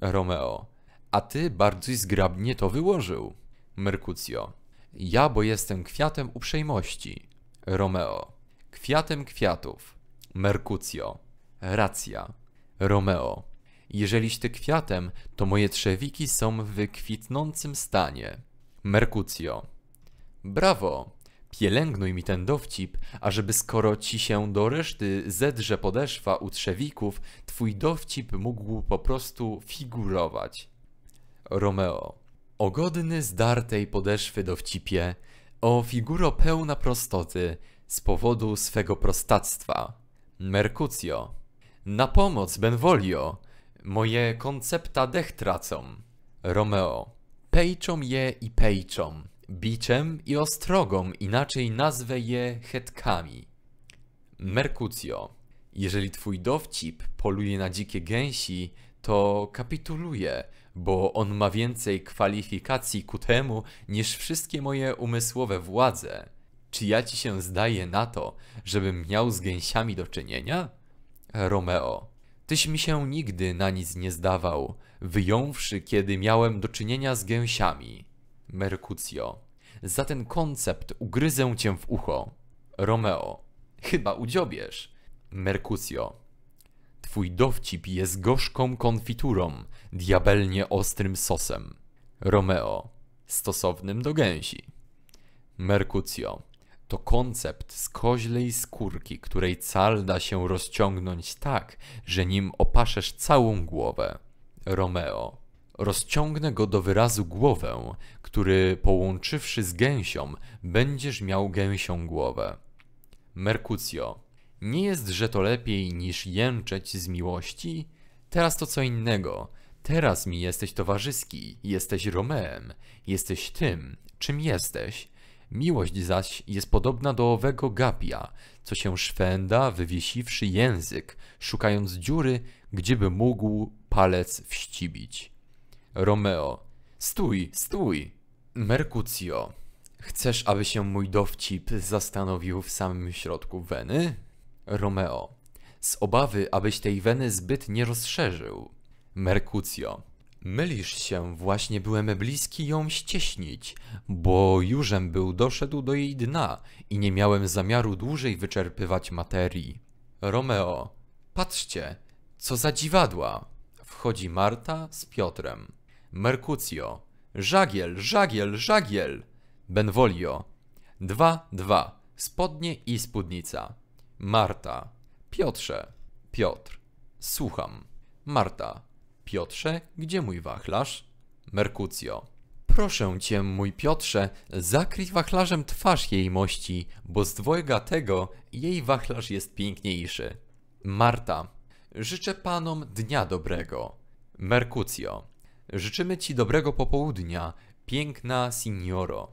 Romeo a ty bardziej zgrabnie to wyłożył. Merkucjo. Ja, bo jestem kwiatem uprzejmości. Romeo. Kwiatem kwiatów. Merkucjo. Racja. Romeo. Jeżeliś ty kwiatem, to moje trzewiki są w kwitnącym stanie. Merkucjo. Brawo! Pielęgnuj mi ten dowcip, ażeby skoro ci się do reszty zedrze podeszwa u trzewików, twój dowcip mógł po prostu figurować. Romeo. O godny zdartej podeszwy dowcipie, o figuro pełna prostoty z powodu swego prostactwa. Mercutio. Na pomoc, Benvolio! Moje koncepta dech tracą. Romeo. Pejczą je i pejczą, biczem i ostrogą, inaczej nazwę je hetkami. Mercutio. Jeżeli twój dowcip poluje na dzikie gęsi, to kapituluje, bo on ma więcej kwalifikacji ku temu niż wszystkie moje umysłowe władze. Czy ja ci się zdaje na to, żebym miał z gęsiami do czynienia? Romeo. Tyś mi się nigdy na nic nie zdawał, wyjąwszy kiedy miałem do czynienia z gęsiami. Mercutio. Za ten koncept ugryzę cię w ucho. Romeo. Chyba udziobiesz. Mercutio. Twój dowcip jest gorzką konfiturą, diabelnie ostrym sosem. Romeo, stosownym do gęsi. Mercutio, to koncept z koźlej skórki, której cal da się rozciągnąć tak, że nim opaszesz całą głowę. Romeo, rozciągnę go do wyrazu głowę, który połączywszy z gęsią, będziesz miał gęsią głowę. Mercutio, nie jest, że to lepiej niż jęczeć z miłości? Teraz to co innego. Teraz mi jesteś towarzyski, jesteś Romeem, jesteś tym, czym jesteś. Miłość zaś jest podobna do owego gapia, co się szwenda, wywiesiwszy język, szukając dziury, gdzieby mógł palec wścibić. Romeo. Stój, stój! Mercutio. Chcesz, aby się mój dowcip zastanowił w samym środku weny? Romeo. Z obawy, abyś tej weny zbyt nie rozszerzył. Merkucjo. Mylisz się, właśnie byłem bliski ją ścieśnić, bo jużem był doszedł do jej dna i nie miałem zamiaru dłużej wyczerpywać materii. Romeo. Patrzcie, co za dziwadła. Wchodzi Marta z Piotrem. Merkucjo. Żagiel, żagiel, żagiel. Benvolio. Dwa, dwa. Spodnie i spódnica. Marta. Piotrze. Piotr. Słucham. Marta. Piotrze, gdzie mój wachlarz? Merkucjo. Proszę cię, mój Piotrze, zakryj wachlarzem twarz jej mości, bo z dwojga tego jej wachlarz jest piękniejszy. Marta. Życzę panom dnia dobrego. Merkucjo. Życzymy ci dobrego popołudnia, piękna signoro.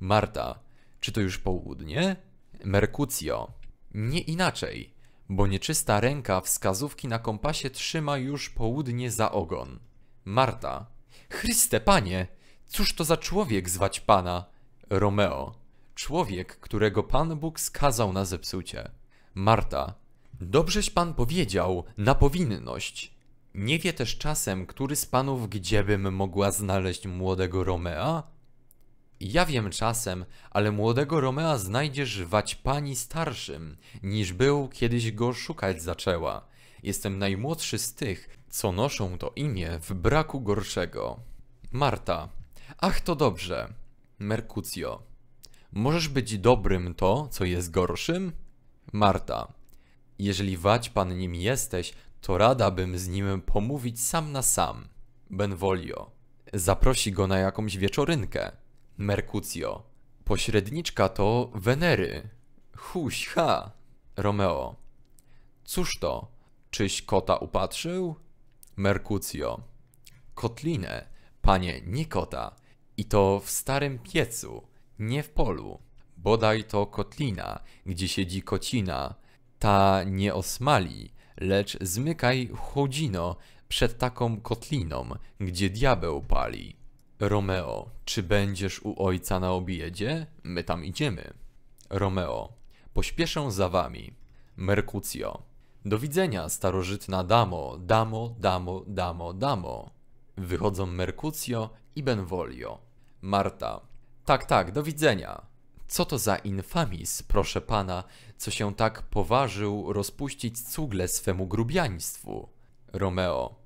Marta. Czy to już południe? Merkucjo. Nie inaczej bo nieczysta ręka wskazówki na kompasie trzyma już południe za ogon. Marta. Chryste, panie! Cóż to za człowiek zwać pana? Romeo. Człowiek, którego Pan Bóg skazał na zepsucie. Marta. Dobrześ pan powiedział, na powinność. Nie wie też czasem, który z panów gdziebym mogła znaleźć młodego Romea? Ja wiem czasem, ale młodego Romea znajdziesz wać pani starszym, niż był kiedyś go szukać zaczęła. Jestem najmłodszy z tych, co noszą to imię w braku gorszego. Marta. Ach, to dobrze. Mercutio. Możesz być dobrym to, co jest gorszym? Marta. Jeżeli wać pan nim jesteś, to rada bym z nim pomówić sam na sam. Benvolio. Zaprosi go na jakąś wieczorynkę. Mercutio. Pośredniczka to Wenery. Huś, ha! Romeo. Cóż to? Czyś kota upatrzył? Mercutio. Kotlinę, panie, nie kota. I to w starym piecu, nie w polu. Bodaj to kotlina, gdzie siedzi kocina. Ta nie osmali, lecz zmykaj chodzino przed taką kotliną, gdzie diabeł pali. Romeo, czy będziesz u ojca na obiedzie? My tam idziemy. Romeo, pośpieszę za wami. Mercutio, do widzenia, starożytna damo, damo, damo, damo, damo. Wychodzą Mercutio i Benvolio. Marta, tak, tak, do widzenia. Co to za infamis, proszę pana, co się tak poważył rozpuścić cugle swemu grubiaństwu? Romeo,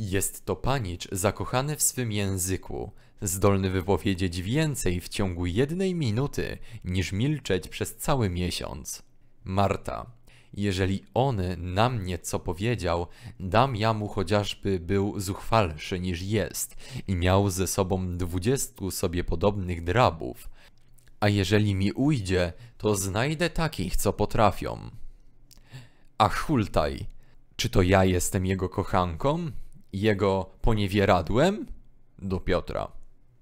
jest to panicz zakochany w swym języku, zdolny wypowiedzieć więcej w ciągu jednej minuty niż milczeć przez cały miesiąc. Marta. Jeżeli on na mnie co powiedział, dam ja mu chociażby był zuchwalszy niż jest i miał ze sobą dwudziestu sobie podobnych drabów. A jeżeli mi ujdzie, to znajdę takich, co potrafią. A hultaj, czy to ja jestem jego kochanką? jego poniewieradłem? Do Piotra.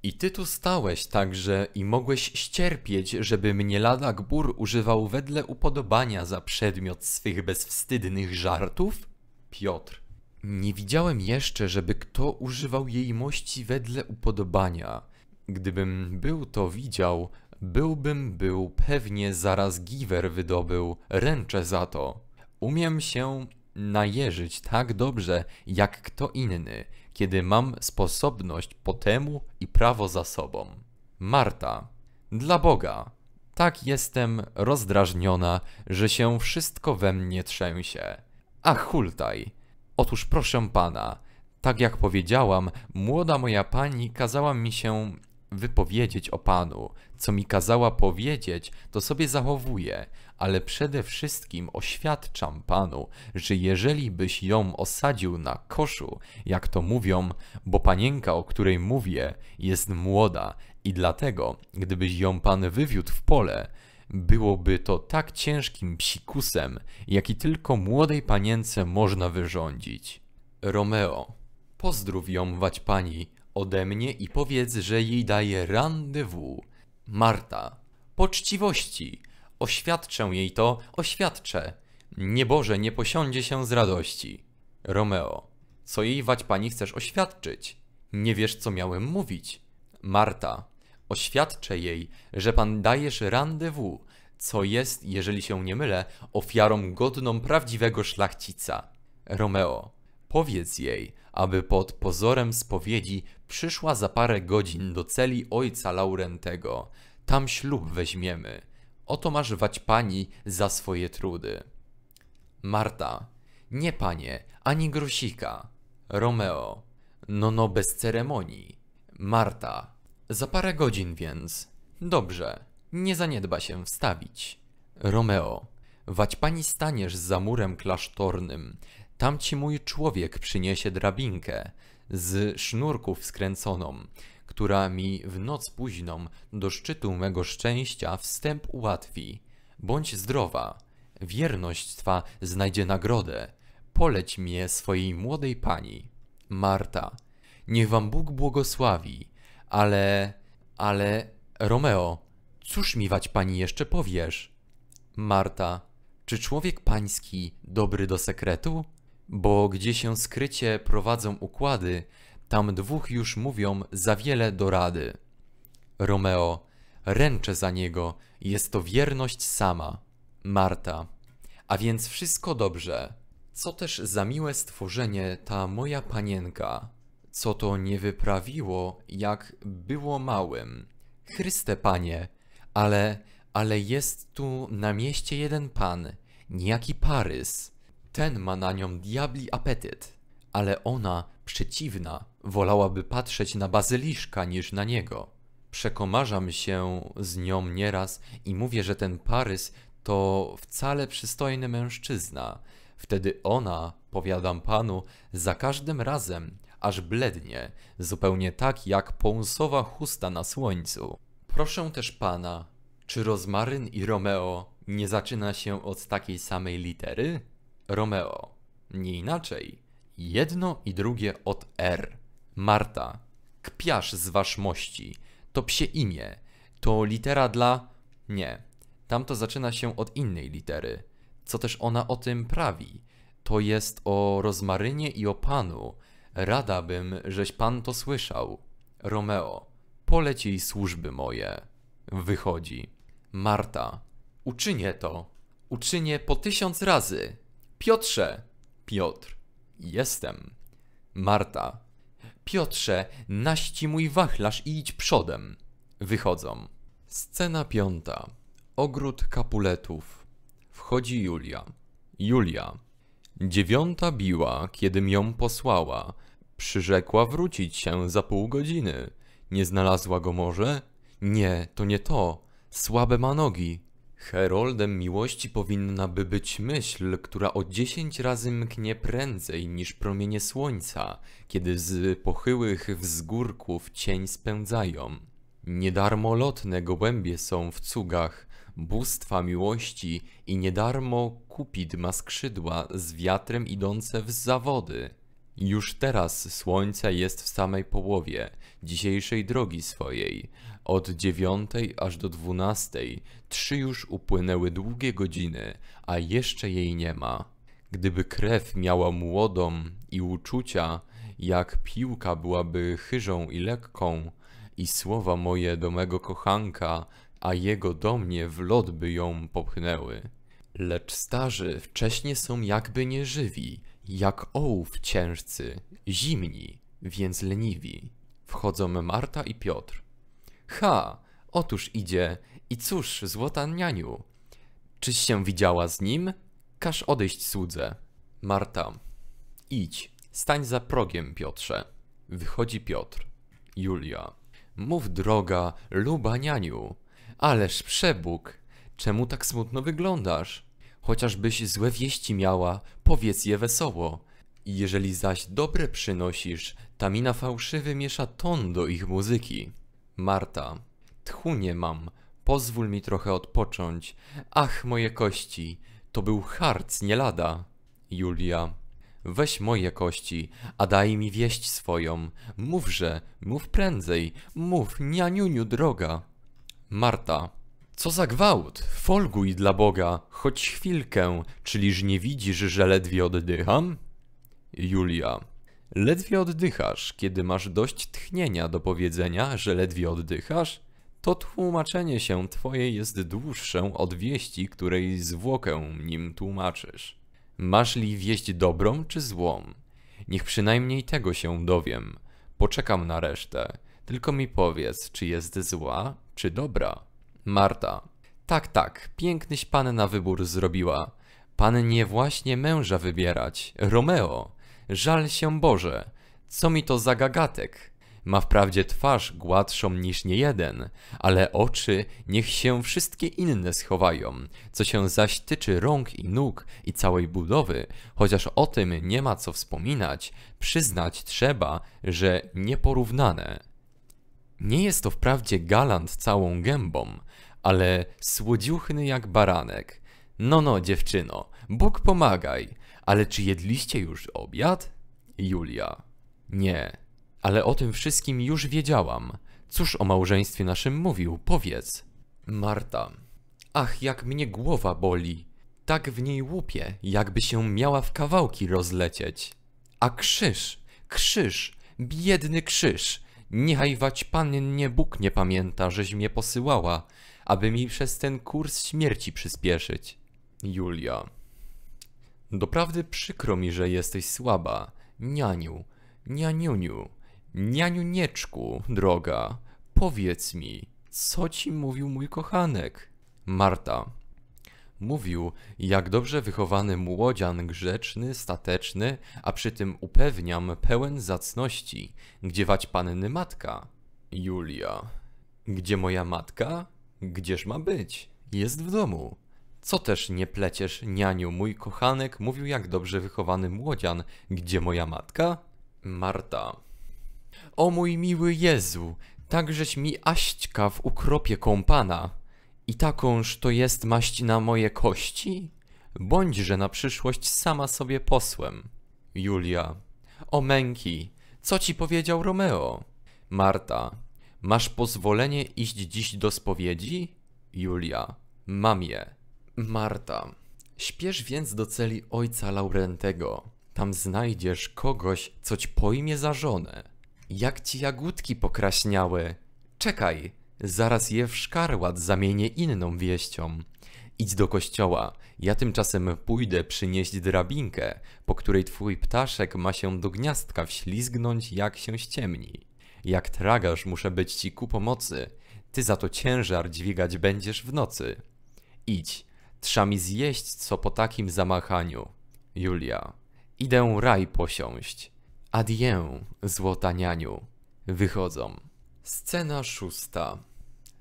I ty tu stałeś także i mogłeś ścierpieć, żeby mnie lada gbur używał wedle upodobania za przedmiot swych bezwstydnych żartów? Piotr. Nie widziałem jeszcze, żeby kto używał jej mości wedle upodobania. Gdybym był to widział, byłbym był pewnie zaraz giwer wydobył, ręczę za to. Umiem się najeżyć tak dobrze jak kto inny, kiedy mam sposobność po temu i prawo za sobą. Marta. Dla Boga. Tak jestem rozdrażniona, że się wszystko we mnie trzęsie. Ach, hultaj. Otóż proszę pana, tak jak powiedziałam, młoda moja pani kazała mi się wypowiedzieć o panu. Co mi kazała powiedzieć, to sobie zachowuję ale przede wszystkim oświadczam panu, że jeżeli byś ją osadził na koszu, jak to mówią, bo panienka, o której mówię, jest młoda i dlatego, gdybyś ją pan wywiódł w pole, byłoby to tak ciężkim psikusem, jaki tylko młodej panience można wyrządzić. Romeo, pozdrów ją, wać pani, ode mnie i powiedz, że jej daje rendezvous. Marta, poczciwości, Oświadczę jej to, oświadczę. Nieboże, nie posiądzie się z radości. Romeo. Co jej wać pani chcesz oświadczyć? Nie wiesz, co miałem mówić. Marta. Oświadczę jej, że pan dajesz rendezvous, co jest, jeżeli się nie mylę, ofiarą godną prawdziwego szlachcica. Romeo. Powiedz jej, aby pod pozorem spowiedzi przyszła za parę godzin do celi ojca Laurentego. Tam ślub weźmiemy. Oto masz wać pani za swoje trudy. Marta. Nie panie, ani grosika. Romeo. No no bez ceremonii. Marta. Za parę godzin więc. Dobrze. Nie zaniedba się wstawić. Romeo. Wać pani staniesz za murem klasztornym. Tam ci mój człowiek przyniesie drabinkę z sznurków skręconą która mi w noc późną do szczytu mego szczęścia wstęp ułatwi. Bądź zdrowa, wierność Twa znajdzie nagrodę. Poleć mnie swojej młodej pani. Marta. Niech Wam Bóg błogosławi, ale... ale... Romeo, cóż mi wać Pani jeszcze powiesz? Marta. Czy człowiek pański dobry do sekretu? Bo gdzie się skrycie prowadzą układy, tam dwóch już mówią za wiele do rady. Romeo, ręczę za niego, jest to wierność sama. Marta, a więc wszystko dobrze. Co też za miłe stworzenie ta moja panienka. Co to nie wyprawiło, jak było małym. Chryste panie, ale, ale jest tu na mieście jeden pan, niejaki Parys. Ten ma na nią diabli apetyt, ale ona przeciwna wolałaby patrzeć na bazyliszka niż na niego. Przekomarzam się z nią nieraz i mówię, że ten Parys to wcale przystojny mężczyzna. Wtedy ona, powiadam panu, za każdym razem, aż blednie, zupełnie tak jak pąsowa chusta na słońcu. Proszę też pana, czy Rozmaryn i Romeo nie zaczyna się od takiej samej litery? Romeo. Nie inaczej. Jedno i drugie od R. Marta. Kpiasz z waszmości. To psie imię. To litera dla... Nie. Tamto zaczyna się od innej litery. Co też ona o tym prawi? To jest o rozmarynie i o panu. Rada bym, żeś pan to słyszał. Romeo. Poleciej służby moje. Wychodzi. Marta. Uczynię to. Uczynię po tysiąc razy. Piotrze. Piotr. Jestem. Marta. Piotrze, naści mój wachlarz i idź przodem. Wychodzą. Scena piąta. Ogród kapuletów. Wchodzi Julia. Julia. Dziewiąta biła, kiedym ją posłała. Przyrzekła wrócić się za pół godziny. Nie znalazła go może? Nie, to nie to. Słabe ma nogi. Heroldem miłości powinna by być myśl, która o dziesięć razy mknie prędzej niż promienie słońca, kiedy z pochyłych wzgórków cień spędzają. Niedarmolotne gołębie są w cugach, bóstwa miłości i niedarmo kupid ma skrzydła z wiatrem idące w zawody. Już teraz słońce jest w samej połowie dzisiejszej drogi swojej, od dziewiątej aż do dwunastej trzy już upłynęły długie godziny, a jeszcze jej nie ma. Gdyby krew miała młodą i uczucia, jak piłka byłaby chyżą i lekką, i słowa moje do mego kochanka, a jego do mnie w lot by ją popchnęły. Lecz starzy wcześnie są jakby nieżywi, jak ołów ciężcy, zimni, więc leniwi. Wchodzą Marta i Piotr. Ha! Otóż idzie. I cóż, złota nianiu. Czyś się widziała z nim? Każ odejść słudze. Marta. Idź. Stań za progiem, Piotrze. Wychodzi Piotr. Julia. Mów droga, luba nianiu. Ależ przebóg. Czemu tak smutno wyglądasz? Chociażbyś złe wieści miała, powiedz je wesoło. Jeżeli zaś dobre przynosisz, tamina fałszywy miesza ton do ich muzyki. Marta. Tchu nie mam, pozwól mi trochę odpocząć. Ach, moje kości, to był harc, nie lada. Julia. Weź moje kości, a daj mi wieść swoją. Mówże, mów prędzej, mów, nianiuniu droga. Marta. Co za gwałt! Folguj dla Boga, choć chwilkę, czyliż nie widzisz, że ledwie oddycham? Julia. Ledwie oddychasz, kiedy masz dość tchnienia do powiedzenia, że ledwie oddychasz, to tłumaczenie się twoje jest dłuższe od wieści, której zwłokę nim tłumaczysz. Masz li wieść dobrą czy złą? Niech przynajmniej tego się dowiem. Poczekam na resztę. Tylko mi powiedz, czy jest zła, czy dobra. Marta. Tak, tak, pięknyś pan na wybór zrobiła. Pan nie właśnie męża wybierać. Romeo. Żal się Boże, co mi to za gagatek? Ma wprawdzie twarz gładszą niż niejeden, ale oczy niech się wszystkie inne schowają, co się zaś tyczy rąk i nóg i całej budowy, chociaż o tym nie ma co wspominać, przyznać trzeba, że nieporównane. Nie jest to wprawdzie galant całą gębą, ale słodziuchny jak baranek. No no, dziewczyno, Bóg pomagaj, ale czy jedliście już obiad? Julia. Nie. Ale o tym wszystkim już wiedziałam. Cóż o małżeństwie naszym mówił, powiedz. Marta. Ach, jak mnie głowa boli. Tak w niej łupie, jakby się miała w kawałki rozlecieć. A krzyż, krzyż, biedny krzyż. Niechaj wać pannie Bóg nie pamięta, żeś mnie posyłała, aby mi przez ten kurs śmierci przyspieszyć. Julia. Doprawdy przykro mi, że jesteś słaba. Nianiu, nianiuniu, nianiunieczku, droga, powiedz mi, co ci mówił mój kochanek? Marta. Mówił, jak dobrze wychowany młodzian, grzeczny, stateczny, a przy tym upewniam, pełen zacności, gdzie wać panny matka. Julia. Gdzie moja matka? Gdzież ma być? Jest w domu. Co też nie pleciesz, nianiu, mój kochanek mówił jak dobrze wychowany młodzian. Gdzie moja matka? Marta. O mój miły Jezu, takżeś mi aśćka w ukropie kąpana. I takąż to jest maść na moje kości? Bądźże na przyszłość sama sobie posłem. Julia. O męki, co ci powiedział Romeo? Marta. Masz pozwolenie iść dziś do spowiedzi? Julia. Mam je. Marta, śpiesz więc do celi ojca Laurentego. Tam znajdziesz kogoś, co ci pojmie za żonę. Jak ci jagódki pokraśniały. Czekaj, zaraz je w szkarłat zamienię inną wieścią. Idź do kościoła, ja tymczasem pójdę przynieść drabinkę, po której twój ptaszek ma się do gniazdka wślizgnąć jak się ściemni. Jak tragasz muszę być ci ku pomocy, ty za to ciężar dźwigać będziesz w nocy. Idź, Trza mi zjeść co po takim zamachaniu. Julia. Idę raj posiąść. Adieu, złotanianiu. Wychodzą. Scena szósta.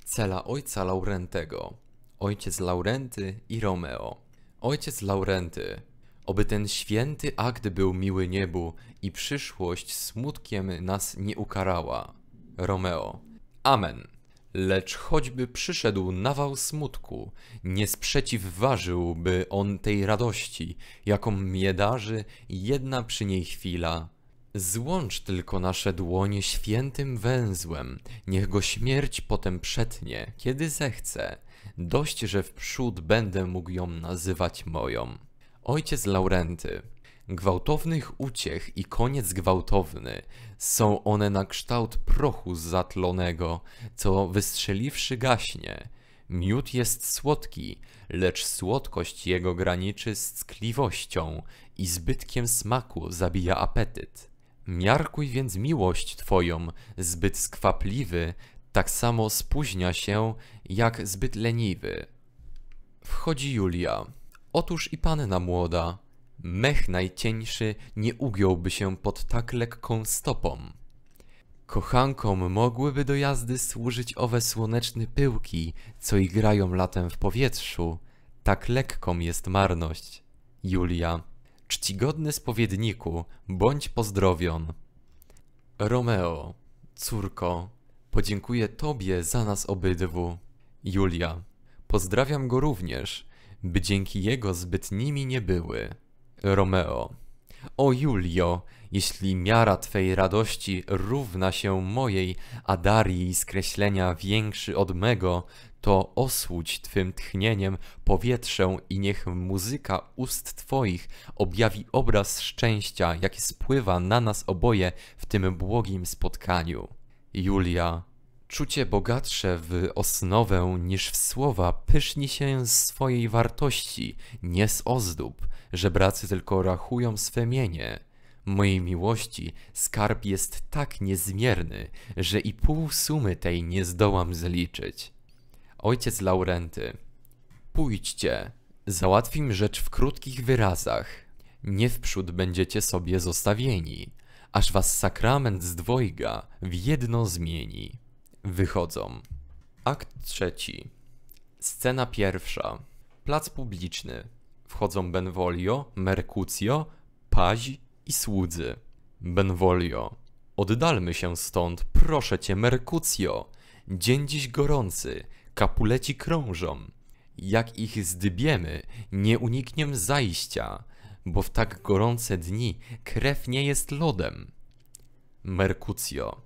Cela ojca Laurentego. Ojciec Laurenty i Romeo. Ojciec Laurenty. Oby ten święty akt był miły niebu i przyszłość smutkiem nas nie ukarała. Romeo. Amen. Lecz choćby przyszedł nawał smutku, nie sprzeciwważyłby on tej radości, jaką mnie darzy jedna przy niej chwila. Złącz tylko nasze dłonie świętym węzłem, niech go śmierć potem przetnie, kiedy zechce. Dość, że wprzód będę mógł ją nazywać moją. Ojciec Laurenty gwałtownych uciech i koniec gwałtowny. Są one na kształt prochu zatlonego, co wystrzeliwszy gaśnie. Miód jest słodki, lecz słodkość jego graniczy z ckliwością i zbytkiem smaku zabija apetyt. Miarkuj więc miłość Twoją, zbyt skwapliwy, tak samo spóźnia się, jak zbyt leniwy. Wchodzi Julia. Otóż i panna młoda, Mech najcieńszy nie ugiąłby się pod tak lekką stopą. Kochankom mogłyby do jazdy służyć owe słoneczne pyłki, co igrają latem w powietrzu. Tak lekką jest marność. Julia. Czcigodny spowiedniku, bądź pozdrowion. Romeo. Córko, podziękuję Tobie za nas obydwu. Julia. Pozdrawiam go również, by dzięki jego zbytnimi nie były. Romeo. O Julio, jeśli miara Twej radości równa się mojej, a dar jej skreślenia większy od mego, to osłudź Twym tchnieniem powietrzę i niech muzyka ust Twoich objawi obraz szczęścia, jaki spływa na nas oboje w tym błogim spotkaniu. Julia, czucie bogatsze w osnowę niż w słowa pyszni się z swojej wartości, nie z ozdób, Żebracy tylko rachują swe mienie. Mojej miłości skarb jest tak niezmierny, że i pół sumy tej nie zdołam zliczyć. Ojciec Laurenty. Pójdźcie, załatwim rzecz w krótkich wyrazach. Nie wprzód będziecie sobie zostawieni, aż was sakrament z dwojga w jedno zmieni. Wychodzą. Akt trzeci. Scena pierwsza. Plac publiczny wchodzą Benvolio, Mercutio, Paź i Słudzy. Benvolio. Oddalmy się stąd, proszę cię, Mercutio. Dzień dziś gorący, kapuleci krążą. Jak ich zdybiemy, nie unikniem zajścia, bo w tak gorące dni krew nie jest lodem. Mercutio.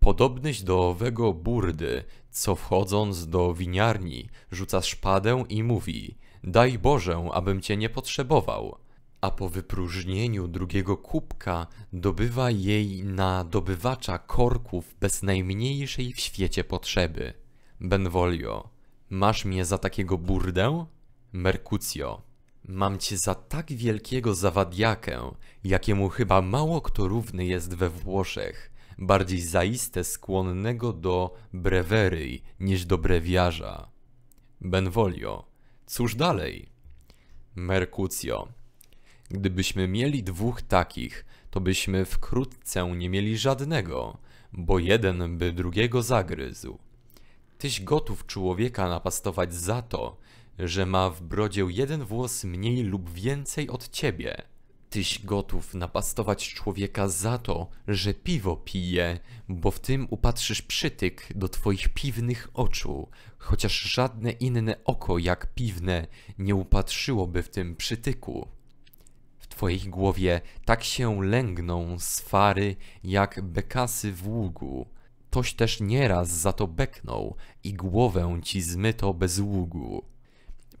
Podobnyś do owego burdy, co wchodząc do winiarni, rzuca szpadę i mówi – Daj Boże, abym Cię nie potrzebował. A po wypróżnieniu drugiego kubka dobywa jej na dobywacza korków bez najmniejszej w świecie potrzeby. Benvolio, masz mnie za takiego burdę? Mercutio, mam cię za tak wielkiego zawadiakę, jakiemu chyba mało kto równy jest we Włoszech, bardziej zaiste skłonnego do brewery niż do brewiarza. Benvolio, Cóż dalej? Merkucjo. Gdybyśmy mieli dwóch takich, to byśmy wkrótce nie mieli żadnego, bo jeden by drugiego zagryzł. Tyś gotów człowieka napastować za to, że ma w brodzie jeden włos mniej lub więcej od ciebie – jesteś gotów napastować człowieka za to, że piwo pije, bo w tym upatrzysz przytyk do twoich piwnych oczu, chociaż żadne inne oko jak piwne nie upatrzyłoby w tym przytyku. W twojej głowie tak się lęgną swary jak bekasy w ługu. Toś też nieraz za to beknął i głowę ci zmyto bez ługu.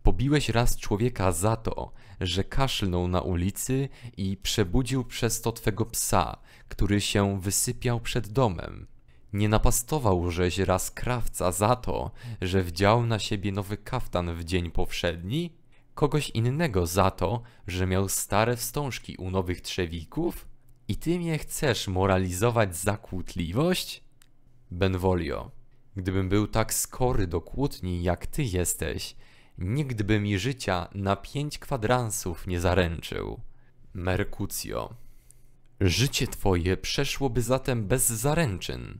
Pobiłeś raz człowieka za to, że kaszlnął na ulicy i przebudził przez to twego psa, który się wysypiał przed domem. Nie napastował żeś raz krawca za to, że wdział na siebie nowy kaftan w dzień powszedni? Kogoś innego za to, że miał stare wstążki u nowych trzewików? I ty mnie chcesz moralizować za kłótliwość? Benvolio, gdybym był tak skory do kłótni jak ty jesteś, nigdy by mi życia na pięć kwadransów nie zaręczył. Merkucjo. Życie twoje przeszłoby zatem bez zaręczyn.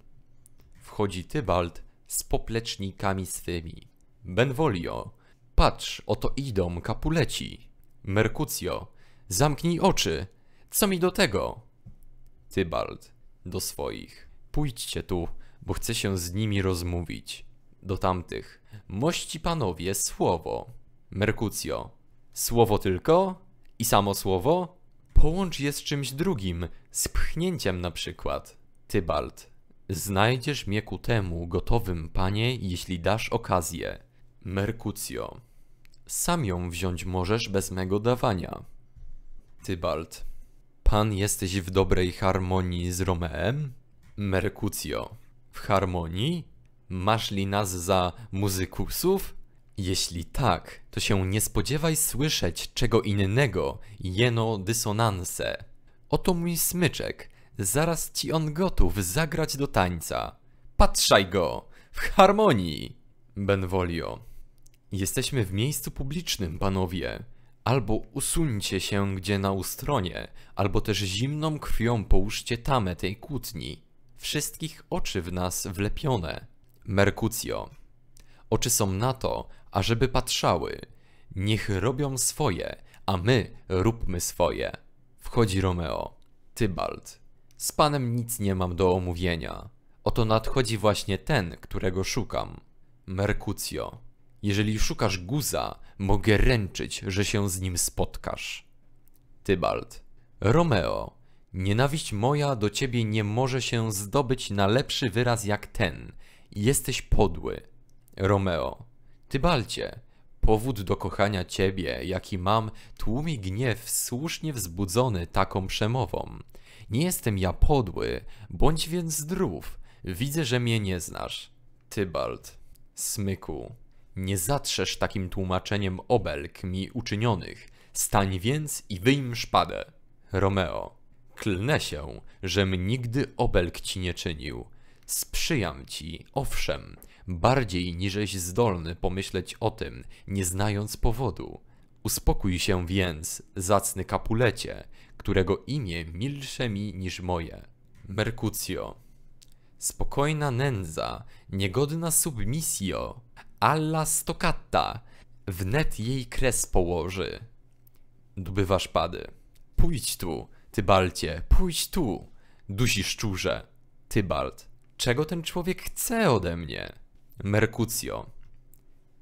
Wchodzi Tybald z poplecznikami swymi. Benvolio. Patrz, oto idą kapuleci. Merkucjo. Zamknij oczy. Co mi do tego? Tybald. Do swoich. Pójdźcie tu, bo chcę się z nimi rozmówić. Do tamtych mości panowie słowo. Merkucjo. Słowo tylko? I samo słowo? Połącz je z czymś drugim, z pchnięciem na przykład. Tybalt. Znajdziesz mnie ku temu gotowym, panie, jeśli dasz okazję. Merkucjo. Sam ją wziąć możesz bez mego dawania. Tybalt. Pan jesteś w dobrej harmonii z Romeem? Merkucjo. W harmonii? Masz li nas za muzykusów? Jeśli tak, to się nie spodziewaj słyszeć czego innego, jeno dysonanse. Oto mój smyczek, zaraz ci on gotów zagrać do tańca. Patrzaj go, w harmonii! Benvolio. Jesteśmy w miejscu publicznym, panowie. Albo usuńcie się gdzie na ustronie, albo też zimną krwią połóżcie tamę tej kłótni. Wszystkich oczy w nas wlepione. Mercutio. Oczy są na to, ażeby patrzały. Niech robią swoje, a my róbmy swoje. Wchodzi Romeo. Tybald. Z panem nic nie mam do omówienia. Oto nadchodzi właśnie ten, którego szukam. Mercutio. Jeżeli szukasz guza, mogę ręczyć, że się z nim spotkasz. Tybald. Romeo, nienawiść moja do ciebie nie może się zdobyć na lepszy wyraz jak ten, Jesteś podły, Romeo. Tybalcie, powód do kochania ciebie, jaki mam, tłumi gniew słusznie wzbudzony taką przemową. Nie jestem ja podły, bądź więc zdrów. Widzę, że mnie nie znasz. Tybalt, smyku, nie zatrzesz takim tłumaczeniem obelg mi uczynionych. Stań więc i wyjm szpadę. Romeo, klnę się, żem nigdy obelg ci nie czynił Sprzyjam ci, owszem, bardziej niżeś zdolny pomyśleć o tym, nie znając powodu. Uspokój się więc, zacny kapulecie, którego imię milsze mi niż moje. Mercutio. Spokojna nędza, niegodna submisjo, alla stocatta, wnet jej kres położy. Dubywasz pady. Pójdź tu, Tybalcie, pójdź tu, dusi szczurze. Tybalt. Czego ten człowiek chce ode mnie? Merkucjo.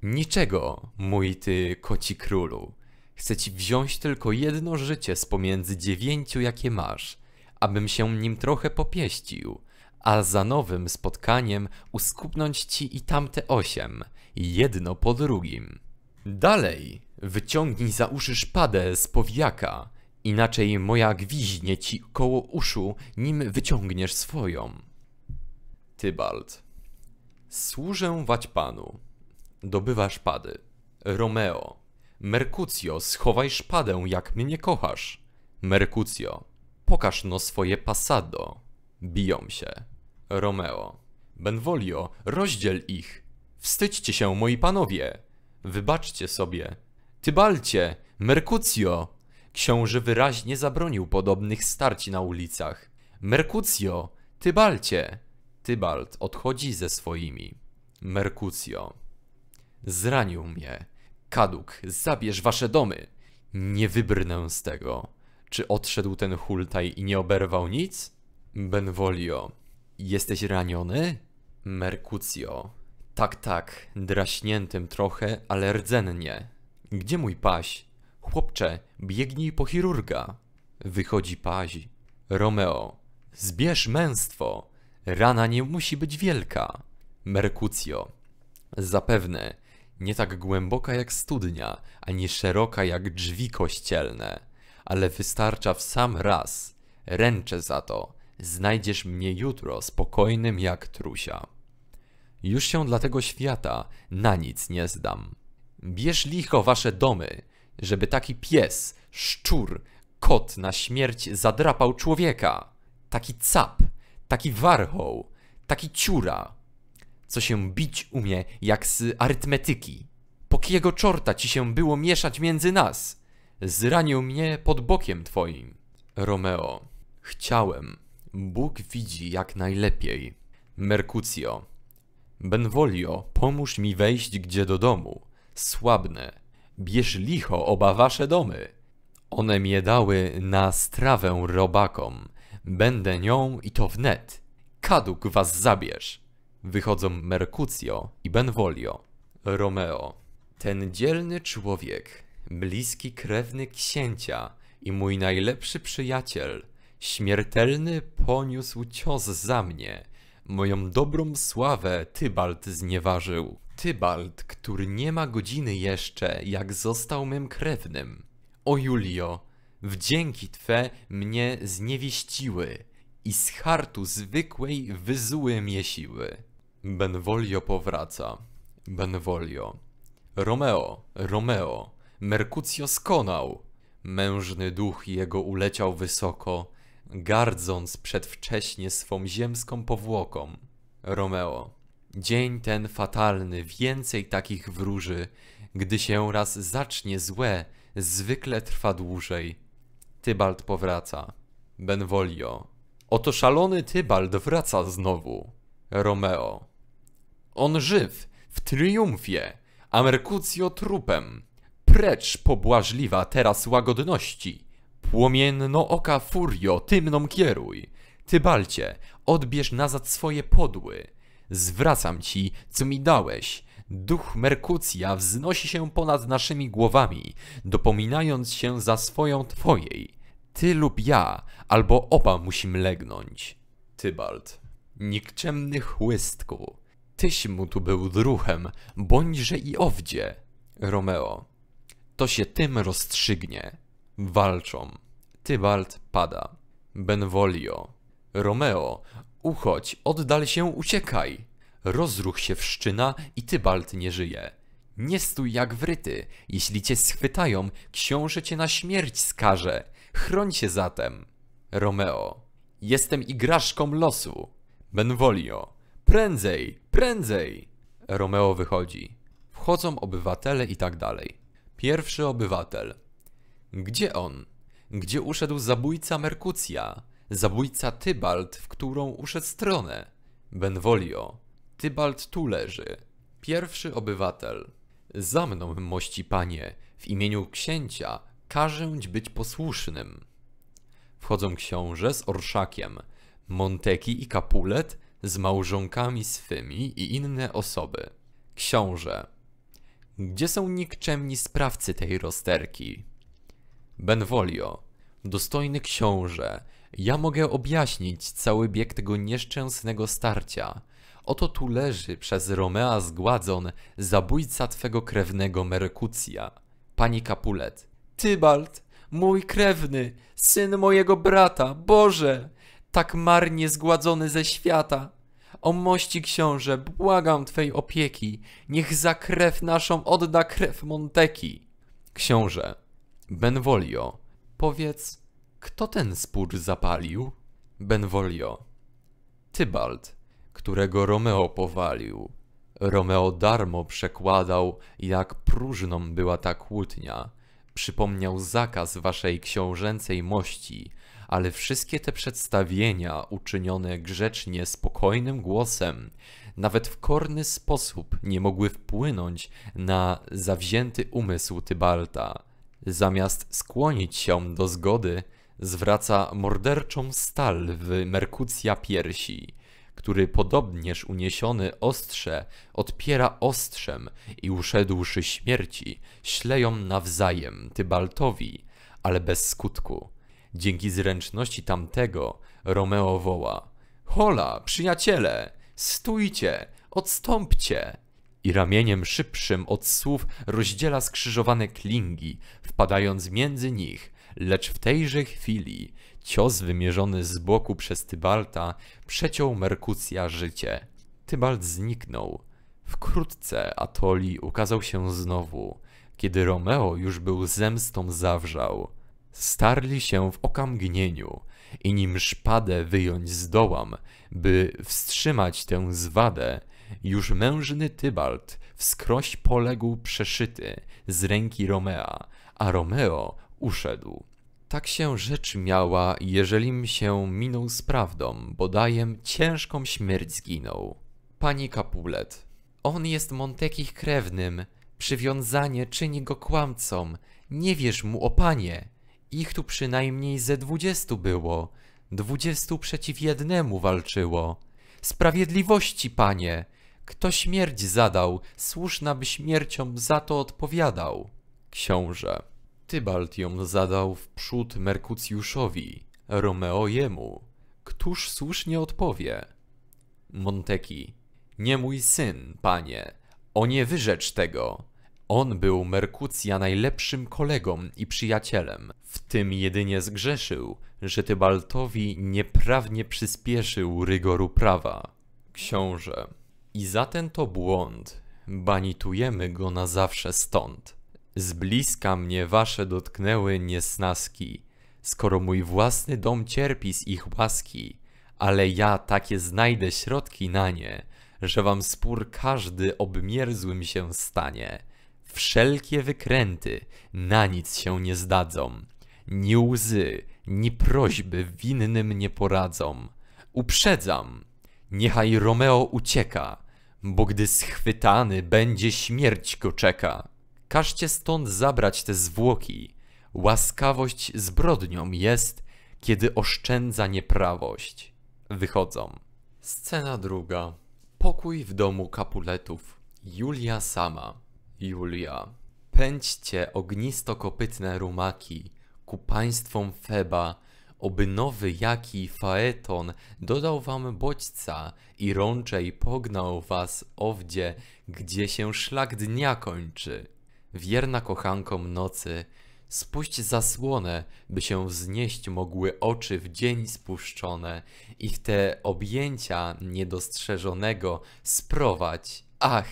Niczego, mój ty koci królu. Chcę ci wziąć tylko jedno życie z pomiędzy dziewięciu, jakie masz, abym się nim trochę popieścił, a za nowym spotkaniem uskupnąć ci i tamte osiem, jedno po drugim. Dalej, wyciągnij za uszy szpadę z powiaka, inaczej moja gwiźnie ci koło uszu, nim wyciągniesz swoją. Tybalt. Służę wać panu. Dobywa szpady. Romeo. Merkucjo, schowaj szpadę, jak mnie kochasz. Merkucjo. Pokaż no swoje pasado. Biją się. Romeo. Benvolio, rozdziel ich. Wstydźcie się, moi panowie. Wybaczcie sobie. Tybalcie, Merkucjo. Książę wyraźnie zabronił podobnych starć na ulicach. Merkucjo, Tybalcie. Tybalt odchodzi ze swoimi. Merkucjo. Zranił mnie. Kaduk, zabierz wasze domy. Nie wybrnę z tego. Czy odszedł ten hultaj i nie oberwał nic? Benvolio. Jesteś raniony? Merkucjo. Tak, tak, draśniętym trochę, ale rdzennie. Gdzie mój paś? Chłopcze, biegnij po chirurga. Wychodzi paź. Romeo. Zbierz męstwo. Rana nie musi być wielka. Mercutio. Zapewne nie tak głęboka jak studnia, ani szeroka jak drzwi kościelne, ale wystarcza w sam raz. Ręczę za to. Znajdziesz mnie jutro spokojnym jak trusia. Już się dla tego świata na nic nie zdam. Bierz licho wasze domy, żeby taki pies, szczur, kot na śmierć zadrapał człowieka. Taki cap Taki warchoł, taki ciura, co się bić umie jak z arytmetyki. Po kiego czorta ci się było mieszać między nas? Zranił mnie pod bokiem twoim. Romeo. Chciałem. Bóg widzi jak najlepiej. Mercutio. Benvolio, pomóż mi wejść gdzie do domu. Słabne, Bierz licho oba wasze domy. One mnie dały na strawę robakom. Będę nią i to wnet. Kaduk was zabierz. Wychodzą Mercutio i Benvolio. Romeo. Ten dzielny człowiek, bliski krewny księcia i mój najlepszy przyjaciel, śmiertelny poniósł cios za mnie. Moją dobrą sławę Tybalt znieważył. Tybalt, który nie ma godziny jeszcze, jak został mym krewnym. O Julio, wdzięki Twe mnie zniewieściły i z hartu zwykłej wyzuły mnie siły. Benvolio powraca. Benvolio. Romeo, Romeo, Mercutio skonał. Mężny duch jego uleciał wysoko, gardząc przedwcześnie swą ziemską powłoką. Romeo. Dzień ten fatalny więcej takich wróży, gdy się raz zacznie złe, zwykle trwa dłużej Tybald powraca. Benvolio. Oto szalony Tybald wraca znowu. Romeo. On żyw, w triumfie, a Mercutio trupem. Precz pobłażliwa teraz łagodności. Płomienno oka furio, tymną kieruj. Tybalcie, odbierz nazad swoje podły. Zwracam ci, co mi dałeś. Duch Merkucja wznosi się ponad naszymi głowami, dopominając się za swoją twojej. Ty lub ja, albo oba musimy legnąć. Tybald. Nikczemny chłystku. Tyś mu tu był druhem, bądźże i owdzie. Romeo. To się tym rozstrzygnie. Walczą. Tybald pada. Benvolio. Romeo, uchodź, oddal się, uciekaj. Rozruch się wszczyna i Tybald nie żyje. Nie stój jak wryty, jeśli cię schwytają, książę cię na śmierć skaże. Chroń się zatem, Romeo. Jestem igraszką losu. Benvolio. Prędzej, prędzej! Romeo wychodzi. Wchodzą obywatele i tak dalej. Pierwszy obywatel. Gdzie on? Gdzie uszedł zabójca Merkucja? Zabójca Tybalt, w którą uszedł stronę? Benvolio. Tybalt tu leży. Pierwszy obywatel. Za mną, mości panie, w imieniu księcia, Każę ci być posłusznym. Wchodzą książę z orszakiem, Monteki i Kapulet z małżonkami swymi i inne osoby. Książę. Gdzie są nikczemni sprawcy tej rozterki? Benvolio. Dostojny książę, ja mogę objaśnić cały bieg tego nieszczęsnego starcia. Oto tu leży przez Romea zgładzon zabójca twego krewnego Merkucja. Pani Kapulet, Tybalt, mój krewny, syn mojego brata, Boże, tak marnie zgładzony ze świata. O mości książę, błagam Twej opieki, niech za krew naszą odda krew Monteki. Książę, Benvolio, powiedz, kto ten spór zapalił? Benvolio, Tybalt, którego Romeo powalił. Romeo darmo przekładał, jak próżną była ta kłótnia przypomniał zakaz waszej książęcej mości, ale wszystkie te przedstawienia uczynione grzecznie, spokojnym głosem, nawet w korny sposób nie mogły wpłynąć na zawzięty umysł Tybalta. Zamiast skłonić się do zgody, zwraca morderczą stal w Merkucja piersi który podobnież uniesiony ostrze odpiera ostrzem i uszedłszy śmierci, śleją nawzajem Tybaltowi, ale bez skutku. Dzięki zręczności tamtego Romeo woła: Hola, przyjaciele, stójcie, odstąpcie! i ramieniem szybszym od słów rozdziela skrzyżowane klingi, wpadając między nich, lecz w tejże chwili Cios wymierzony z boku przez Tybalta przeciął Merkucja życie. Tybalt zniknął. Wkrótce Atoli ukazał się znowu, kiedy Romeo już był zemstą zawrzał. Starli się w okamgnieniu i nim szpadę wyjąć zdołam, by wstrzymać tę zwadę, już mężny Tybalt wskroś poległ przeszyty z ręki Romea, a Romeo uszedł. Tak się rzecz miała, jeżelim się minął z prawdą, bodajem ciężką śmierć zginął. Pani Capulet. On jest Montekich krewnym, przywiązanie czyni go kłamcą, nie wierz mu o panie. Ich tu przynajmniej ze dwudziestu było, dwudziestu przeciw jednemu walczyło. Sprawiedliwości, panie! Kto śmierć zadał, słuszna by śmiercią za to odpowiadał. Książę. Tybalt ją zadał w przód Merkucjuszowi, Romeo jemu. Któż słusznie odpowie? Monteki. Nie mój syn, panie. O nie wyrzecz tego. On był Merkucja najlepszym kolegą i przyjacielem. W tym jedynie zgrzeszył, że Tybaltowi nieprawnie przyspieszył rygoru prawa. Książę. I za ten to błąd banitujemy go na zawsze stąd. Z bliska mnie wasze dotknęły niesnaski, skoro mój własny dom cierpi z ich łaski, ale ja takie znajdę środki na nie, że wam spór każdy obmierzłym się stanie. Wszelkie wykręty na nic się nie zdadzą, ni łzy, ni prośby winnym nie poradzą. Uprzedzam, niechaj Romeo ucieka, bo gdy schwytany będzie śmierć go czeka. Każcie stąd zabrać te zwłoki. Łaskawość zbrodnią jest, kiedy oszczędza nieprawość. Wychodzą. Scena druga. Pokój w domu kapuletów. Julia sama. Julia. Pędźcie ognisto-kopytne rumaki ku państwom Feba, oby nowy jaki faeton dodał wam bodźca i rączej pognał was owdzie, gdzie się szlak dnia kończy wierna kochankom nocy, spuść zasłonę, by się wznieść mogły oczy w dzień spuszczone i w te objęcia niedostrzeżonego sprowadź, ach,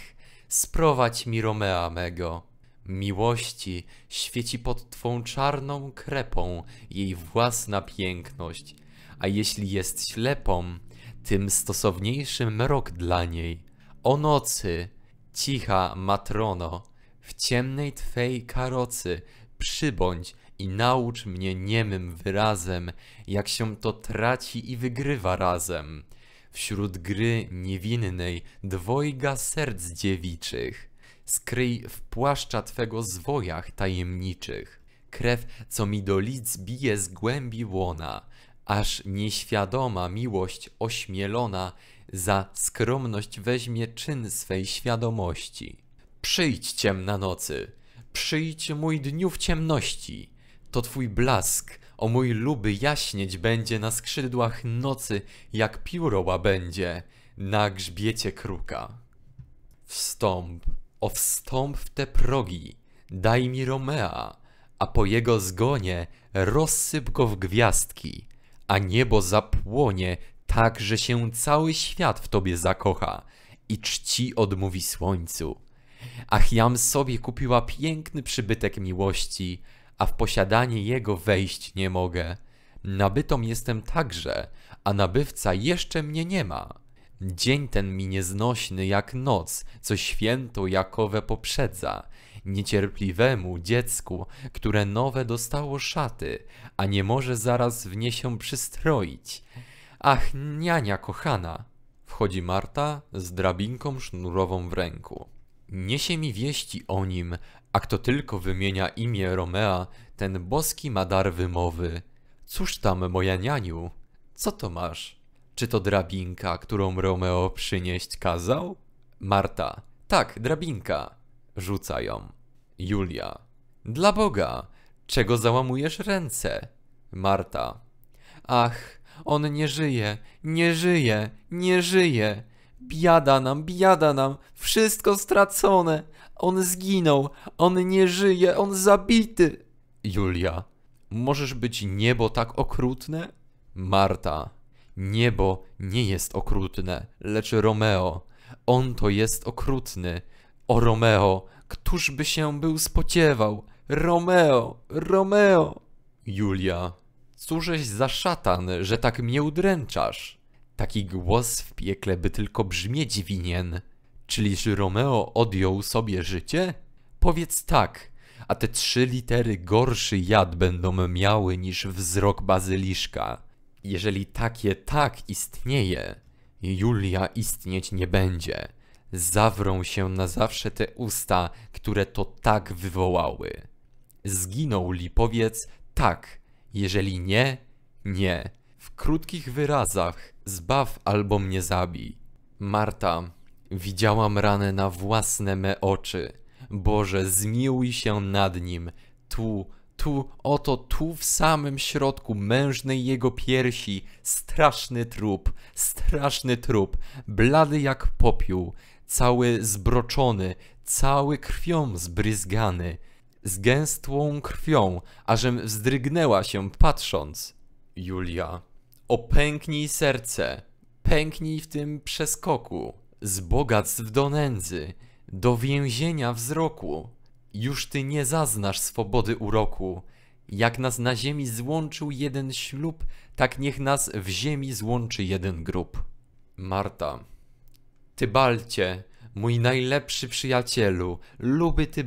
sprowadź mi Romea mego miłości świeci pod twą czarną krepą jej własna piękność, a jeśli jest ślepą, tym stosowniejszy mrok dla niej. O nocy, cicha matrono, w ciemnej Twej karocy przybądź i naucz mnie niemym wyrazem, jak się to traci i wygrywa razem. Wśród gry niewinnej dwojga serc dziewiczych, skryj w płaszcza Twego zwojach tajemniczych. Krew, co mi do lic bije z głębi łona, aż nieświadoma miłość ośmielona za skromność weźmie czyn swej świadomości. Przyjdź ciemna nocy, przyjdź mój dniu w ciemności. To twój blask, o mój luby jaśnieć będzie na skrzydłach nocy, jak pióro łabędzie na grzbiecie kruka. Wstąp, o wstąp w te progi, daj mi Romea, a po jego zgonie rozsyp go w gwiazdki, a niebo zapłonie tak, że się cały świat w tobie zakocha i czci odmówi słońcu. Achiam sobie kupiła piękny przybytek miłości, a w posiadanie jego wejść nie mogę. Nabytą jestem także, a nabywca jeszcze mnie nie ma. Dzień ten mi nieznośny jak noc, co święto jakowe poprzedza. Niecierpliwemu dziecku, które nowe dostało szaty, a nie może zaraz w nie się przystroić. Ach, niania kochana! Wchodzi Marta z drabinką sznurową w ręku. Niesie mi wieści o nim, a kto tylko wymienia imię Romea, ten boski ma dar wymowy. Cóż tam, moja nianiu? Co to masz? Czy to drabinka, którą Romeo przynieść kazał? Marta. Tak, drabinka. Rzuca ją. Julia. Dla Boga! Czego załamujesz ręce? Marta. Ach, on nie żyje, nie żyje, nie żyje. Biada nam, biada nam, wszystko stracone. On zginął, on nie żyje, on zabity. Julia, możesz być niebo tak okrutne? Marta, niebo nie jest okrutne, lecz Romeo. On to jest okrutny. O Romeo, któż by się był spodziewał? Romeo, Romeo! Julia, cóżeś za szatan, że tak mnie udręczasz? Taki głos w piekle by tylko brzmieć winien. Czyliż Romeo odjął sobie życie? Powiedz tak, a te trzy litery gorszy jad będą miały niż wzrok bazyliszka. Jeżeli takie tak istnieje, Julia istnieć nie będzie. Zawrą się na zawsze te usta, które to tak wywołały. Zginął li powiedz tak, jeżeli nie, nie. W krótkich wyrazach Zbaw albo mnie zabij. Marta, widziałam ranę na własne me oczy. Boże, zmiłuj się nad nim. Tu, tu, oto tu w samym środku mężnej jego piersi, straszny trup, straszny trup, blady jak popiół, cały zbroczony, cały krwią zbryzgany, z gęstłą krwią, ażem wzdrygnęła się patrząc. Julia. Opęknij serce, pęknij w tym przeskoku, z bogactw do nędzy, do więzienia wzroku. Już ty nie zaznasz swobody uroku. Jak nas na ziemi złączył jeden ślub, tak niech nas w ziemi złączy jeden grób. Marta. Ty mój najlepszy przyjacielu, luby ty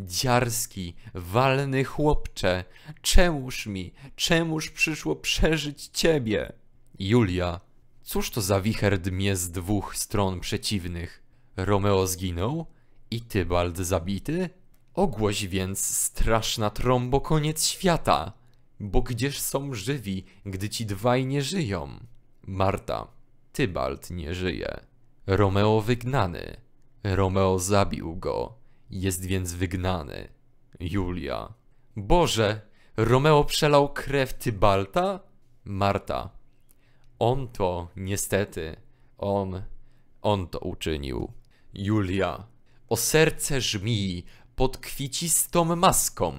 Dziarski, walny chłopcze, czemuż mi, czemuż przyszło przeżyć ciebie? Julia, cóż to za wicher dmie z dwóch stron przeciwnych? Romeo zginął i Tybald zabity? Ogłoś więc straszna trombo koniec świata, bo gdzież są żywi, gdy ci dwaj nie żyją? Marta, Tybald nie żyje. Romeo wygnany. Romeo zabił go. Jest więc wygnany. Julia. Boże, Romeo przelał krew Tybalta? Marta. On to, niestety, on, on to uczynił. Julia. O serce żmii pod kwicistą maską.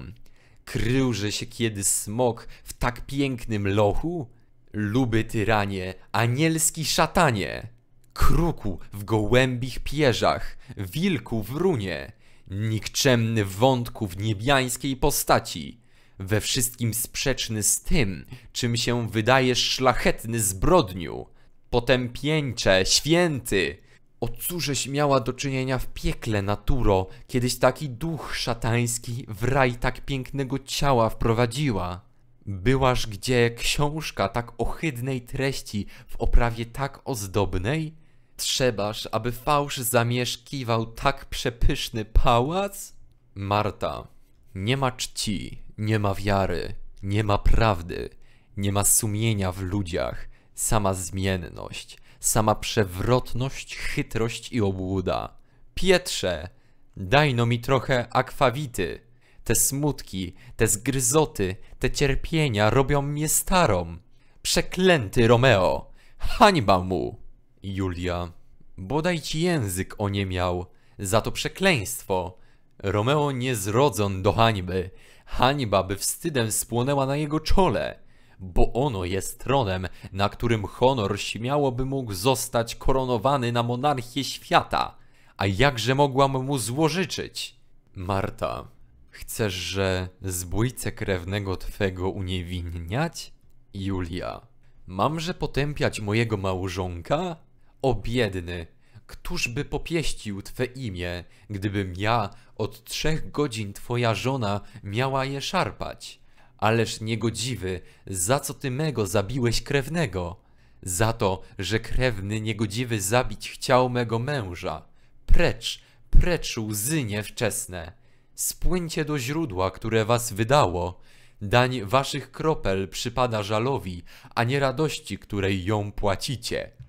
Kryłże się kiedy smok w tak pięknym lochu? Luby tyranie, anielski szatanie. Kruku w gołębich pierzach, wilku w runie nikczemny wątku w niebiańskiej postaci, we wszystkim sprzeczny z tym, czym się wydaje szlachetny zbrodniu, potępieńcze, święty. O cóżeś miała do czynienia w piekle naturo, kiedyś taki duch szatański w raj tak pięknego ciała wprowadziła? Byłaż gdzie książka tak ohydnej treści w oprawie tak ozdobnej? Trzebaż, aby fałsz zamieszkiwał tak przepyszny pałac? Marta. Nie ma czci, nie ma wiary, nie ma prawdy, nie ma sumienia w ludziach, sama zmienność, sama przewrotność, chytrość i obłuda. Pietrze, daj no mi trochę akwawity. Te smutki, te zgryzoty, te cierpienia robią mnie starą. Przeklęty Romeo, hańba mu! Julia. Bodaj ci język oniemiał, nie miał, za to przekleństwo. Romeo nie zrodzon do hańby. Hańba by wstydem spłonęła na jego czole, bo ono jest tronem, na którym honor śmiałoby mógł zostać koronowany na monarchię świata. A jakże mogłam mu złożyczyć? Marta, chcesz, że zbójcę krewnego twego uniewinniać? Julia, mamże potępiać mojego małżonka? O biedny, któż by popieścił Twe imię, gdybym ja od trzech godzin Twoja żona miała je szarpać? Ależ niegodziwy, za co Ty mego zabiłeś krewnego? Za to, że krewny niegodziwy zabić chciał mego męża. Precz, precz łzy niewczesne! Spłyńcie do źródła, które was wydało. Dań waszych kropel przypada żalowi, a nie radości, której ją płacicie.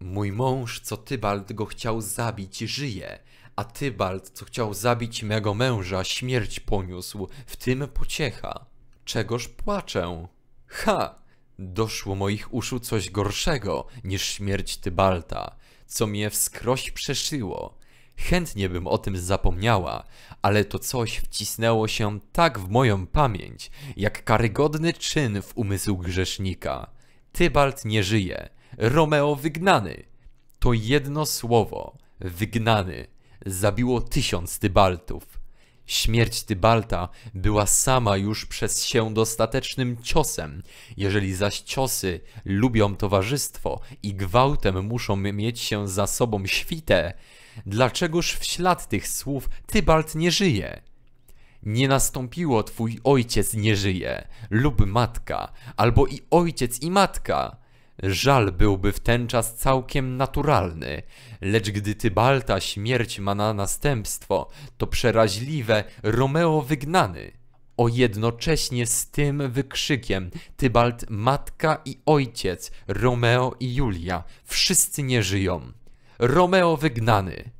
Mój mąż, co Tybald go chciał zabić, żyje, a Tybald, co chciał zabić mego męża, śmierć poniósł, w tym pociecha. Czegoż płaczę? Ha! Doszło moich uszu coś gorszego niż śmierć Tybalta, co mnie wskroś przeszyło. Chętnie bym o tym zapomniała, ale to coś wcisnęło się tak w moją pamięć, jak karygodny czyn w umysł grzesznika. Tybalt nie żyje, Romeo wygnany. To jedno słowo, wygnany, zabiło tysiąc Tybaltów. Śmierć Tybalta była sama już przez się dostatecznym ciosem, jeżeli zaś ciosy lubią towarzystwo i gwałtem muszą mieć się za sobą świtę, dlaczegoż w ślad tych słów Tybalt nie żyje? Nie nastąpiło twój ojciec nie żyje, lub matka, albo i ojciec i matka, Żal byłby w ten czas całkiem naturalny, lecz gdy Tybalta śmierć ma na następstwo, to przeraźliwe Romeo wygnany. O jednocześnie z tym wykrzykiem Tybalt matka i ojciec, Romeo i Julia, wszyscy nie żyją. Romeo wygnany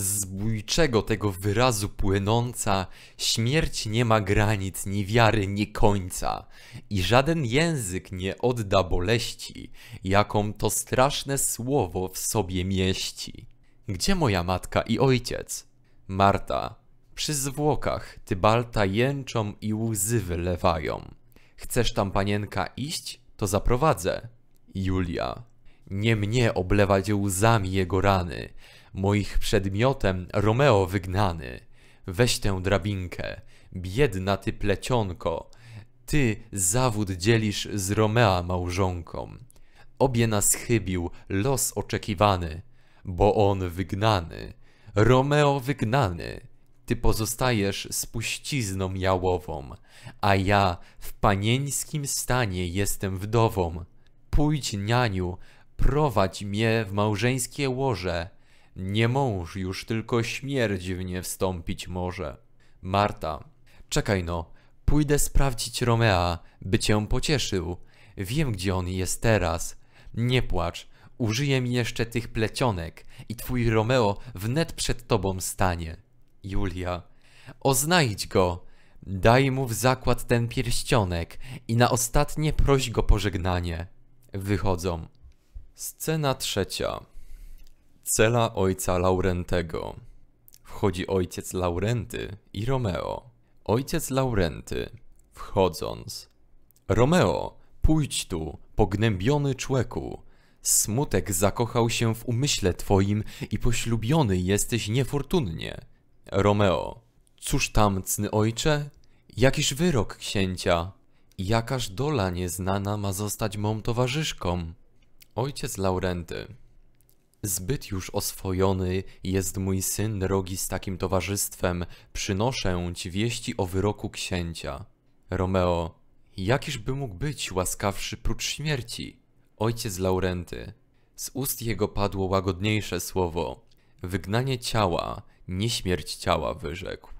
zbójczego tego wyrazu płynąca, śmierć nie ma granic, ni wiary, ni końca. I żaden język nie odda boleści, jaką to straszne słowo w sobie mieści. Gdzie moja matka i ojciec? Marta. Przy zwłokach Tybalta jęczą i łzy wylewają. Chcesz tam panienka iść? To zaprowadzę. Julia. Nie mnie oblewać łzami jego rany, moich przedmiotem Romeo wygnany. Weź tę drabinkę, biedna ty plecionko, ty zawód dzielisz z Romea małżonką. Obie nas chybił los oczekiwany, bo on wygnany, Romeo wygnany. Ty pozostajesz spuścizną jałową, a ja w panieńskim stanie jestem wdową. Pójdź, nianiu, prowadź mnie w małżeńskie łoże, nie mąż już, tylko śmierć w nie wstąpić może. Marta. Czekaj no, pójdę sprawdzić Romea, by cię pocieszył. Wiem, gdzie on jest teraz. Nie płacz, użyję mi jeszcze tych plecionek i twój Romeo wnet przed tobą stanie. Julia. Oznajdź go. Daj mu w zakład ten pierścionek i na ostatnie proś go pożegnanie. Wychodzą. Scena trzecia. Cela ojca Laurentego. Wchodzi ojciec Laurenty i Romeo. Ojciec Laurenty, wchodząc. Romeo, pójdź tu, pognębiony człeku. Smutek zakochał się w umyśle twoim i poślubiony jesteś niefortunnie. Romeo, cóż tam, cny ojcze? Jakiż wyrok księcia? Jakaż dola nieznana ma zostać mą towarzyszką? Ojciec Laurenty. Zbyt już oswojony jest mój syn drogi z takim towarzystwem, przynoszę ci wieści o wyroku księcia. Romeo, jakiżby mógł być łaskawszy prócz śmierci? Ojciec Laurenty. Z ust jego padło łagodniejsze słowo. Wygnanie ciała, nie śmierć ciała, wyrzekł.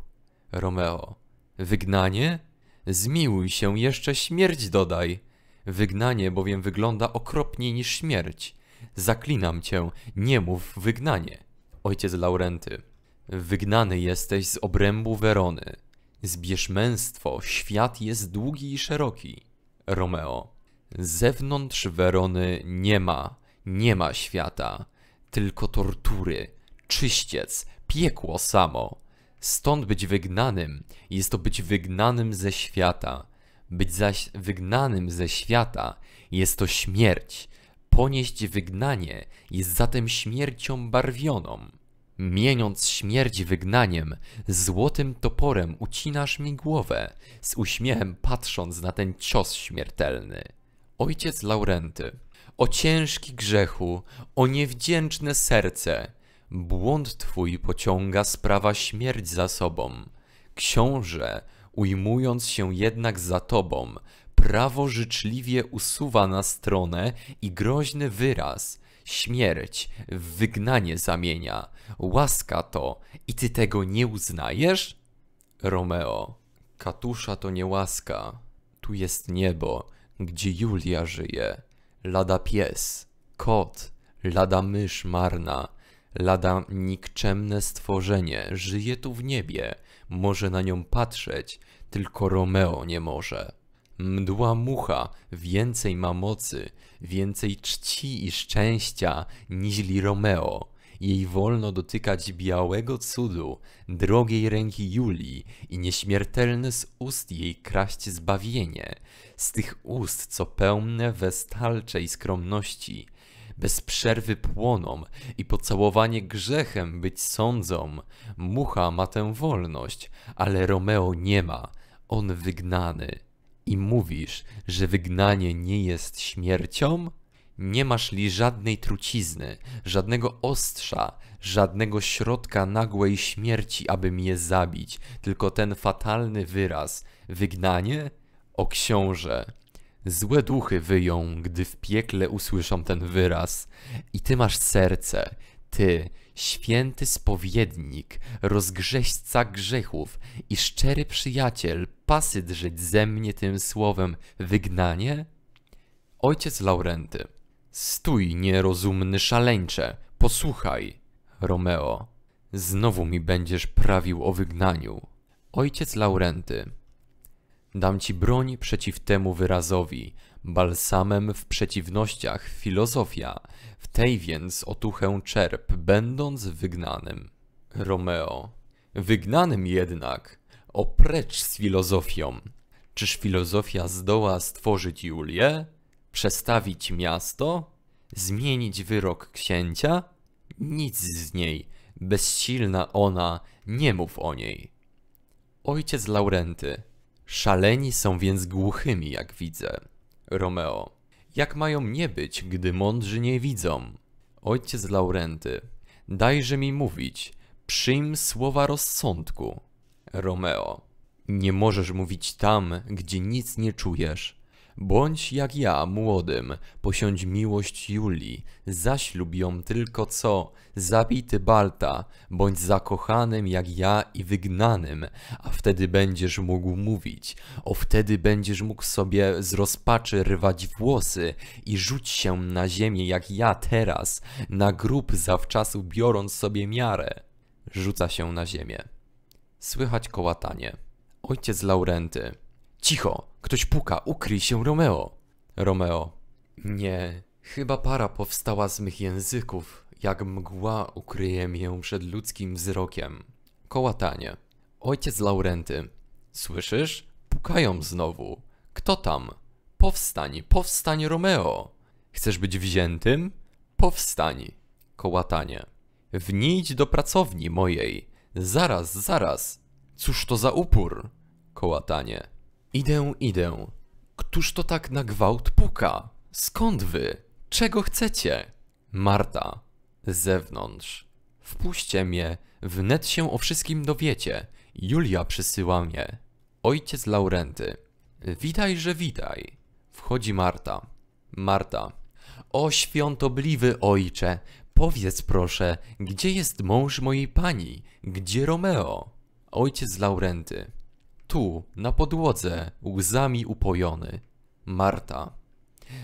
Romeo. Wygnanie? Zmiłuj się, jeszcze śmierć dodaj. Wygnanie bowiem wygląda okropniej niż śmierć Zaklinam cię, nie mów wygnanie. Ojciec Laurenty. Wygnany jesteś z obrębu Werony. Zbierz męstwo, świat jest długi i szeroki. Romeo. Zewnątrz Werony nie ma, nie ma świata, tylko tortury, czyściec, piekło samo. Stąd być wygnanym jest to być wygnanym ze świata. Być zaś wygnanym ze świata jest to śmierć, ponieść wygnanie jest zatem śmiercią barwioną. Mieniąc śmierć wygnaniem, złotym toporem ucinasz mi głowę, z uśmiechem patrząc na ten cios śmiertelny. Ojciec Laurenty. O ciężki grzechu, o niewdzięczne serce, błąd twój pociąga sprawa śmierć za sobą. Książę, ujmując się jednak za tobą, prawo życzliwie usuwa na stronę i groźny wyraz śmierć w wygnanie zamienia. Łaska to i ty tego nie uznajesz? Romeo. Katusza to nie łaska. Tu jest niebo, gdzie Julia żyje. Lada pies, kot, lada mysz marna, lada nikczemne stworzenie żyje tu w niebie, może na nią patrzeć, tylko Romeo nie może. Mdła mucha więcej ma mocy, więcej czci i szczęścia niźli Romeo. Jej wolno dotykać białego cudu, drogiej ręki Julii i nieśmiertelne z ust jej kraść zbawienie, z tych ust, co pełne westalczej skromności. Bez przerwy płoną i pocałowanie grzechem być sądzą. Mucha ma tę wolność, ale Romeo nie ma, on wygnany i mówisz, że wygnanie nie jest śmiercią? Nie masz li żadnej trucizny, żadnego ostrza, żadnego środka nagłej śmierci, aby mnie zabić, tylko ten fatalny wyraz wygnanie? O książę! Złe duchy wyją, gdy w piekle usłyszą ten wyraz. I ty masz serce, ty, święty spowiednik, rozgrzeźca grzechów i szczery przyjaciel pasy drzeć ze mnie tym słowem wygnanie? Ojciec Laurenty. Stój, nierozumny szaleńcze, posłuchaj. Romeo. Znowu mi będziesz prawił o wygnaniu. Ojciec Laurenty. Dam ci broń przeciw temu wyrazowi, balsamem w przeciwnościach filozofia, w tej więc otuchę czerp, będąc wygnanym. Romeo. Wygnanym jednak, oprecz z filozofią. Czyż filozofia zdoła stworzyć Julię, przestawić miasto, zmienić wyrok księcia? Nic z niej, bezsilna ona, nie mów o niej. Ojciec Laurenty. Szaleni są więc głuchymi, jak widzę. Romeo. Jak mają nie być, gdy mądrzy nie widzą? Ojciec Laurenty. Dajże mi mówić, przyjm słowa rozsądku. Romeo. Nie możesz mówić tam, gdzie nic nie czujesz. Bądź jak ja, młodym, posiądź miłość Julii, zaślub ją tylko co, zabity Balta, bądź zakochanym jak ja i wygnanym, a wtedy będziesz mógł mówić, o wtedy będziesz mógł sobie z rozpaczy rywać włosy i rzuć się na ziemię jak ja teraz, na grób zawczasu biorąc sobie miarę. Rzuca się na ziemię. Słychać kołatanie. Ojciec Laurenty. Cicho! Ktoś puka! Ukryj się, Romeo! Romeo. Nie. Chyba para powstała z mych języków. Jak mgła ukryje mię przed ludzkim wzrokiem. Kołatanie. Ojciec Laurenty. Słyszysz? Pukają znowu. Kto tam? Powstań, powstań, Romeo! Chcesz być wziętym? Powstań. Kołatanie. Wnidź do pracowni mojej Zaraz, zaraz. Cóż to za upór? Kołatanie. Idę, idę. Któż to tak na gwałt puka? Skąd wy? Czego chcecie? Marta. Zewnątrz. Wpuśćcie mnie. Wnet się o wszystkim dowiecie. Julia przysyła mnie. Ojciec Laurenty. Witaj, że witaj. Wchodzi Marta. Marta. O świątobliwy ojcze, Powiedz proszę, gdzie jest mąż mojej pani? Gdzie Romeo? Ojciec Laurenty. Tu, na podłodze, łzami upojony. Marta.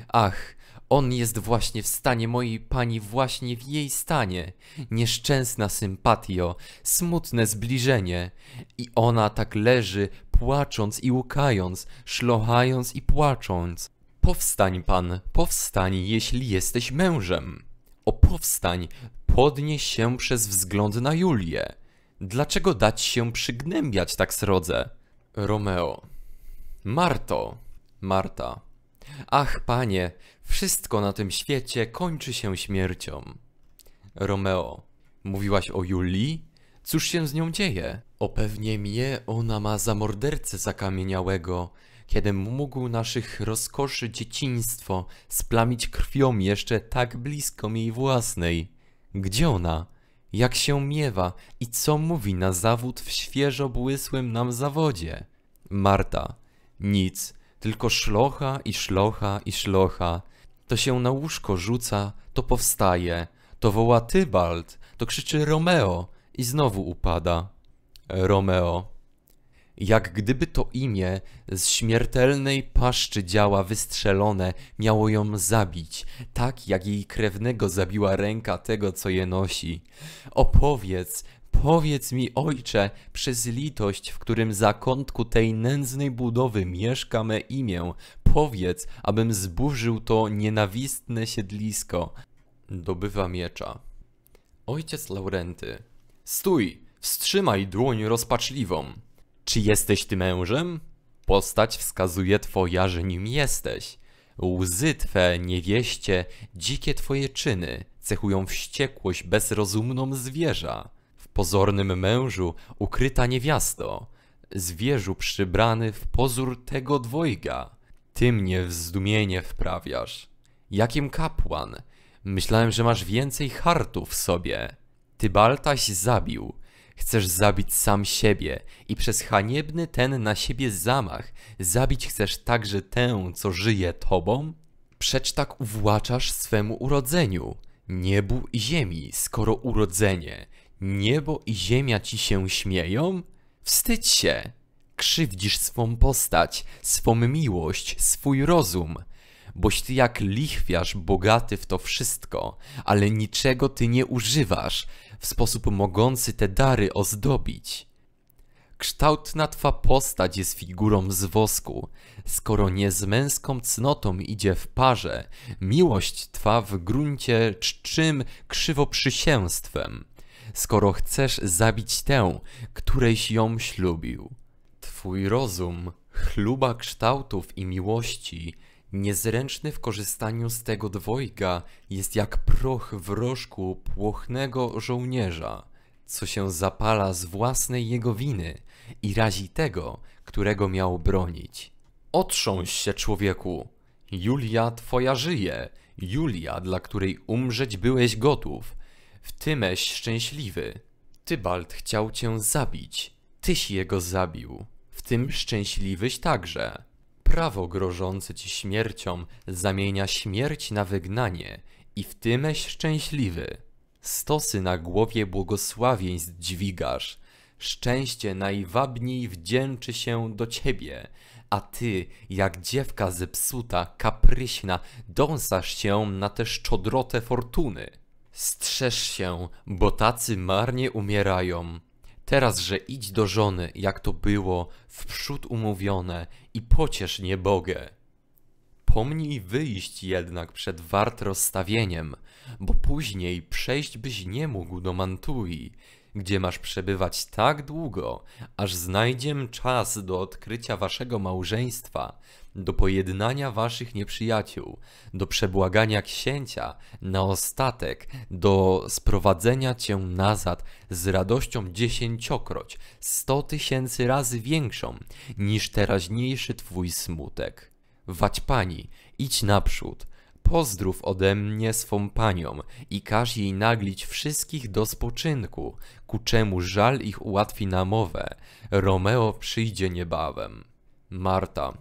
Ach, on jest właśnie w stanie mojej pani, właśnie w jej stanie. Nieszczęsna sympatio, smutne zbliżenie. I ona tak leży, płacząc i łkając, szlochając i płacząc. Powstań pan, powstań, jeśli jesteś mężem. O powstań podnieś się przez wzgląd na Julię. Dlaczego dać się przygnębiać tak srodze? Romeo. Marto. Marta. Ach, panie, wszystko na tym świecie kończy się śmiercią. Romeo. Mówiłaś o Julii? Cóż się z nią dzieje? O pewnie mnie ona ma za mordercę zakamieniałego kiedy mógł naszych rozkoszy dzieciństwo splamić krwią jeszcze tak blisko jej własnej. Gdzie ona? Jak się miewa i co mówi na zawód w świeżo błysłym nam zawodzie? Marta. Nic, tylko szlocha i szlocha i szlocha. To się na łóżko rzuca, to powstaje, to woła Tybald, to krzyczy Romeo i znowu upada. Romeo jak gdyby to imię z śmiertelnej paszczy działa wystrzelone miało ją zabić, tak jak jej krewnego zabiła ręka tego, co je nosi. Opowiedz, powiedz mi, ojcze, przez litość, w którym zakątku tej nędznej budowy mieszka me imię, powiedz, abym zburzył to nienawistne siedlisko. Dobywa miecza. Ojciec Laurenty. Stój! Wstrzymaj dłoń rozpaczliwą! Czy jesteś ty mężem? Postać wskazuje twoja, że nim jesteś. Łzy twe, niewieście, dzikie twoje czyny cechują wściekłość bezrozumną zwierza. W pozornym mężu ukryta niewiasto, zwierzu przybrany w pozór tego dwojga. Ty mnie w zdumienie wprawiasz. Jakim kapłan? Myślałem, że masz więcej hartu w sobie. Ty Baltaś zabił, Chcesz zabić sam siebie i przez haniebny ten na siebie zamach zabić chcesz także tę, co żyje tobą? Przecz tak uwłaczasz swemu urodzeniu, niebu i ziemi, skoro urodzenie, niebo i ziemia ci się śmieją? Wstydź się! Krzywdzisz swą postać, swą miłość, swój rozum – boś ty jak lichwiarz bogaty w to wszystko, ale niczego ty nie używasz, w sposób mogący te dary ozdobić. Kształtna twa postać jest figurą z wosku. Skoro nie z męską cnotą idzie w parze, miłość twa w gruncie czczym krzywoprzysięstwem. Skoro chcesz zabić tę, którejś ją ślubił. Twój rozum, chluba kształtów i miłości, Niezręczny w korzystaniu z tego dwojga jest jak proch w rożku płochnego żołnierza, co się zapala z własnej jego winy i razi tego, którego miał bronić. Otrząś się, człowieku! Julia twoja żyje, Julia, dla której umrzeć byłeś gotów, w tymeś szczęśliwy. Tybalt chciał cię zabić, tyś jego zabił, w tym szczęśliwyś także prawo grożące ci śmiercią zamienia śmierć na wygnanie i w tymeś szczęśliwy. Stosy na głowie błogosławieństw dźwigasz, szczęście najwabniej wdzięczy się do ciebie, a ty, jak dziewka zepsuta, kapryśna, dąsasz się na te szczodrote fortuny. Strzeż się, bo tacy marnie umierają, Teraz, że idź do żony, jak to było wprzód umówione, i pociesz niebogę. Pomnij wyjść jednak przed wart rozstawieniem, bo później przejść byś nie mógł do Mantui, gdzie masz przebywać tak długo, aż znajdziem czas do odkrycia waszego małżeństwa do pojednania waszych nieprzyjaciół, do przebłagania księcia na ostatek, do sprowadzenia cię nazad z radością dziesięciokroć, sto tysięcy razy większą niż teraźniejszy twój smutek. Wać pani, idź naprzód, pozdrów ode mnie swą panią i każ jej naglić wszystkich do spoczynku, ku czemu żal ich ułatwi namowę. Romeo przyjdzie niebawem. Marta,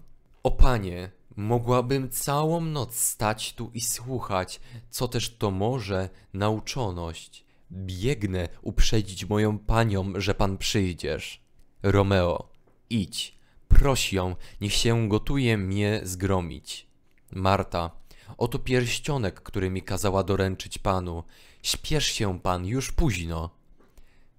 o panie, mogłabym całą noc stać tu i słuchać, co też to może nauczoność. Biegnę uprzedzić moją panią, że pan przyjdziesz. Romeo, idź, prosi ją, niech się gotuje mnie zgromić. Marta, oto pierścionek, który mi kazała doręczyć panu. Śpiesz się pan, już późno.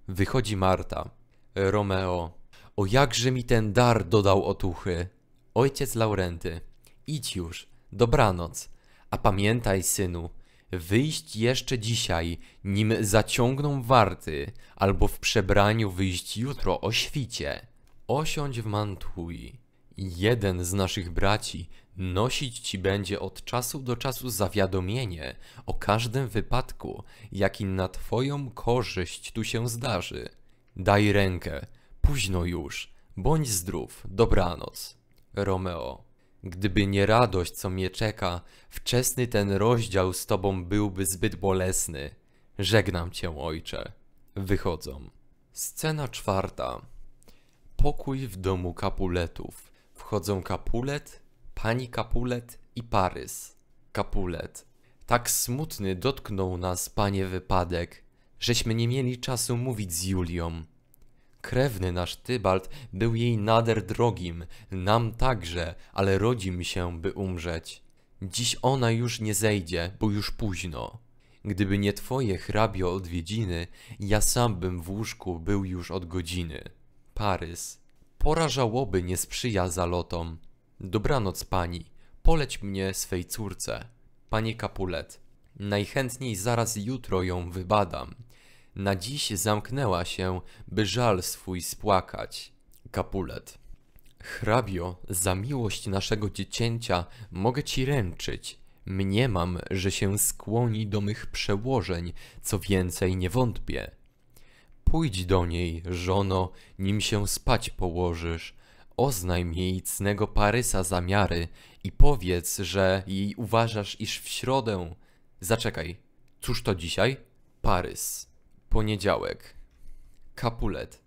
Wychodzi Marta. Romeo, o jakże mi ten dar dodał otuchy. Ojciec Laurenty, idź już, dobranoc. A pamiętaj, synu, wyjść jeszcze dzisiaj, nim zaciągną warty, albo w przebraniu wyjść jutro o świcie. Osiądź w Mantui. Jeden z naszych braci nosić ci będzie od czasu do czasu zawiadomienie o każdym wypadku, jaki na twoją korzyść tu się zdarzy. Daj rękę, późno już, bądź zdrów, dobranoc. Romeo. Gdyby nie radość, co mnie czeka, wczesny ten rozdział z tobą byłby zbyt bolesny. Żegnam cię, ojcze. Wychodzą. Scena czwarta. Pokój w domu Kapuletów. Wchodzą Kapulet, pani Kapulet i Parys. Kapulet. Tak smutny dotknął nas, panie, wypadek, żeśmy nie mieli czasu mówić z Julią. Krewny nasz Tybalt był jej nader drogim, nam także, ale rodzi mi się, by umrzeć. Dziś ona już nie zejdzie, bo już późno. Gdyby nie twoje hrabio odwiedziny, ja sam bym w łóżku był już od godziny. Parys. Pora żałoby nie sprzyja zalotom. Dobranoc pani, poleć mnie swej córce. Panie Capulet, najchętniej zaraz jutro ją wybadam na dziś zamknęła się, by żal swój spłakać. Kapulet. Hrabio, za miłość naszego dziecięcia mogę ci ręczyć. Mniemam, że się skłoni do mych przełożeń, co więcej nie wątpię. Pójdź do niej, żono, nim się spać położysz. Oznajm jej cnego Parysa zamiary i powiedz, że jej uważasz, iż w środę. Zaczekaj, cóż to dzisiaj? Parys. Poniedziałek. Kapulet.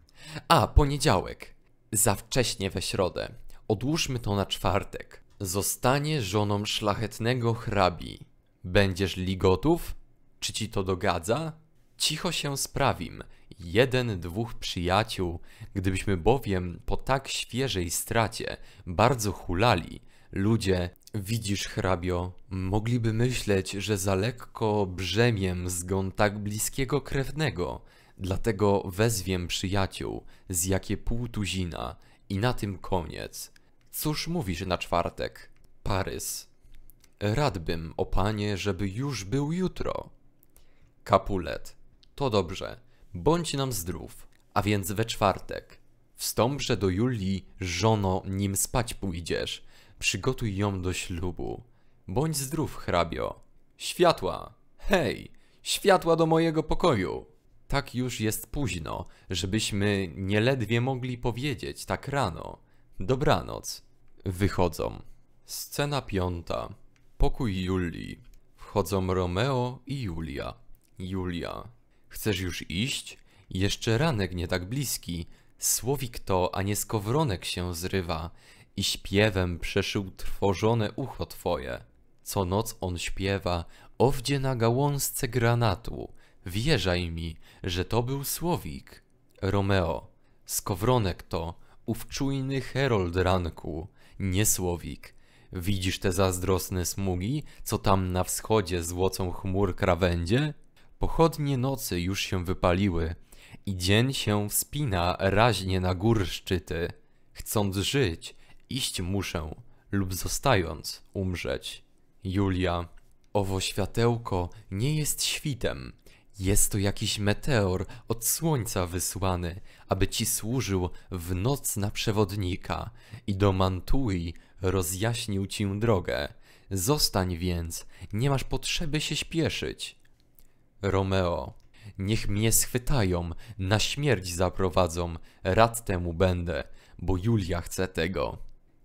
A, poniedziałek. Za wcześnie we środę. Odłóżmy to na czwartek. Zostanie żoną szlachetnego hrabi. Będziesz ligotów? Czy ci to dogadza? Cicho się sprawim. Jeden, dwóch przyjaciół, gdybyśmy bowiem po tak świeżej stracie bardzo hulali, ludzie Widzisz, hrabio, mogliby myśleć, że za lekko brzemiem zgon tak bliskiego krewnego, dlatego wezwiem przyjaciół, z jakie pół tuzina, i na tym koniec. Cóż mówisz na czwartek? Parys. Radbym, o panie, żeby już był jutro. Kapulet. To dobrze. Bądź nam zdrów. A więc we czwartek. Wstąpże do Julii, żono, nim spać pójdziesz Przygotuj ją do ślubu. Bądź zdrów, hrabio. Światła! Hej! Światła do mojego pokoju! Tak już jest późno, żebyśmy nieledwie mogli powiedzieć tak rano. Dobranoc. Wychodzą. Scena piąta. Pokój Julii. Wchodzą Romeo i Julia. Julia. Chcesz już iść? Jeszcze ranek nie tak bliski. Słowik to, a nie skowronek się zrywa i śpiewem przeszył trwożone ucho twoje. Co noc on śpiewa, owdzie na gałązce granatu. Wierzaj mi, że to był słowik. Romeo, skowronek to, ów czujny herold ranku, nie słowik. Widzisz te zazdrosne smugi, co tam na wschodzie złocą chmur krawędzie? Pochodnie nocy już się wypaliły i dzień się wspina raźnie na gór szczyty. Chcąc żyć, Iść muszę lub zostając umrzeć. Julia. Owo światełko nie jest świtem. Jest to jakiś meteor od słońca wysłany, aby ci służył w noc na przewodnika i do Mantui rozjaśnił ci drogę. Zostań więc, nie masz potrzeby się śpieszyć. Romeo. Niech mnie schwytają, na śmierć zaprowadzą, rad temu będę, bo Julia chce tego.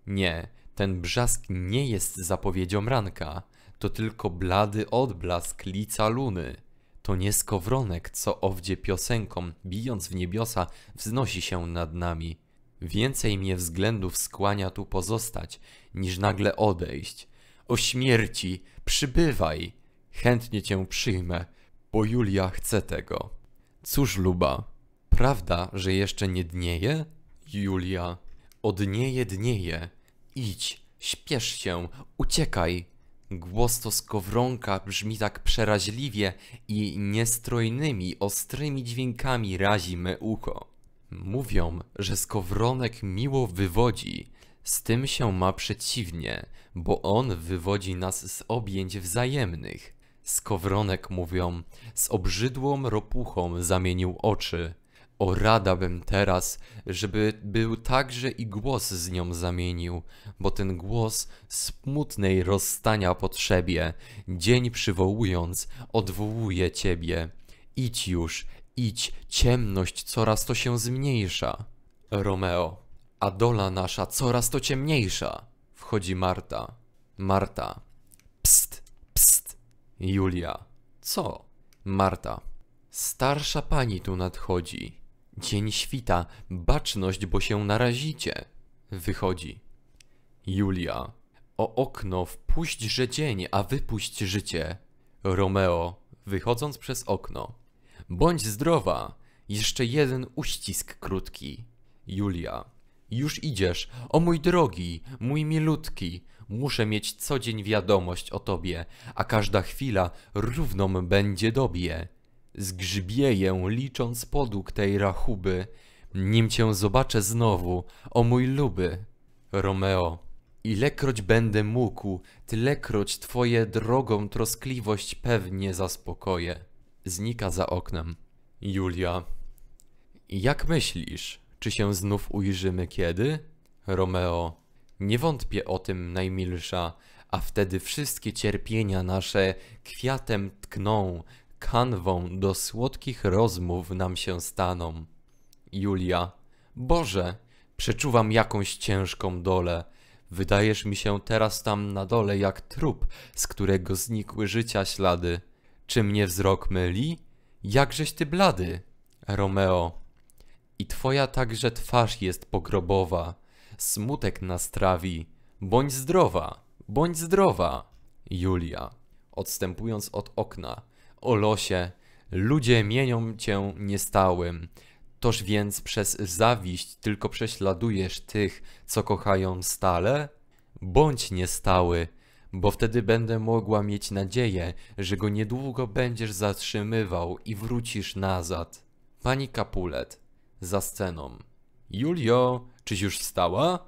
Nie, ten brzask nie jest zapowiedzią ranka. To tylko blady odblask lica luny. To nie skowronek, co owdzie piosenką, bijąc w niebiosa, wznosi się nad nami. Więcej mnie względów skłania tu pozostać, niż nagle odejść. O śmierci, przybywaj! Chętnie cię przyjmę, bo Julia chce tego. Cóż, Luba, prawda, że jeszcze nie dnieje? Julia. Odnieje dnieje. Idź, śpiesz się, uciekaj. Głos to skowronka brzmi tak przeraźliwie i niestrojnymi, ostrymi dźwiękami razi me ucho. Mówią, że skowronek miło wywodzi. Z tym się ma przeciwnie, bo on wywodzi nas z objęć wzajemnych. Skowronek, mówią, z obrzydłą ropuchą zamienił oczy. O rada bym teraz, żeby był także i głos z nią zamienił, bo ten głos smutnej rozstania potrzebie, dzień przywołując, odwołuje ciebie. Idź już, idź, ciemność coraz to się zmniejsza. Romeo, a dola nasza coraz to ciemniejsza. Wchodzi Marta. Marta. Pst, pst. Julia. Co? Marta. Starsza pani tu nadchodzi. Dzień świta, baczność, bo się narazicie. Wychodzi. Julia. O okno wpuśćże dzień, a wypuść życie. Romeo, wychodząc przez okno. Bądź zdrowa. Jeszcze jeden uścisk krótki. Julia. Już idziesz, o mój drogi, mój milutki. Muszę mieć co dzień wiadomość o tobie, a każda chwila równom będzie dobie. Zgrzbieję, licząc podług tej rachuby, nim cię zobaczę znowu, o mój luby. Romeo, ilekroć będę mógł, tylekroć twoje drogą troskliwość pewnie zaspokoję. Znika za oknem. Julia. Jak myślisz, czy się znów ujrzymy kiedy? Romeo. Nie wątpię o tym, najmilsza, a wtedy wszystkie cierpienia nasze kwiatem tkną, kanwą do słodkich rozmów nam się staną. Julia. Boże, przeczuwam jakąś ciężką dolę. Wydajesz mi się teraz tam na dole jak trup, z którego znikły życia ślady. Czy mnie wzrok myli? Jakżeś ty blady? Romeo. I twoja także twarz jest pogrobowa. Smutek nas trawi. Bądź zdrowa, bądź zdrowa. Julia, odstępując od okna o losie. Ludzie mienią cię niestałym. Toż więc przez zawiść tylko prześladujesz tych, co kochają stale? Bądź niestały, bo wtedy będę mogła mieć nadzieję, że go niedługo będziesz zatrzymywał i wrócisz nazad. Pani Capulet za sceną. Julio, czyś już wstała?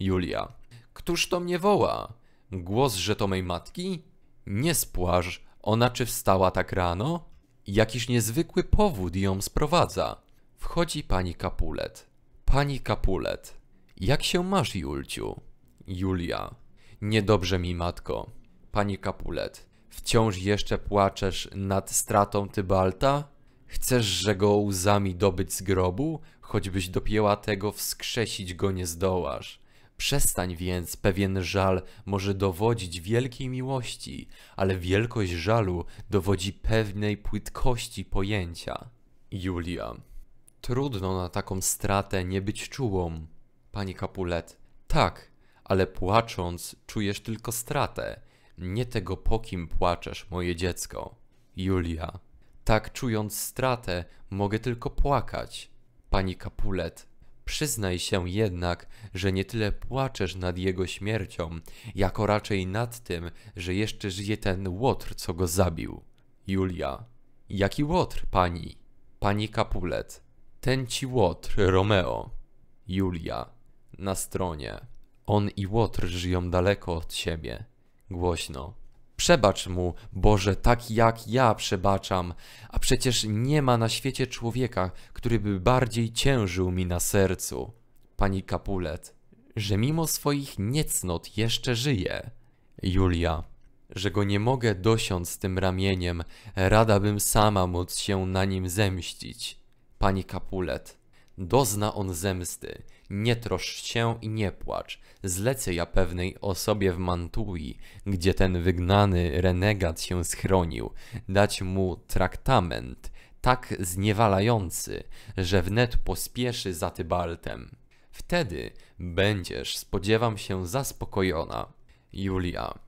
Julia. Któż to mnie woła? Głos rzetomej matki? Nie spłaż, ona czy wstała tak rano? Jakiś niezwykły powód ją sprowadza. Wchodzi pani Kapulet. Pani Kapulet. Jak się masz, Julciu? Julia. Niedobrze mi, matko. Pani Kapulet. Wciąż jeszcze płaczesz nad stratą Tybalta? Chcesz, że go łzami dobyć z grobu? Choćbyś dopięła tego, wskrzesić go nie zdołasz. Przestań więc, pewien żal może dowodzić wielkiej miłości, ale wielkość żalu dowodzi pewnej płytkości pojęcia. Julia. Trudno na taką stratę nie być czułą. Pani Capulet. Tak, ale płacząc czujesz tylko stratę. Nie tego po kim płaczesz, moje dziecko. Julia. Tak czując stratę mogę tylko płakać. Pani Capulet. Przyznaj się jednak, że nie tyle płaczesz nad jego śmiercią, jako raczej nad tym, że jeszcze żyje ten łotr, co go zabił. Julia. Jaki łotr, pani? Pani Capulet. Ten ci łotr, Romeo. Julia. Na stronie. On i łotr żyją daleko od siebie. Głośno. Przebacz mu, Boże, tak jak ja przebaczam, a przecież nie ma na świecie człowieka, który by bardziej ciężył mi na sercu. Pani Capulet, że mimo swoich niecnot jeszcze żyje. Julia, że go nie mogę dosiąc tym ramieniem, rada bym sama móc się na nim zemścić. Pani Capulet, dozna on zemsty, nie troszcz się i nie płacz. Zlecę ja pewnej osobie w Mantui, gdzie ten wygnany renegat się schronił, dać mu traktament, tak zniewalający, że wnet pospieszy za Tybaltem. Wtedy będziesz, spodziewam się, zaspokojona. Julia.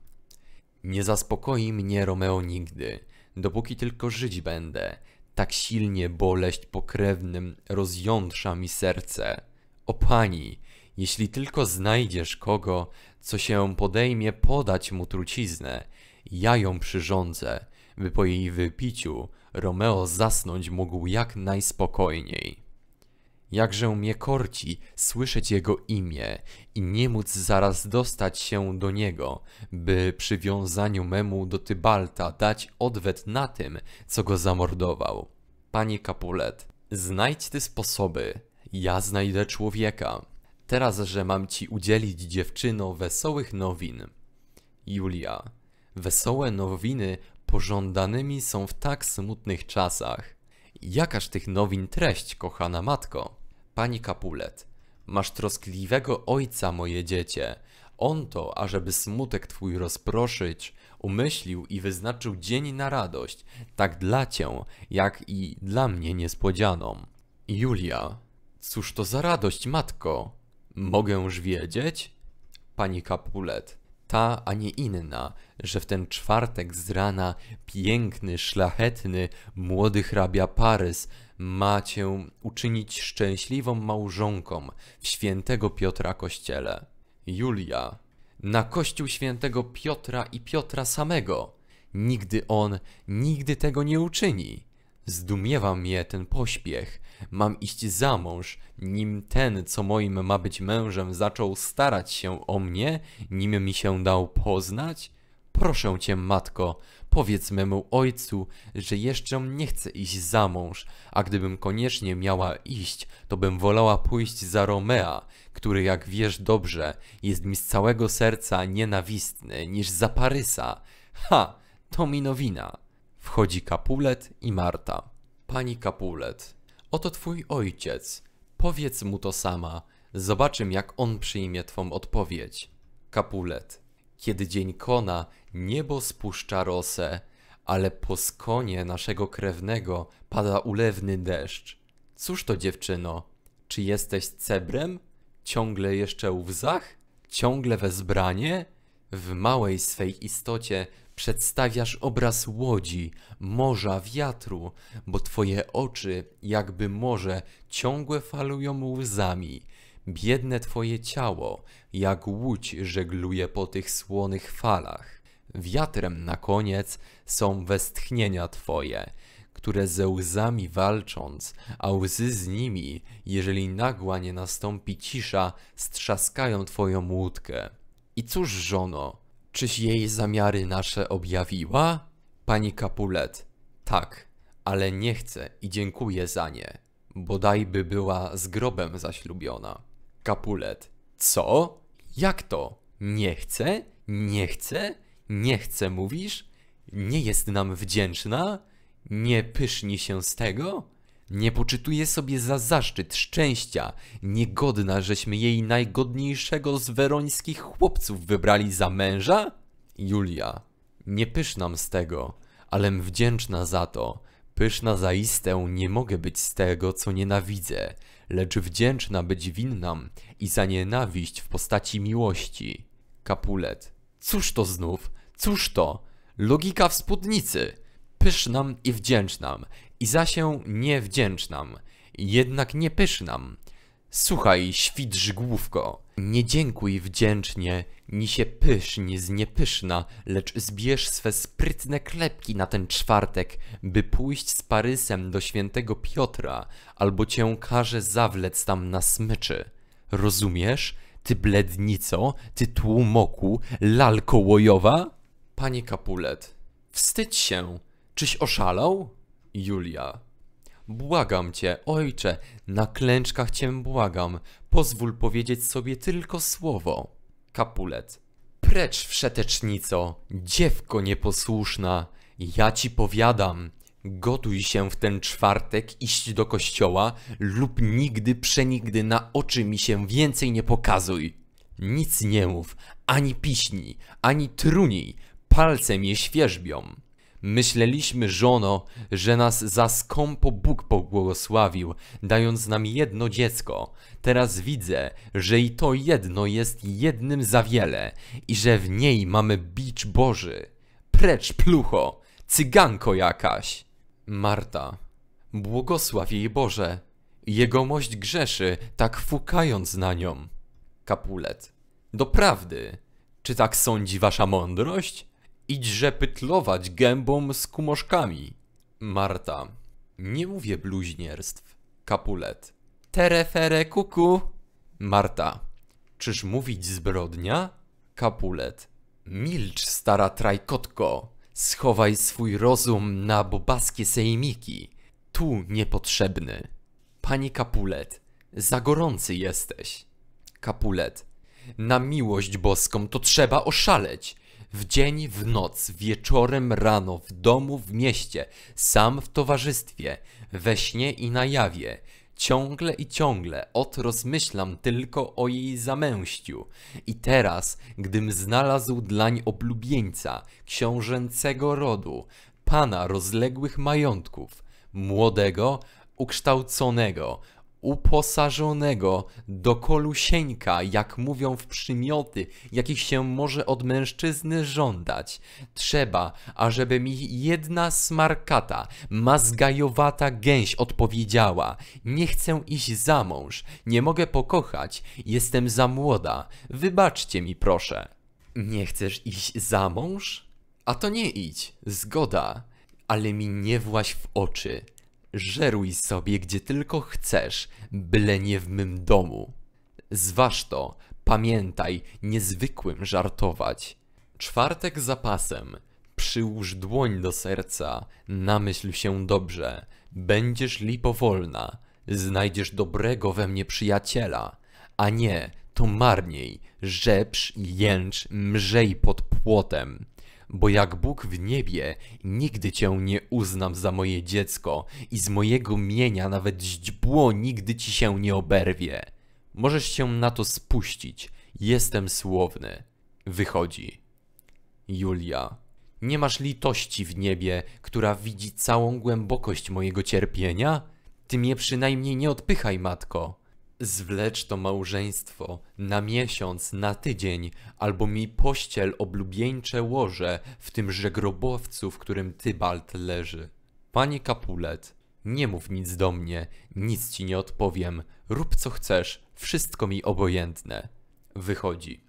Nie zaspokoi mnie Romeo nigdy, dopóki tylko żyć będę. Tak silnie boleść pokrewnym rozjątrza mi serce. O pani, jeśli tylko znajdziesz kogo, co się podejmie podać mu truciznę, ja ją przyrządzę, by po jej wypiciu Romeo zasnąć mógł jak najspokojniej. Jakże mnie korci słyszeć jego imię i nie móc zaraz dostać się do niego, by przywiązaniu memu do Tybalta dać odwet na tym, co go zamordował. Panie Capulet, znajdź ty sposoby, ja znajdę człowieka. Teraz, że mam ci udzielić, dziewczyno, wesołych nowin. Julia. Wesołe nowiny pożądanymi są w tak smutnych czasach. Jakaż tych nowin treść, kochana matko? Pani Kapulet. Masz troskliwego ojca, moje dziecię. On to, ażeby smutek twój rozproszyć, umyślił i wyznaczył dzień na radość, tak dla cię, jak i dla mnie niespodzianą. Julia, Cóż to za radość, matko? Mogęż wiedzieć? Pani Capulet, ta, a nie inna, że w ten czwartek z rana piękny, szlachetny, młody hrabia Parys ma cię uczynić szczęśliwą małżonką w świętego Piotra kościele. Julia, na kościół świętego Piotra i Piotra samego. Nigdy on, nigdy tego nie uczyni. Zdumiewa mnie ten pośpiech, Mam iść za mąż, nim ten, co moim ma być mężem, zaczął starać się o mnie, nim mi się dał poznać? Proszę cię, matko, powiedz memu ojcu, że jeszcze nie chcę iść za mąż, a gdybym koniecznie miała iść, to bym wolała pójść za Romea, który, jak wiesz dobrze, jest mi z całego serca nienawistny niż za Parysa. Ha, to mi nowina. Wchodzi Kapulet i Marta. Pani Kapulet, Oto twój ojciec. Powiedz mu to sama. Zobaczym, jak on przyjmie twą odpowiedź. Kapulet. Kiedy dzień kona, niebo spuszcza rosę, ale po skonie naszego krewnego pada ulewny deszcz. Cóż to, dziewczyno? Czy jesteś cebrem? Ciągle jeszcze u łzach? Ciągle wezbranie? W małej swej istocie Przedstawiasz obraz łodzi, morza, wiatru, bo twoje oczy, jakby morze, ciągłe falują łzami. Biedne twoje ciało, jak łódź żegluje po tych słonych falach. Wiatrem na koniec są westchnienia twoje, które ze łzami walcząc, a łzy z nimi, jeżeli nagła nie nastąpi cisza, strzaskają twoją łódkę. I cóż, żono, Czyż jej zamiary nasze objawiła? Pani Capulet. Tak, ale nie chcę i dziękuję za nie. Bodajby była z grobem zaślubiona. Capulet. Co? Jak to? Nie chcę? Nie chcę? Nie chcę, mówisz? Nie jest nam wdzięczna? Nie pyszni się z tego? Nie poczytuje sobie za zaszczyt szczęścia, niegodna, żeśmy jej najgodniejszego z werońskich chłopców wybrali za męża? Julia. Nie pysznam z tego, alem wdzięczna za to. Pyszna zaistę nie mogę być z tego, co nienawidzę, lecz wdzięczna być winnam i za nienawiść w postaci miłości. Kapulet. Cóż to znów? Cóż to? Logika w spódnicy. Pysznam i wdzięcznam, i za się niewdzięcznam, jednak nie pysznam. Słuchaj, świdrz główko. Nie dziękuj wdzięcznie, ni się pysznie z niepyszna, lecz zbierz swe sprytne klepki na ten czwartek, by pójść z Parysem do świętego Piotra, albo cię każe zawlec tam na smyczy. Rozumiesz? Ty blednico, ty tłumoku, lalko łojowa? Panie Kapulet, wstydź się, czyś oszalał? Julia. Błagam cię, ojcze, na klęczkach cię błagam, pozwól powiedzieć sobie tylko słowo. Kapulet. Precz, wszetecznico, dziewko nieposłuszna, ja ci powiadam, gotuj się w ten czwartek iść do kościoła lub nigdy przenigdy na oczy mi się więcej nie pokazuj. Nic nie mów, ani piśni, ani trunij, palcem je świerzbią. Myśleliśmy, żono, że nas za skąpo Bóg pobłogosławił, dając nam jedno dziecko. Teraz widzę, że i to jedno jest jednym za wiele i że w niej mamy bicz Boży. Precz, plucho! Cyganko jakaś! Marta. Błogosław jej Boże! Jegomość grzeszy, tak fukając na nią. Kapulet. Doprawdy. Czy tak sądzi wasza mądrość? Idźże pytlować gębą z kumoszkami. Marta. Nie mówię bluźnierstw. Kapulet. Terefere kuku. Marta. Czyż mówić zbrodnia? Kapulet. Milcz, stara trajkotko. Schowaj swój rozum na bobaskie sejmiki. Tu niepotrzebny. Pani Kapulet. Za gorący jesteś. Kapulet. Na miłość boską to trzeba oszaleć. W dzień, w noc, wieczorem, rano, w domu, w mieście, sam w towarzystwie, we śnie i na jawie. Ciągle i ciągle ot rozmyślam tylko o jej zamęściu. I teraz, gdym znalazł dlań oblubieńca, książęcego rodu, pana rozległych majątków, młodego, ukształconego, uposażonego do kolusieńka, jak mówią w przymioty, jakich się może od mężczyzny żądać. Trzeba, ażeby mi jedna smarkata, mazgajowata gęś odpowiedziała. Nie chcę iść za mąż, nie mogę pokochać, jestem za młoda, wybaczcie mi proszę. Nie chcesz iść za mąż? A to nie idź, zgoda, ale mi nie właś w oczy Żeruj sobie gdzie tylko chcesz, byle nie w mym domu. Zważ to, pamiętaj, niezwykłym żartować. Czwartek za pasem. Przyłóż dłoń do serca, namyśl się dobrze. Będziesz li powolna, znajdziesz dobrego we mnie przyjaciela. A nie, to marniej, rzeprz, jęcz, mrzej pod płotem. Bo jak Bóg w niebie, nigdy cię nie uznam za moje dziecko i z mojego mienia nawet źdźbło nigdy ci się nie oberwie. Możesz się na to spuścić, jestem słowny. Wychodzi. Julia. Nie masz litości w niebie, która widzi całą głębokość mojego cierpienia? Ty mnie przynajmniej nie odpychaj, matko. Zwlecz to małżeństwo na miesiąc, na tydzień, albo mi pościel oblubieńcze łoże w tymże grobowcu, w którym Tybalt leży. Panie Capulet, nie mów nic do mnie, nic ci nie odpowiem, rób co chcesz, wszystko mi obojętne. Wychodzi.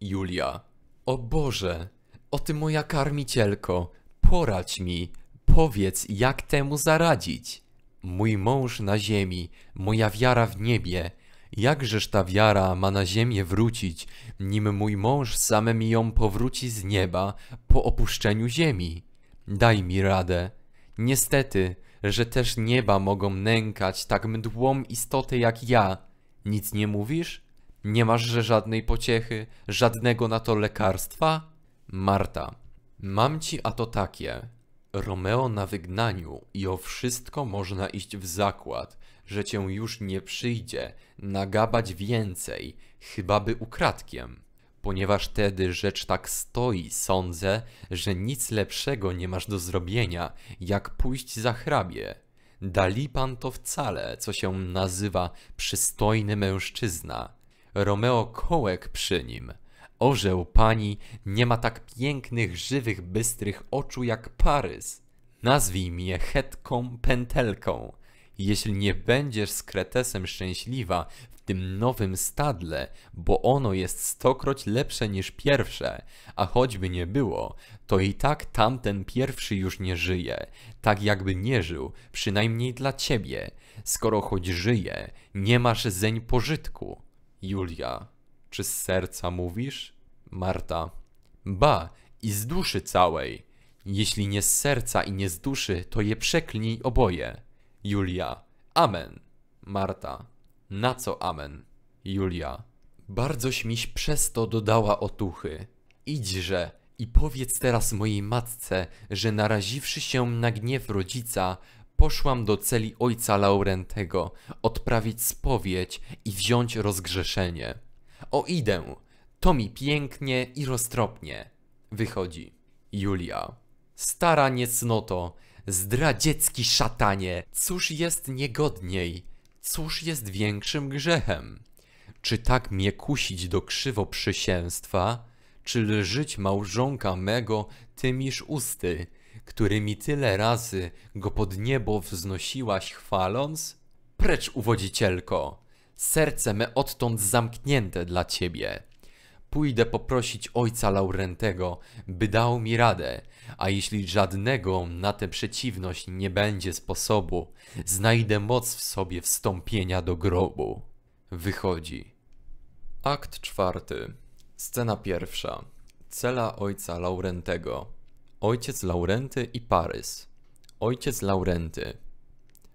Julia. O Boże, o ty moja karmicielko, poradź mi, powiedz jak temu zaradzić. Mój mąż na ziemi, moja wiara w niebie. Jakżeż ta wiara ma na ziemię wrócić, nim mój mąż samem ją powróci z nieba po opuszczeniu ziemi? Daj mi radę. Niestety, że też nieba mogą nękać tak mdłą istotę jak ja. Nic nie mówisz? Nie masz że żadnej pociechy, żadnego na to lekarstwa? Marta. Mam ci a to takie. Romeo na wygnaniu i o wszystko można iść w zakład, że cię już nie przyjdzie nagabać więcej, chyba by ukradkiem. Ponieważ tedy rzecz tak stoi, sądzę, że nic lepszego nie masz do zrobienia, jak pójść za hrabie. Dali pan to wcale, co się nazywa przystojny mężczyzna. Romeo kołek przy nim – Orzeł pani nie ma tak pięknych, żywych, bystrych oczu jak Parys. Nazwij mnie chetką pętelką. Jeśli nie będziesz z Kretesem szczęśliwa w tym nowym stadle, bo ono jest stokroć lepsze niż pierwsze, a choćby nie było, to i tak tamten pierwszy już nie żyje, tak jakby nie żył, przynajmniej dla ciebie. Skoro choć żyje, nie masz zeń pożytku. Julia, czy z serca mówisz? Marta. Ba, i z duszy całej. Jeśli nie z serca i nie z duszy, to je przeklnij oboje. Julia. Amen. Marta. Na co amen? Julia. Bardzoś miś przez to dodała otuchy. Idźże i powiedz teraz mojej matce, że naraziwszy się na gniew rodzica, poszłam do celi ojca Laurentego, odprawić spowiedź i wziąć rozgrzeszenie. O idę, to mi pięknie i roztropnie wychodzi. Julia. Stara niecnoto, zdradziecki szatanie, cóż jest niegodniej, cóż jest większym grzechem? Czy tak mnie kusić do krzywo przysięstwa, czy lżyć małżonka mego tymiż usty, którymi tyle razy go pod niebo wznosiłaś chwaląc? Precz uwodzicielko, serce me odtąd zamknięte dla ciebie pójdę poprosić ojca Laurentego, by dał mi radę, a jeśli żadnego na tę przeciwność nie będzie sposobu, znajdę moc w sobie wstąpienia do grobu. Wychodzi. Akt czwarty. Scena pierwsza. Cela ojca Laurentego. Ojciec Laurenty i Parys. Ojciec Laurenty.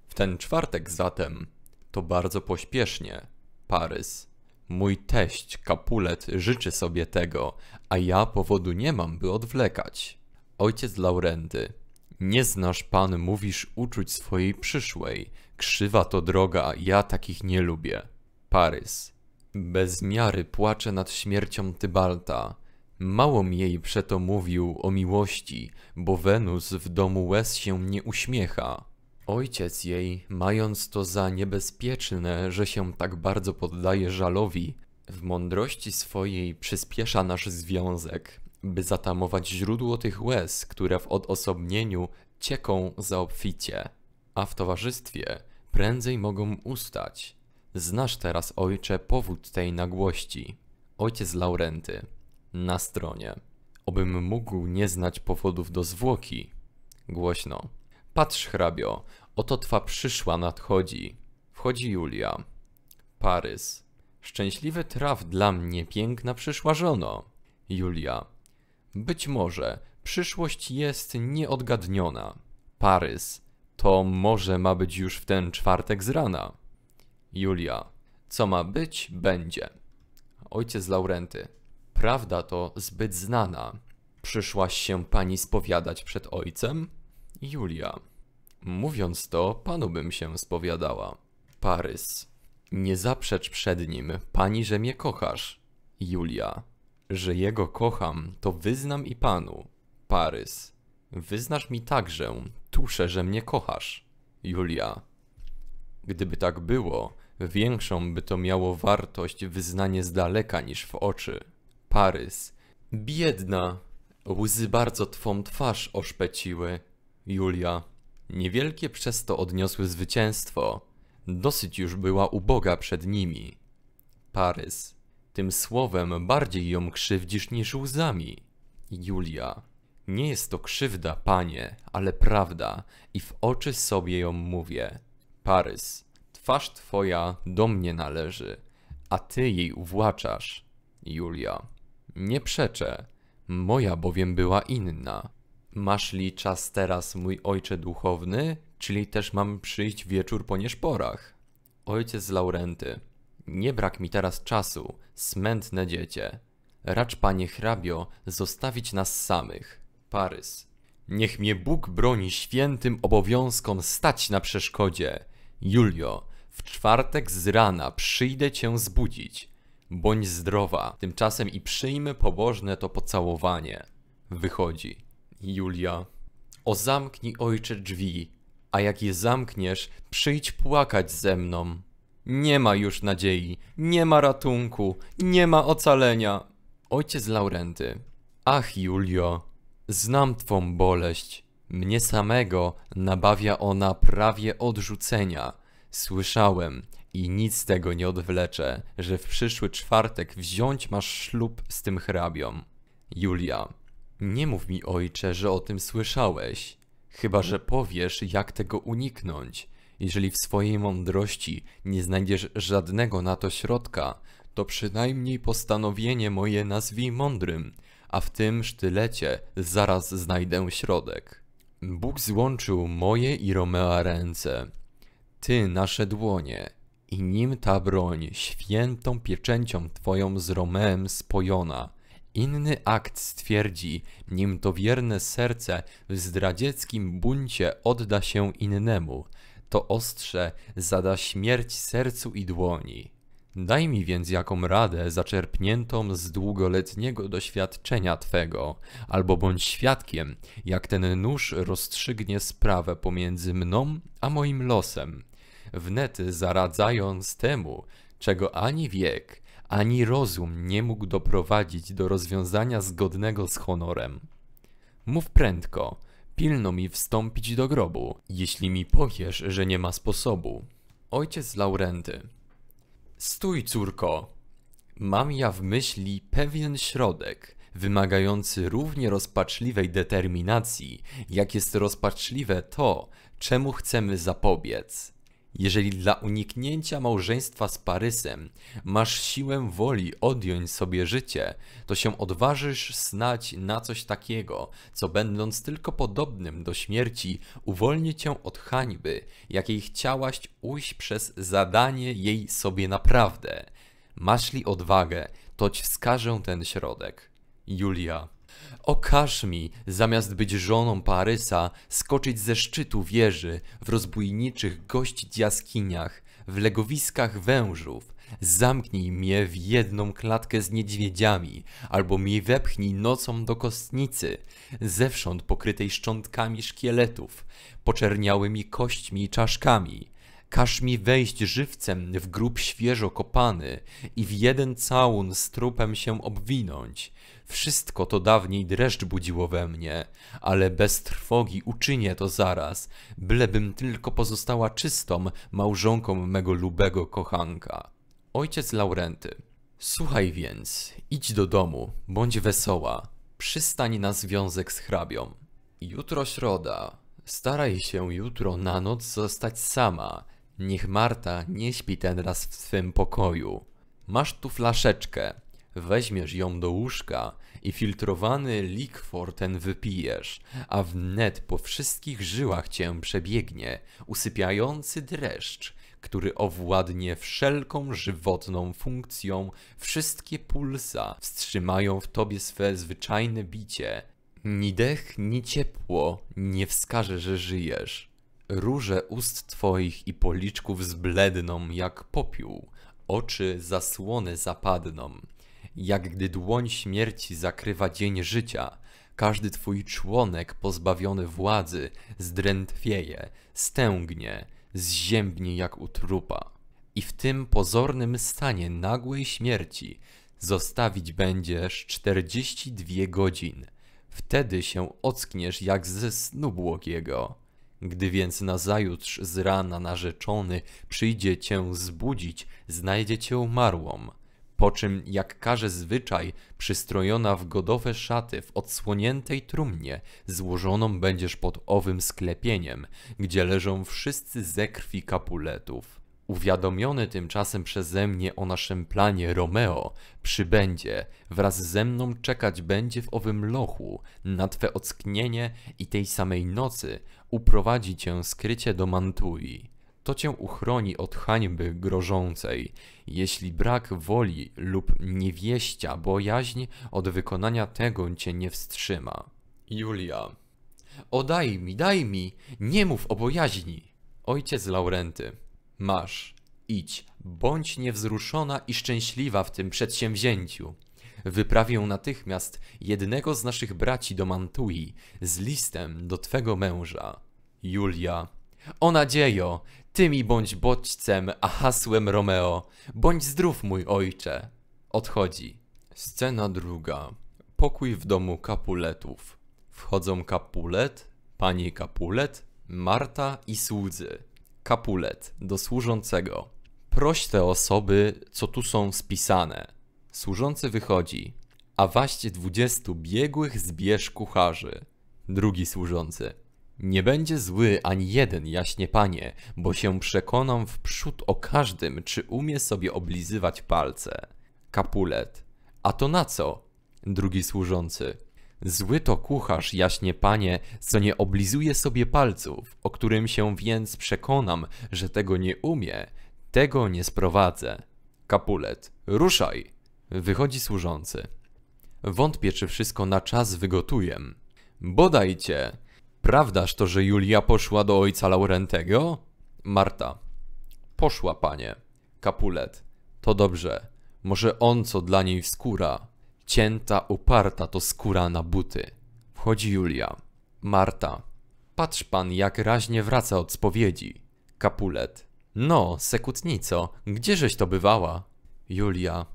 W ten czwartek zatem, to bardzo pośpiesznie, Parys Mój teść Kapulet życzy sobie tego, a ja powodu nie mam, by odwlekać. Ojciec Laurenty. Nie znasz pan, mówisz, uczuć swojej przyszłej. Krzywa to droga, ja takich nie lubię. Parys. Bez miary płaczę nad śmiercią Tybalta. Mało mi jej przeto mówił o miłości, bo Wenus w domu łez się nie uśmiecha. Ojciec jej, mając to za niebezpieczne, że się tak bardzo poddaje żalowi, w mądrości swojej przyspiesza nasz związek, by zatamować źródło tych łez, które w odosobnieniu cieką za obficie, a w towarzystwie prędzej mogą ustać. Znasz teraz, ojcze, powód tej nagłości. Ojciec Laurenty. Na stronie. Obym mógł nie znać powodów do zwłoki. Głośno. Patrz, hrabio, oto twa przyszła nadchodzi. Wchodzi Julia. Parys. Szczęśliwy traf dla mnie, piękna przyszła żono. Julia. Być może, przyszłość jest nieodgadniona. Parys. To może ma być już w ten czwartek z rana. Julia. Co ma być, będzie. Ojciec Laurenty. Prawda to zbyt znana. Przyszłaś się pani spowiadać przed ojcem? Julia. Mówiąc to, panu bym się spowiadała. Parys. Nie zaprzecz przed nim, pani, że mnie kochasz. Julia. Że jego kocham, to wyznam i panu. Parys. Wyznasz mi także, tuszę, że mnie kochasz. Julia. Gdyby tak było, większą by to miało wartość wyznanie z daleka niż w oczy. Parys. Biedna! Łzy bardzo twą twarz oszpeciły. Julia. Niewielkie przez to odniosły zwycięstwo. Dosyć już była uboga przed nimi. Parys. Tym słowem bardziej ją krzywdzisz niż łzami. Julia. Nie jest to krzywda, panie, ale prawda i w oczy sobie ją mówię. Parys. Twarz twoja do mnie należy, a ty jej uwłaczasz. Julia. Nie przeczę. Moja bowiem była inna masz li czas teraz, mój ojcze duchowny, czyli też mam przyjść wieczór po nieszporach. Ojciec Laurenty, nie brak mi teraz czasu, smętne dziecię. Racz, panie hrabio, zostawić nas samych. Parys. Niech mnie Bóg broni świętym obowiązkom stać na przeszkodzie. Julio, w czwartek z rana przyjdę cię zbudzić. Bądź zdrowa, tymczasem i przyjmy pobożne to pocałowanie. Wychodzi. Julia. O zamknij ojcze drzwi, a jak je zamkniesz, przyjdź płakać ze mną. Nie ma już nadziei, nie ma ratunku, nie ma ocalenia. Ojciec Laurenty. Ach, Julio, znam twą boleść. Mnie samego nabawia ona prawie odrzucenia. Słyszałem i nic z tego nie odwleczę, że w przyszły czwartek wziąć masz ślub z tym hrabią. Julia. Nie mów mi, ojcze, że o tym słyszałeś, chyba że powiesz, jak tego uniknąć. Jeżeli w swojej mądrości nie znajdziesz żadnego na to środka, to przynajmniej postanowienie moje nazwij mądrym, a w tym sztylecie zaraz znajdę środek. Bóg złączył moje i Romea ręce, ty nasze dłonie, i nim ta broń świętą pieczęcią twoją z Romeem spojona – Inny akt stwierdzi, nim to wierne serce w zdradzieckim buncie odda się innemu, to ostrze zada śmierć sercu i dłoni. Daj mi więc jaką radę zaczerpniętą z długoletniego doświadczenia Twego, albo bądź świadkiem, jak ten nóż rozstrzygnie sprawę pomiędzy mną a moim losem, wnet zaradzając temu, czego ani wiek, ani rozum nie mógł doprowadzić do rozwiązania zgodnego z honorem. Mów prędko, pilno mi wstąpić do grobu, jeśli mi powiesz, że nie ma sposobu. Ojciec Laurenty. Stój, córko! Mam ja w myśli pewien środek, wymagający równie rozpaczliwej determinacji, jak jest rozpaczliwe to, czemu chcemy zapobiec. Jeżeli dla uniknięcia małżeństwa z Parysem masz siłę woli odjąć sobie życie, to się odważysz snać na coś takiego, co będąc tylko podobnym do śmierci, uwolni cię od hańby, jakiej chciałaś ujść przez zadanie jej sobie naprawdę. Masz li odwagę, to ci wskażę ten środek. Julia Okaż mi, zamiast być żoną Parysa, skoczyć ze szczytu wieży, w rozbójniczych gościć jaskiniach, w legowiskach wężów. Zamknij mnie w jedną klatkę z niedźwiedziami, albo mi wepchnij nocą do kostnicy, zewsząd pokrytej szczątkami szkieletów, poczerniałymi kośćmi i czaszkami. Każ mi wejść żywcem w grób świeżo kopany i w jeden całun z trupem się obwinąć, wszystko to dawniej dreszcz budziło we mnie, ale bez trwogi uczynię to zaraz, bylebym tylko pozostała czystą małżonką mego lubego kochanka. Ojciec Laurenty. Słuchaj więc, idź do domu, bądź wesoła, przystań na związek z hrabią. Jutro środa. Staraj się jutro na noc zostać sama. Niech Marta nie śpi ten raz w swym pokoju. Masz tu flaszeczkę. Weźmiesz ją do łóżka i filtrowany likwor ten wypijesz, a wnet po wszystkich żyłach cię przebiegnie usypiający dreszcz, który owładnie wszelką żywotną funkcją, wszystkie pulsa wstrzymają w tobie swe zwyczajne bicie. Ni dech, ni ciepło nie wskaże, że żyjesz. Róże ust twoich i policzków zbledną jak popiół, oczy zasłony zapadną, jak gdy dłoń śmierci zakrywa dzień życia, każdy twój członek pozbawiony władzy zdrętwieje, stęgnie, zziębnie jak u trupa. I w tym pozornym stanie nagłej śmierci zostawić będziesz 42 godzin. Wtedy się ockniesz jak ze snu błogiego. Gdy więc nazajutrz z rana narzeczony przyjdzie cię zbudzić, znajdzie cię umarłą, po czym jak każe zwyczaj, przystrojona w godowe szaty w odsłoniętej trumnie, złożoną będziesz pod owym sklepieniem, gdzie leżą wszyscy ze krwi kapuletów. Uwiadomiony tymczasem przeze mnie o naszym planie Romeo przybędzie, wraz ze mną czekać będzie w owym lochu na twe ocknienie i tej samej nocy uprowadzi cię skrycie do Mantui to cię uchroni od hańby grożącej. Jeśli brak woli lub niewieścia bojaźń od wykonania tego cię nie wstrzyma. Julia. O daj mi, daj mi, nie mów o bojaźni. Ojciec Laurenty. Masz, idź, bądź niewzruszona i szczęśliwa w tym przedsięwzięciu. Wyprawię natychmiast jednego z naszych braci do Mantui z listem do twego męża. Julia. O nadziejo, Tymi bądź bodźcem, a hasłem Romeo. Bądź zdrów, mój ojcze. Odchodzi. Scena druga. Pokój w domu Kapuletów. Wchodzą Kapulet, pani Kapulet, Marta i słudzy. Kapulet do służącego. Proś te osoby, co tu są spisane. Służący wychodzi, a waście dwudziestu biegłych zbierz kucharzy. Drugi służący. Nie będzie zły ani jeden, jaśnie panie, bo się przekonam wprzód o każdym, czy umie sobie oblizywać palce. Kapulet. A to na co? Drugi służący. Zły to kucharz, jaśnie panie, co nie oblizuje sobie palców, o którym się więc przekonam, że tego nie umie, tego nie sprowadzę. Kapulet. Ruszaj! Wychodzi służący. Wątpię, czy wszystko na czas wygotuję. Bodajcie! Prawdaż to, że Julia poszła do ojca Laurentego? Marta. Poszła, panie. Kapulet. To dobrze. Może on co dla niej skóra. Cięta, uparta to skóra na buty. Wchodzi Julia. Marta. Patrz pan, jak raźnie wraca od spowiedzi. Kapulet. No, sekutnico, gdzieżeś to bywała? Julia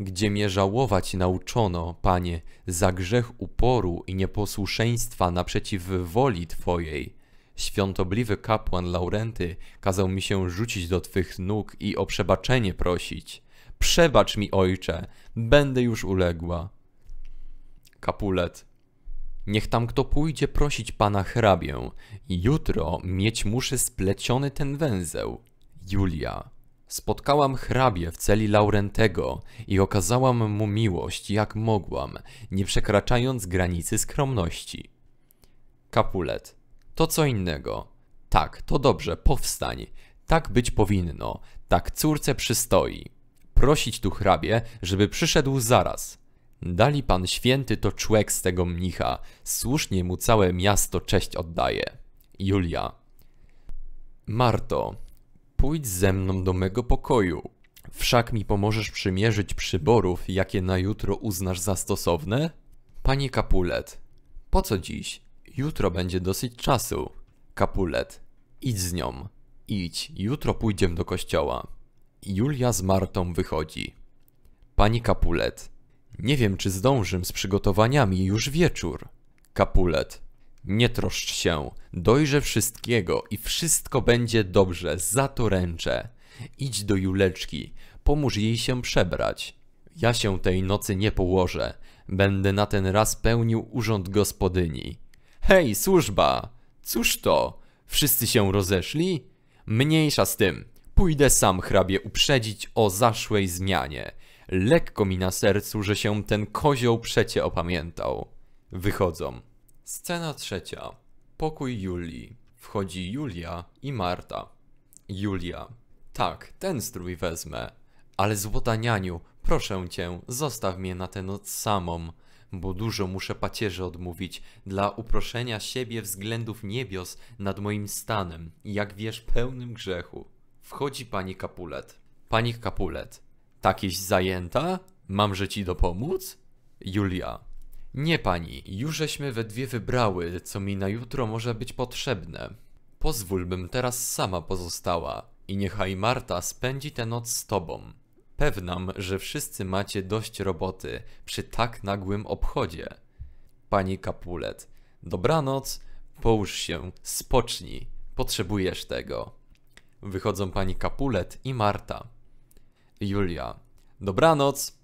gdzie mnie żałować nauczono, Panie, za grzech uporu i nieposłuszeństwa naprzeciw woli Twojej. Świątobliwy kapłan Laurenty kazał mi się rzucić do Twych nóg i o przebaczenie prosić. Przebacz mi, ojcze, będę już uległa. Kapulet. Niech tam kto pójdzie prosić pana hrabię. Jutro mieć muszę spleciony ten węzeł. Julia. Spotkałam hrabie w celi Laurentego i okazałam mu miłość jak mogłam, nie przekraczając granicy skromności. Kapulet. To co innego. Tak, to dobrze, powstań. Tak być powinno. Tak córce przystoi. Prosić tu hrabie, żeby przyszedł zaraz. Dali pan święty to człek z tego mnicha. Słusznie mu całe miasto cześć oddaje. Julia. Marto, pójdź ze mną do mego pokoju. Wszak mi pomożesz przymierzyć przyborów, jakie na jutro uznasz za stosowne? Pani Kapulet, po co dziś? Jutro będzie dosyć czasu. Kapulet, idź z nią. Idź, jutro pójdziemy do kościoła. Julia z Martą wychodzi. Pani Kapulet, nie wiem czy zdążę z przygotowaniami już wieczór. Kapulet, nie troszcz się, dojrzę wszystkiego i wszystko będzie dobrze, za to ręczę. Idź do Juleczki, pomóż jej się przebrać. Ja się tej nocy nie położę, będę na ten raz pełnił urząd gospodyni. Hej, służba! Cóż to? Wszyscy się rozeszli? Mniejsza z tym, pójdę sam hrabie uprzedzić o zaszłej zmianie. Lekko mi na sercu, że się ten kozioł przecie opamiętał. Wychodzą. Scena trzecia. Pokój Julii. Wchodzi Julia i Marta. Julia. Tak, ten strój wezmę. Ale złotanianiu, proszę cię, zostaw mnie na tę noc samą, bo dużo muszę pacierzy odmówić dla uproszenia siebie względów niebios nad moim stanem, jak wiesz, pełnym grzechu. Wchodzi pani Kapulet. Pani Kapulet. Takiś zajęta? Mamże ci dopomóc? Julia. Nie pani, już żeśmy we dwie wybrały, co mi na jutro może być potrzebne. Pozwólbym teraz sama pozostała i niechaj Marta spędzi tę noc z tobą. Pewnam, że wszyscy macie dość roboty przy tak nagłym obchodzie. Pani Kapulet, dobranoc, połóż się, spocznij, potrzebujesz tego. Wychodzą pani Kapulet i Marta. Julia, dobranoc,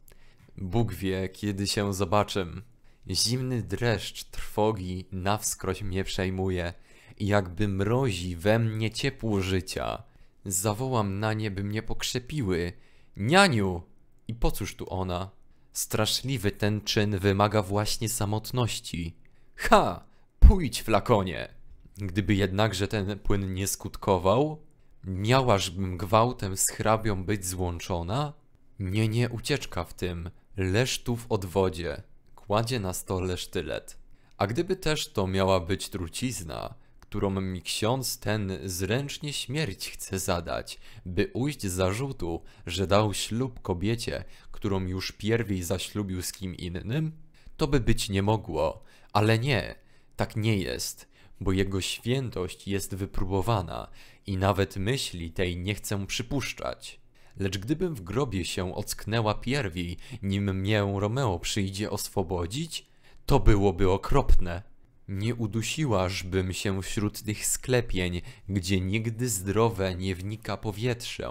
Bóg wie, kiedy się zobaczymy. Zimny dreszcz trwogi na wskroś mnie przejmuje i jakby mrozi we mnie ciepło życia. Zawołam na nie, by mnie pokrzepiły. Nianiu! I po cóż tu ona? Straszliwy ten czyn wymaga właśnie samotności. Ha! Pójdź, flakonie! Gdyby jednakże ten płyn nie skutkował, miałażbym gwałtem z hrabią być złączona? Nie, nie, ucieczka w tym, leż tu w odwodzie kładzie na stole sztylet. A gdyby też to miała być trucizna, którą mi ksiądz ten zręcznie śmierć chce zadać, by ujść z zarzutu, że dał ślub kobiecie, którą już pierwiej zaślubił z kim innym? To by być nie mogło, ale nie, tak nie jest, bo jego świętość jest wypróbowana i nawet myśli tej nie chcę przypuszczać. Lecz gdybym w grobie się ocknęła pierwiej, nim mię Romeo przyjdzie oswobodzić, to byłoby okropne. Nie udusiłażbym się wśród tych sklepień, gdzie nigdy zdrowe nie wnika powietrze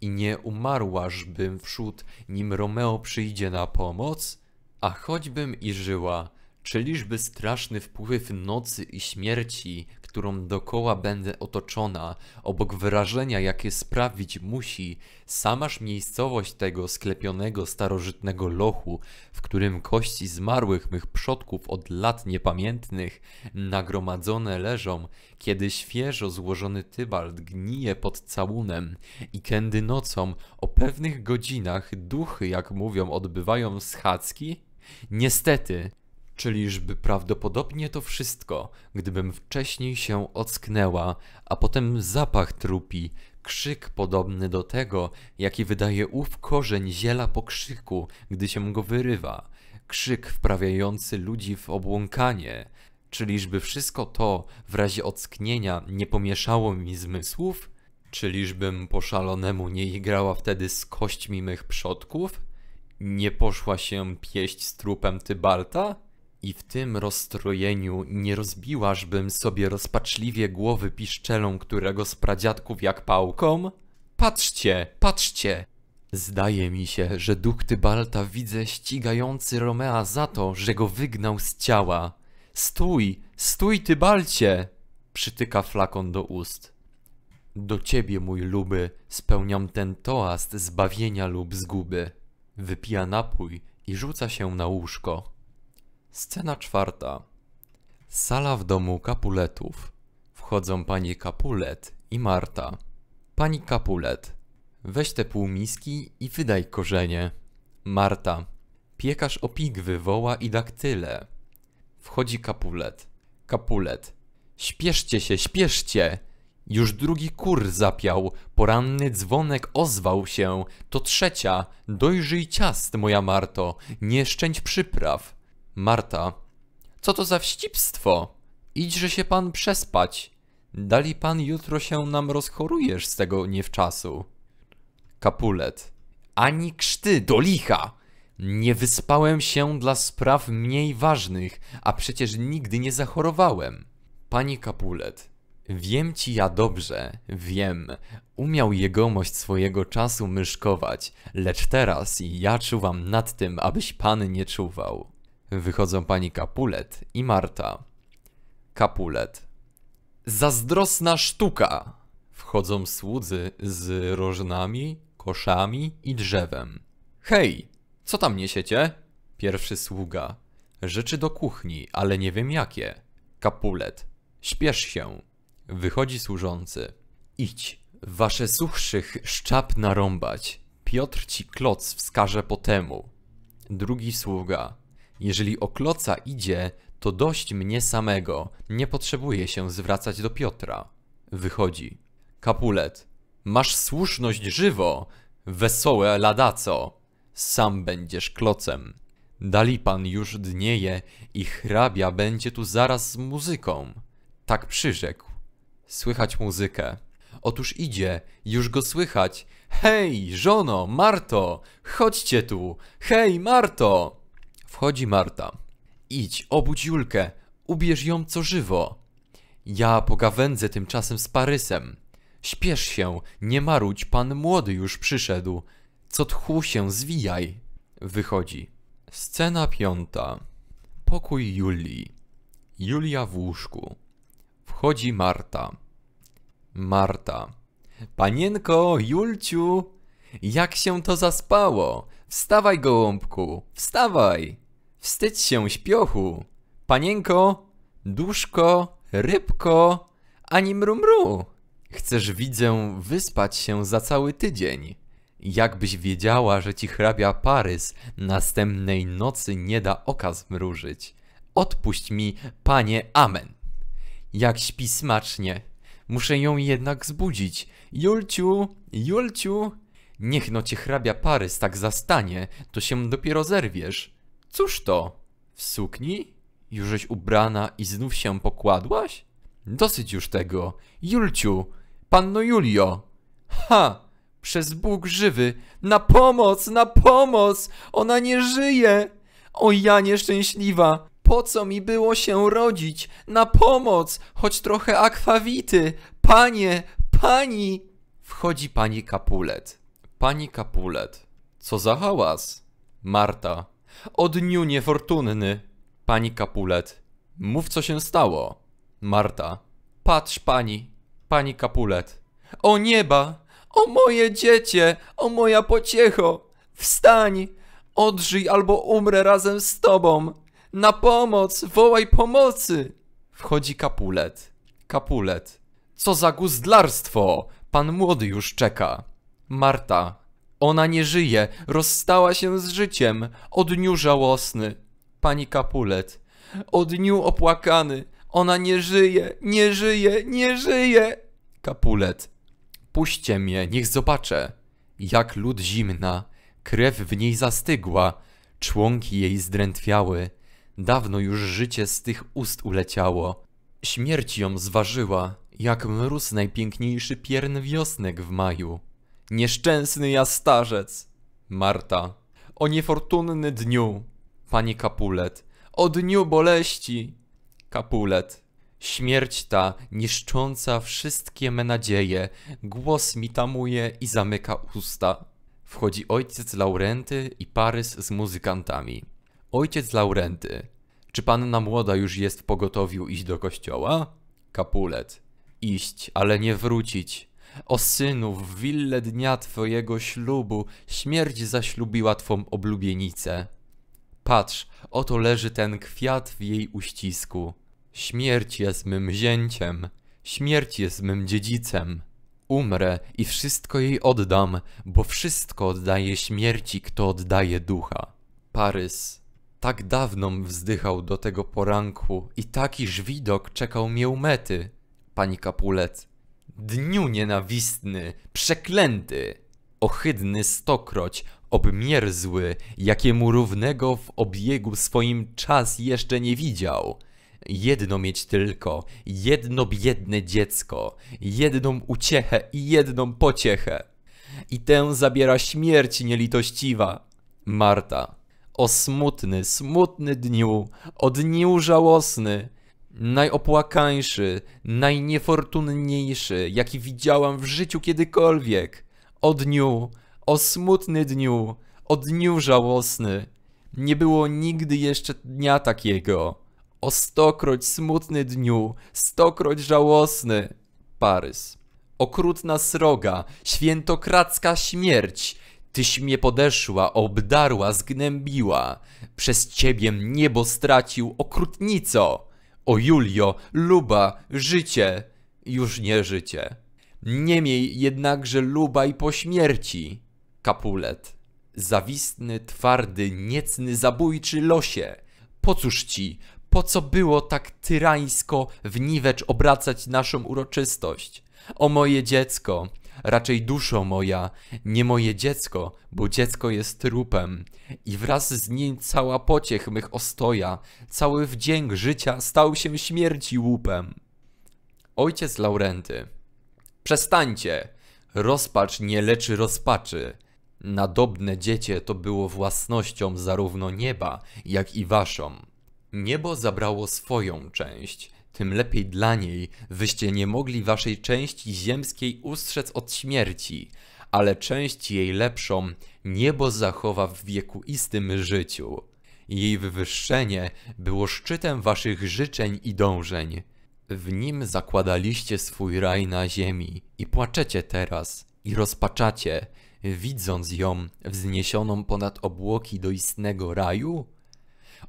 i nie umarłażbym wśród, nim Romeo przyjdzie na pomoc? A choćbym i żyła, czyliżby straszny wpływ nocy i śmierci, którą dokoła będę otoczona, obok wyrażenia, jakie sprawić musi samaż miejscowość tego sklepionego starożytnego lochu, w którym kości zmarłych mych przodków od lat niepamiętnych nagromadzone leżą, kiedy świeżo złożony tybald gnije pod całunem i kędy nocą o pewnych godzinach duchy, jak mówią, odbywają schadzki? Niestety, Czyliżby prawdopodobnie to wszystko, gdybym wcześniej się ocknęła, a potem zapach trupi, krzyk podobny do tego, jaki wydaje ów korzeń ziela po krzyku, gdy się go wyrywa, krzyk wprawiający ludzi w obłąkanie. Czyliżby wszystko to w razie ocknienia nie pomieszało mi zmysłów? Czyliżbym po szalonemu nie igrała wtedy z kośćmi mych przodków? Nie poszła się pieść z trupem Tybalta? I w tym rozstrojeniu nie rozbiłażbym sobie rozpaczliwie głowy piszczelą którego z pradziadków jak pałką? Patrzcie, patrzcie! Zdaje mi się, że duch Tybalta widzę ścigający Romea za to, że go wygnał z ciała. Stój, stój Tybalcie! Przytyka flakon do ust. Do ciebie, mój luby, spełniam ten toast zbawienia lub zguby. Wypija napój i rzuca się na łóżko. Scena czwarta. Sala w domu Kapuletów. Wchodzą pani Kapulet i Marta. Pani Kapulet. Weź te półmiski i wydaj korzenie. Marta. Piekarz opigwy woła i daktyle. Wchodzi Kapulet. Kapulet. Śpieszcie się, śpieszcie! Już drugi kur zapiał, poranny dzwonek ozwał się. To trzecia, dojrzyj ciast, moja Marto, nie szczędź przypraw. Marta. Co to za wścibstwo? Idźże się pan przespać. Dali pan jutro się nam rozchorujesz z tego niewczasu. Kapulet. Ani krzty, do licha! Nie wyspałem się dla spraw mniej ważnych, a przecież nigdy nie zachorowałem. Pani Kapulet. Wiem ci ja dobrze, wiem. Umiał jegomość swojego czasu myszkować, lecz teraz ja czuwam nad tym, abyś pan nie czuwał wychodzą pani Capulet i Marta. Capulet. Zazdrosna sztuka! Wchodzą słudzy z rożnami, koszami i drzewem. Hej, co tam niesiecie? Pierwszy sługa. Rzeczy do kuchni, ale nie wiem jakie. Capulet. Śpiesz się. Wychodzi służący. Idź, wasze suchszych szczap narąbać. Piotr ci kloc wskaże po temu. Drugi sługa. Jeżeli o kloca idzie, to dość mnie samego, nie potrzebuje się zwracać do Piotra. Wychodzi. Kapulet. Masz słuszność żywo, wesołe ladaco. Sam będziesz klocem. Dalipan już dnieje i hrabia będzie tu zaraz z muzyką. Tak przyrzekł. Słychać muzykę. Otóż idzie, już go słychać. Hej, żono, Marto, chodźcie tu. Hej, Marto! Wchodzi Marta. Idź, obudź Julkę, ubierz ją co żywo. Ja pogawędzę tymczasem z Parysem. Śpiesz się, nie marudź, pan młody już przyszedł. Co tchu się, zwijaj. Wychodzi. Scena piąta. Pokój Julii. Julia w łóżku. Wchodzi Marta. Marta. Panienko, Julciu, jak się to zaspało? Wstawaj, gołąbku, wstawaj! Wstydź się, śpiochu! Panienko, duszko, rybko, ani mrumru! Chcesz, widzę, wyspać się za cały tydzień. Jakbyś wiedziała, że ci hrabia Parys następnej nocy nie da oka zmrużyć. Odpuść mi, panie, amen. Jak śpi smacznie. Muszę ją jednak zbudzić. Julciu, Julciu! Niech no ci hrabia Parys tak zastanie, to się dopiero zerwiesz. Cóż to? W sukni? Jużeś ubrana i znów się pokładłaś? Dosyć już tego. Julciu, panno Julio. Ha! Przez Bóg żywy. Na pomoc, na pomoc! Ona nie żyje! O ja nieszczęśliwa! Po co mi było się rodzić? Na pomoc! Choć trochę akwawity! Panie, pani! Wchodzi pani Kapulet. Pani Kapulet. Co za hałas? Marta. O dniu niefortunny, pani Kapulet. Mów, co się stało. Marta. Patrz, pani. Pani Kapulet. O nieba! O moje dziecię! O moja pociecho! Wstań! Odżyj albo umrę razem z tobą! Na pomoc! Wołaj pomocy! Wchodzi Kapulet. Kapulet. Co za guzdlarstwo! Pan młody już czeka. Marta. Ona nie żyje, rozstała się z życiem. O dniu żałosny. Pani Kapulet. O dniu opłakany. Ona nie żyje, nie żyje, nie żyje. Kapulet. Puśćcie mnie, niech zobaczę. Jak lód zimna. Krew w niej zastygła. Członki jej zdrętwiały. Dawno już życie z tych ust uleciało. Śmierć ją zważyła, jak mróz najpiękniejszy piern wiosnek w maju. Nieszczęsny ja starzec. Marta. O niefortunny dniu. Pani Kapulet. O dniu boleści. Kapulet. Śmierć ta, niszcząca wszystkie me nadzieje, głos mi tamuje i zamyka usta. Wchodzi ojciec Laurenty i Parys z muzykantami. Ojciec Laurenty. Czy panna młoda już jest w pogotowiu iść do kościoła? Kapulet. Iść, ale nie wrócić. O synu, w willę dnia twojego ślubu śmierć zaślubiła twą oblubienicę. Patrz, oto leży ten kwiat w jej uścisku. Śmierć jest mym zięciem, śmierć jest mym dziedzicem. Umrę i wszystko jej oddam, bo wszystko oddaje śmierci, kto oddaje ducha. Parys. Tak dawno wzdychał do tego poranku i takiż widok czekał mię mety. Pani Capulec dniu nienawistny, przeklęty, ohydny stokroć, obmierzły, jakiemu równego w obiegu swoim czas jeszcze nie widział. Jedno mieć tylko, jedno biedne dziecko, jedną uciechę i jedną pociechę. I tę zabiera śmierć nielitościwa. Marta. O smutny, smutny dniu, o dniu żałosny, najopłakańszy, najniefortunniejszy, jaki widziałam w życiu kiedykolwiek. O dniu, o smutny dniu, o dniu żałosny. Nie było nigdy jeszcze dnia takiego. O stokroć smutny dniu, stokroć żałosny. Parys. Okrutna sroga, świętokradzka śmierć. Tyś mnie podeszła, obdarła, zgnębiła. Przez ciebie niebo stracił, okrutnico. O Julio, luba, życie, już nie życie. Niemniej jednakże luba i po śmierci. Kapulet. Zawistny, twardy, niecny, zabójczy losie. Po cóż ci, po co było tak tyrańsko w niwecz obracać naszą uroczystość? O moje dziecko, raczej duszo moja, nie moje dziecko, bo dziecko jest trupem. I wraz z nim cała pociech mych ostoja, cały wdzięk życia stał się śmierci łupem. Ojciec Laurenty. Przestańcie! Rozpacz nie leczy rozpaczy. Nadobne dziecię to było własnością zarówno nieba, jak i waszą. Niebo zabrało swoją część, tym lepiej dla niej, wyście nie mogli waszej części ziemskiej ustrzec od śmierci, ale część jej lepszą niebo zachowa w wiekuistym życiu. Jej wywyższenie było szczytem waszych życzeń i dążeń. W nim zakładaliście swój raj na ziemi i płaczecie teraz i rozpaczacie, widząc ją wzniesioną ponad obłoki do istnego raju?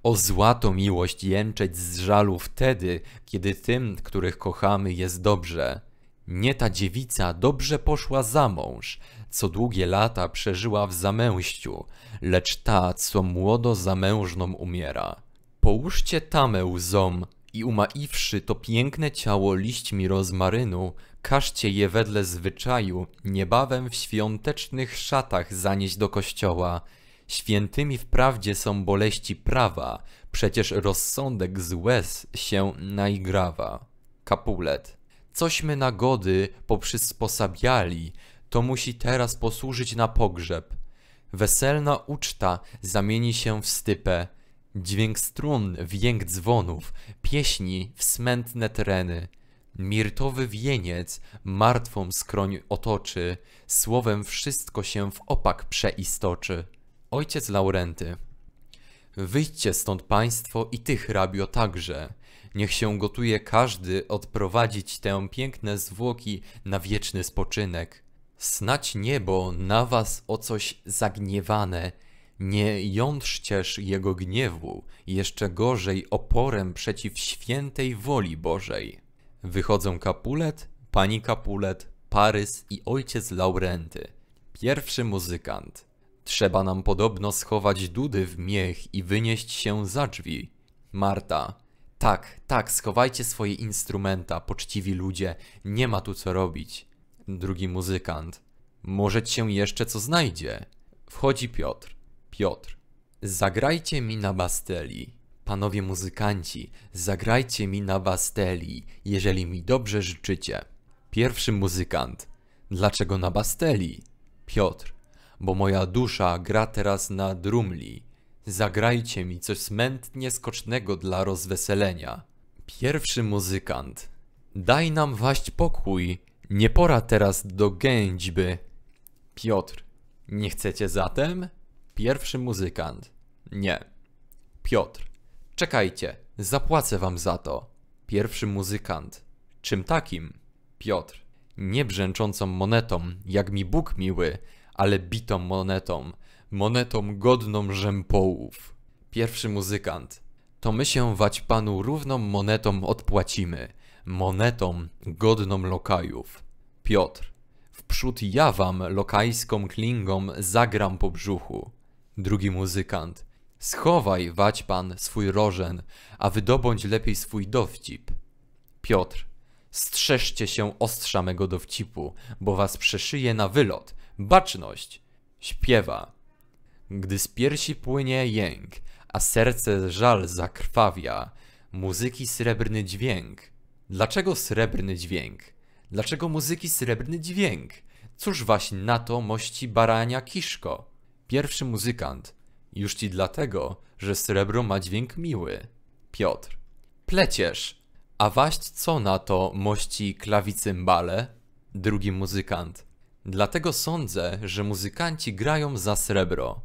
O złato miłość jęczeć z żalu wtedy, kiedy tym, których kochamy, jest dobrze. Nie ta dziewica dobrze poszła za mąż, co długie lata przeżyła w zamęściu, lecz ta, co młodo zamężną umiera. Połóżcie tamę łzom i umaiwszy to piękne ciało liśćmi rozmarynu, każcie je wedle zwyczaju niebawem w świątecznych szatach zanieść do kościoła, Świętymi wprawdzie są boleści prawa, przecież rozsądek z łez się naigrawa. Kapulet. Cośmy nagody poprzysposabiali, to musi teraz posłużyć na pogrzeb. Weselna uczta zamieni się w stypę, dźwięk strun w jęk dzwonów, pieśni w smętne tereny. Mirtowy wieniec martwą skroń otoczy, słowem wszystko się w opak przeistoczy. Ojciec Laurenty. Wyjdźcie stąd państwo i ty, hrabio, także. Niech się gotuje każdy odprowadzić tę piękne zwłoki na wieczny spoczynek. Snać niebo na was o coś zagniewane. Nie jątrzcież jego gniewu, jeszcze gorzej oporem przeciw świętej woli Bożej. Wychodzą Kapulet, pani Kapulet, Parys i ojciec Laurenty. Pierwszy muzykant. Trzeba nam podobno schować dudy w miech i wynieść się za drzwi. Marta. Tak, tak, schowajcie swoje instrumenta, poczciwi ludzie, nie ma tu co robić. Drugi muzykant. Może się jeszcze co znajdzie. Wchodzi Piotr. Piotr. Zagrajcie mi na basteli. Panowie muzykanci, zagrajcie mi na basteli, jeżeli mi dobrze życzycie. Pierwszy muzykant. Dlaczego na basteli? Piotr bo moja dusza gra teraz na drumli. Zagrajcie mi coś smętnie skocznego dla rozweselenia. Pierwszy muzykant. Daj nam waść pokój, nie pora teraz do gęćby. Piotr. Nie chcecie zatem? Pierwszy muzykant. Nie. Piotr. Czekajcie, zapłacę wam za to. Pierwszy muzykant. Czym takim? Piotr. Nie brzęczącą monetą, jak mi Bóg miły, ale bitą monetą, monetą godną rzępołów. Pierwszy muzykant. To my się wać panu równą monetą odpłacimy, monetą godną lokajów. Piotr. Wprzód ja wam lokajską klingą zagram po brzuchu. Drugi muzykant. Schowaj, wać pan, swój rożen, a wydobądź lepiej swój dowcip. Piotr. Strzeżcie się ostrza mego dowcipu, bo was przeszyję na wylot, Baczność. Śpiewa. Gdy z piersi płynie jęk, a serce żal zakrwawia, muzyki srebrny dźwięk. Dlaczego srebrny dźwięk? Dlaczego muzyki srebrny dźwięk? Cóż waś na to mości barania kiszko? Pierwszy muzykant. Już ci dlatego, że srebro ma dźwięk miły. Piotr. Pleciesz. A waść co na to mości klawicymbale? Drugi muzykant. Dlatego sądzę, że muzykanci grają za srebro.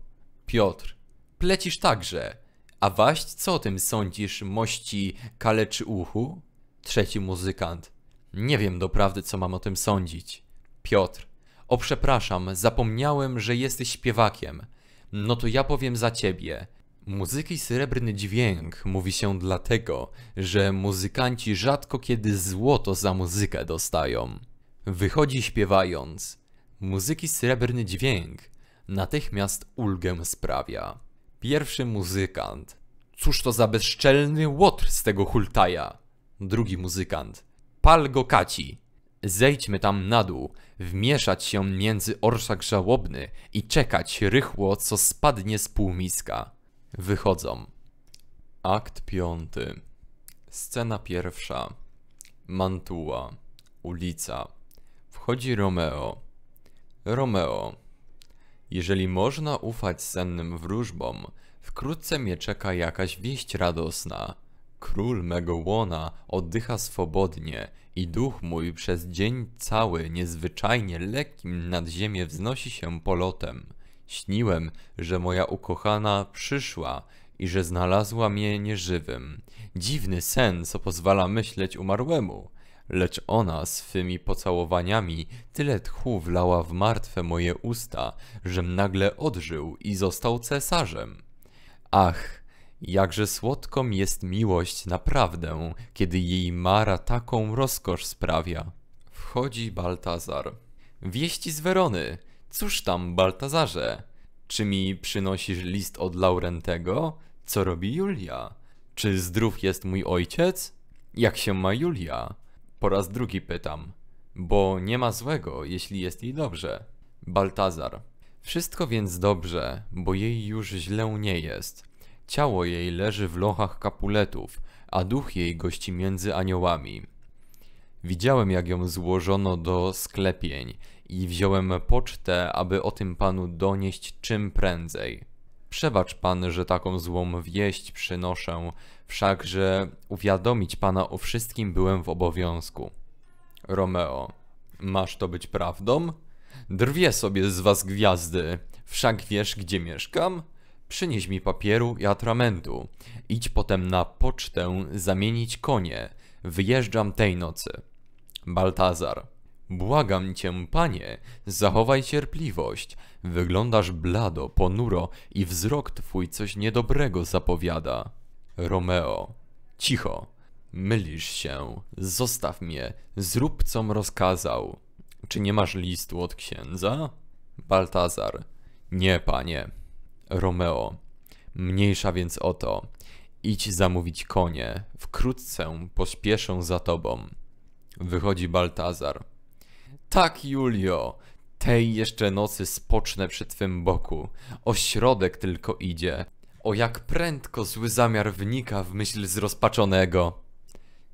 Piotr, plecisz także. A waś, co o tym sądzisz, mości kaleczy uchu? Trzeci muzykant. Nie wiem doprawdy, co mam o tym sądzić. Piotr. O przepraszam, zapomniałem, że jesteś śpiewakiem. No to ja powiem za ciebie. Muzyki srebrny dźwięk mówi się dlatego, że muzykanci rzadko kiedy złoto za muzykę dostają. Wychodzi śpiewając. Muzyki srebrny dźwięk natychmiast ulgę sprawia. Pierwszy muzykant. Cóż to za bezczelny łotr z tego hultaja? Drugi muzykant. Pal go kaci. Zejdźmy tam na dół, wmieszać się między orszak żałobny i czekać rychło, co spadnie z półmiska. Wychodzą. Akt piąty. Scena pierwsza. Mantua. Ulica. Wchodzi Romeo. Romeo. Jeżeli można ufać sennym wróżbom, wkrótce mnie czeka jakaś wieść radosna. Król mego łona oddycha swobodnie i duch mój przez dzień cały niezwyczajnie lekkim nad ziemię wznosi się polotem. Śniłem, że moja ukochana przyszła i że znalazła mnie nieżywym. Dziwny sen, co pozwala myśleć umarłemu. Lecz ona swymi pocałowaniami tyle tchu wlała w martwe moje usta, żem nagle odżył i został cesarzem. Ach, jakże słodką jest miłość naprawdę, kiedy jej mara taką rozkosz sprawia. Wchodzi Baltazar. Wieści z Werony. Cóż tam, Baltazarze? Czy mi przynosisz list od Laurentego? Co robi Julia? Czy zdrów jest mój ojciec? Jak się ma Julia? Po raz drugi pytam, bo nie ma złego, jeśli jest jej dobrze. Baltazar. Wszystko więc dobrze, bo jej już źle nie jest. Ciało jej leży w lochach kapuletów, a duch jej gości między aniołami. Widziałem, jak ją złożono do sklepień i wziąłem pocztę, aby o tym panu donieść czym prędzej. Przebacz pan, że taką złą wieść przynoszę, wszakże uwiadomić pana o wszystkim byłem w obowiązku. Romeo, masz to być prawdą? Drwie sobie z was gwiazdy, wszak wiesz gdzie mieszkam? Przynieś mi papieru i atramentu. Idź potem na pocztę zamienić konie. Wyjeżdżam tej nocy. Baltazar. Błagam cię, panie, zachowaj cierpliwość. Wyglądasz blado, ponuro i wzrok twój coś niedobrego zapowiada. Romeo. Cicho. Mylisz się. Zostaw mnie. Zrób, com rozkazał. Czy nie masz listu od księdza? Baltazar. Nie, panie. Romeo. Mniejsza więc o to. Idź zamówić konie. Wkrótce pośpieszę za tobą. Wychodzi Baltazar. Tak, Julio. Tej jeszcze nocy spocznę przy twym boku. O środek tylko idzie. O jak prędko zły zamiar wnika w myśl zrozpaczonego.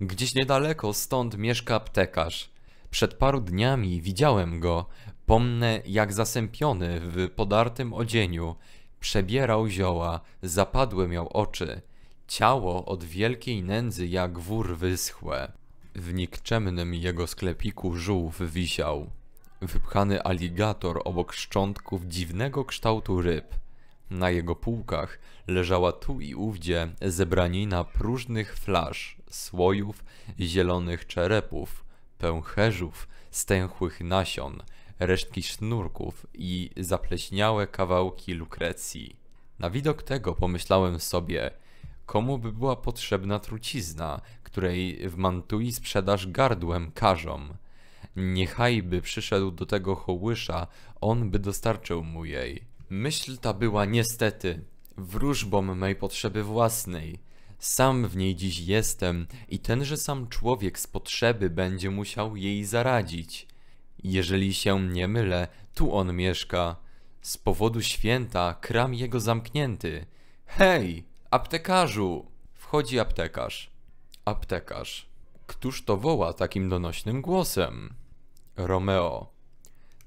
Gdzieś niedaleko stąd mieszka aptekarz. Przed paru dniami widziałem go, pomnę jak zasępiony w podartym odzieniu. Przebierał zioła, zapadłe miał oczy. Ciało od wielkiej nędzy jak wór wyschłe. W nikczemnym jego sklepiku żółw wisiał. Wypchany aligator obok szczątków dziwnego kształtu ryb. Na jego półkach leżała tu i ówdzie zebranina próżnych flasz, słojów, zielonych czerepów, pęcherzów, stęchłych nasion, resztki sznurków i zapleśniałe kawałki lukrecji. Na widok tego pomyślałem sobie, komu by była potrzebna trucizna, której w Mantui sprzedaż gardłem karzom. Niechajby przyszedł do tego hołysza, on by dostarczył mu jej. Myśl ta była niestety wróżbą mej potrzeby własnej. Sam w niej dziś jestem i tenże sam człowiek z potrzeby będzie musiał jej zaradzić. Jeżeli się nie mylę, tu on mieszka. Z powodu święta kram jego zamknięty. Hej, aptekarzu! Wchodzi aptekarz. Aptekarz. Któż to woła takim donośnym głosem? Romeo.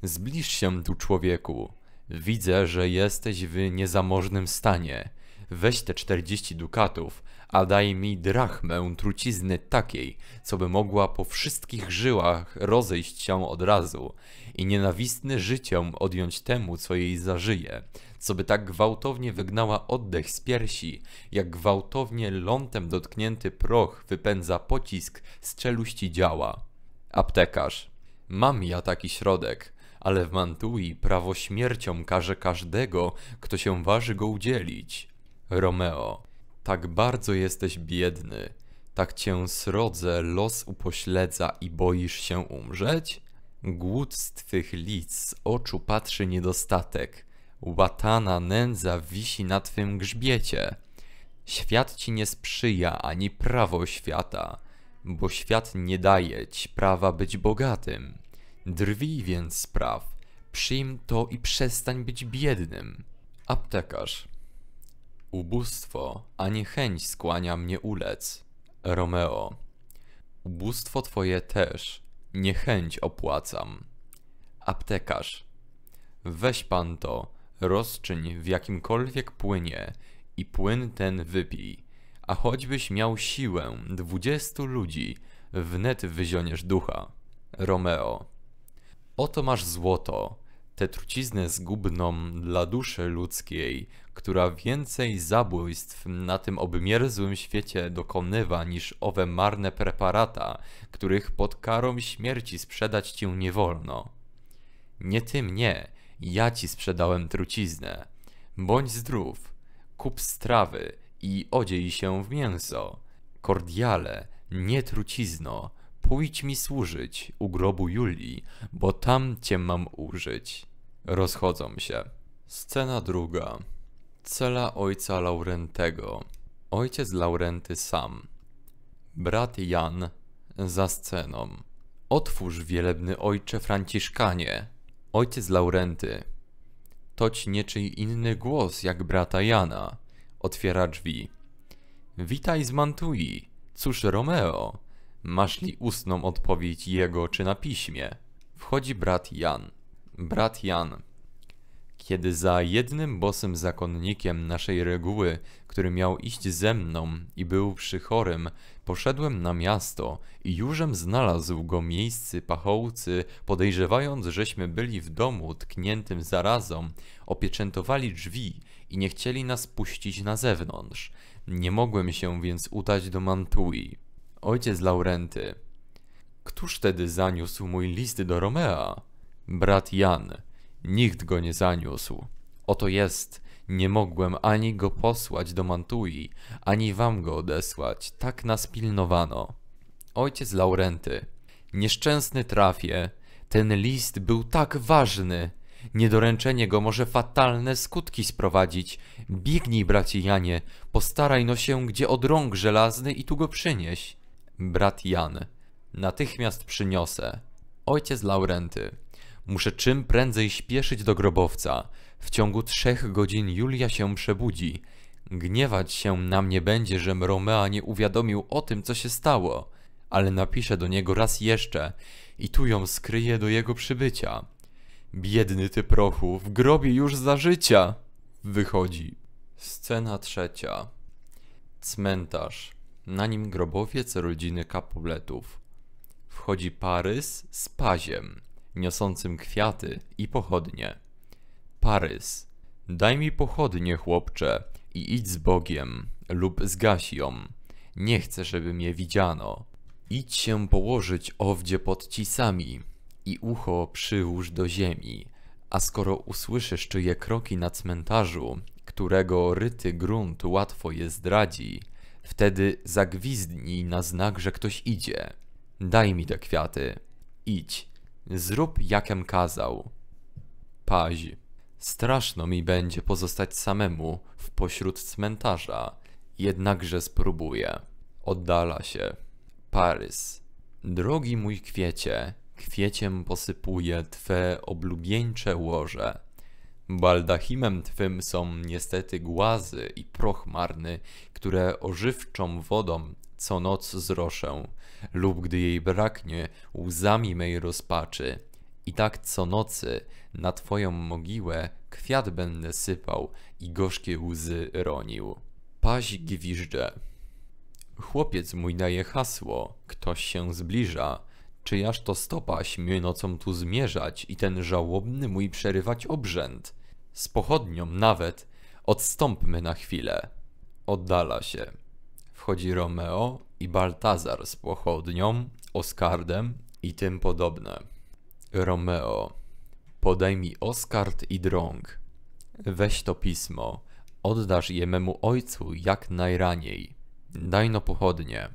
Zbliż się tu, człowieku. Widzę, że jesteś w niezamożnym stanie. Weź te 40 dukatów, a daj mi drachmę trucizny takiej, co by mogła po wszystkich żyłach rozejść się od razu i nienawistny życiem odjąć temu, co jej zażyje, co by tak gwałtownie wygnała oddech z piersi, jak gwałtownie lątem dotknięty proch wypędza pocisk z czeluści działa. Aptekarz. Mam ja taki środek ale w Mantui prawo śmiercią każe każdego, kto się waży go udzielić. Romeo, tak bardzo jesteś biedny, tak cię srodze los upośledza i boisz się umrzeć? Głód z twych lic z oczu patrzy niedostatek, łatana nędza wisi na twym grzbiecie. Świat ci nie sprzyja ani prawo świata, bo świat nie daje ci prawa być bogatym. Drwij więc spraw, przyjm to i przestań być biednym. Aptekarz. Ubóstwo, nie chęć skłania mnie ulec. Romeo. Ubóstwo twoje też, niechęć opłacam. Aptekarz. Weź pan to, rozczyń w jakimkolwiek płynie i płyn ten wypij. A choćbyś miał siłę dwudziestu ludzi, wnet wyzioniesz ducha. Romeo. Oto masz złoto, tę truciznę zgubną dla duszy ludzkiej, która więcej zabójstw na tym obmierzłym świecie dokonywa niż owe marne preparata, których pod karą śmierci sprzedać cię nie wolno. Nie ty mnie, ja ci sprzedałem truciznę. Bądź zdrów, kup strawy i odziej się w mięso. Kordiale, nie trucizno, pójdź mi służyć u grobu Julii, bo tam cię mam użyć. Rozchodzą się. Scena druga. Cela ojca Laurentego. Ojciec Laurenty sam. Brat Jan za sceną. Otwórz wielebny ojcze Franciszkanie. Ojciec Laurenty. Toć nieczyj inny głos jak brata Jana. Otwiera drzwi. Witaj z Mantui. Cóż Romeo? Masz li ustną odpowiedź jego czy na piśmie? Wchodzi brat Jan. Brat Jan. Kiedy za jednym bosym zakonnikiem naszej reguły, który miał iść ze mną i był przy chorym, poszedłem na miasto i jużem znalazł go miejscy pachołcy, podejrzewając, żeśmy byli w domu tkniętym zarazą, opieczętowali drzwi i nie chcieli nas puścić na zewnątrz. Nie mogłem się więc udać do Mantui. Ojciec Laurenty. Któż tedy zaniósł mój list do Romea? Brat Jan. Nikt go nie zaniósł. Oto jest. Nie mogłem ani go posłać do Mantui, ani wam go odesłać. Tak nas pilnowano. Ojciec Laurenty. Nieszczęsny trafie. Ten list był tak ważny. Niedoręczenie go może fatalne skutki sprowadzić. Biegnij, bracie Janie, postaraj no się, gdzie od rąk żelazny i tu go przynieś. Brat Jan. Natychmiast przyniosę. Ojciec Laurenty. Muszę czym prędzej śpieszyć do grobowca. W ciągu trzech godzin Julia się przebudzi. Gniewać się na mnie będzie, że Romea nie uwiadomił o tym, co się stało. Ale napiszę do niego raz jeszcze i tu ją skryję do jego przybycia. Biedny ty prochu, w grobie już za życia! Wychodzi. Scena trzecia. Cmentarz na nim grobowiec rodziny Capuletów. Wchodzi Parys z paziem, niosącym kwiaty i pochodnie. Parys. Daj mi pochodnie, chłopcze, i idź z Bogiem, lub z ją. Nie chcę, żeby mnie widziano. Idź się położyć owdzie pod cisami i ucho przyłóż do ziemi, a skoro usłyszysz czyje kroki na cmentarzu, którego ryty grunt łatwo je zdradzi, Wtedy zagwizdnij na znak, że ktoś idzie. Daj mi te kwiaty. Idź. Zrób jakem kazał. Paź. Straszno mi będzie pozostać samemu w pośród cmentarza. Jednakże spróbuję. Oddala się. Parys. Drogi mój kwiecie, kwieciem posypuję Twe oblubieńcze łoże. Baldachimem twym są niestety głazy i proch marny, które ożywczą wodą co noc zroszę, lub gdy jej braknie, łzami mej rozpaczy. I tak co nocy na twoją mogiłę kwiat będę sypał i gorzkie łzy ronił. Paź gwiżdże. Chłopiec mój daje hasło, ktoś się zbliża. Czyjaż to stopa śmie nocą tu zmierzać i ten żałobny mój przerywać obrzęd? Z pochodnią nawet odstąpmy na chwilę. Oddala się. Wchodzi Romeo i Baltazar z pochodnią, Oskardem i tym podobne. Romeo. Podaj mi Oskard i drąg. Weź to pismo. Oddasz je memu ojcu jak najraniej. Daj no pochodnie.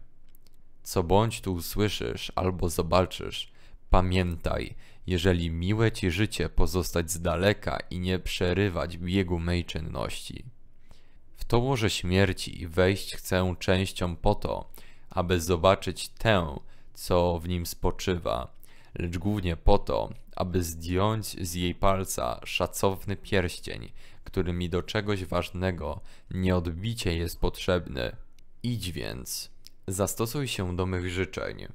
Co bądź tu usłyszysz albo zobaczysz, pamiętaj, jeżeli miłe ci życie pozostać z daleka i nie przerywać biegu mej czynności. W to łoże śmierci wejść chcę częścią po to, aby zobaczyć tę, co w nim spoczywa, lecz głównie po to, aby zdjąć z jej palca szacowny pierścień, który mi do czegoś ważnego nieodbicie jest potrzebny. Idź więc, zastosuj się do mych życzeń.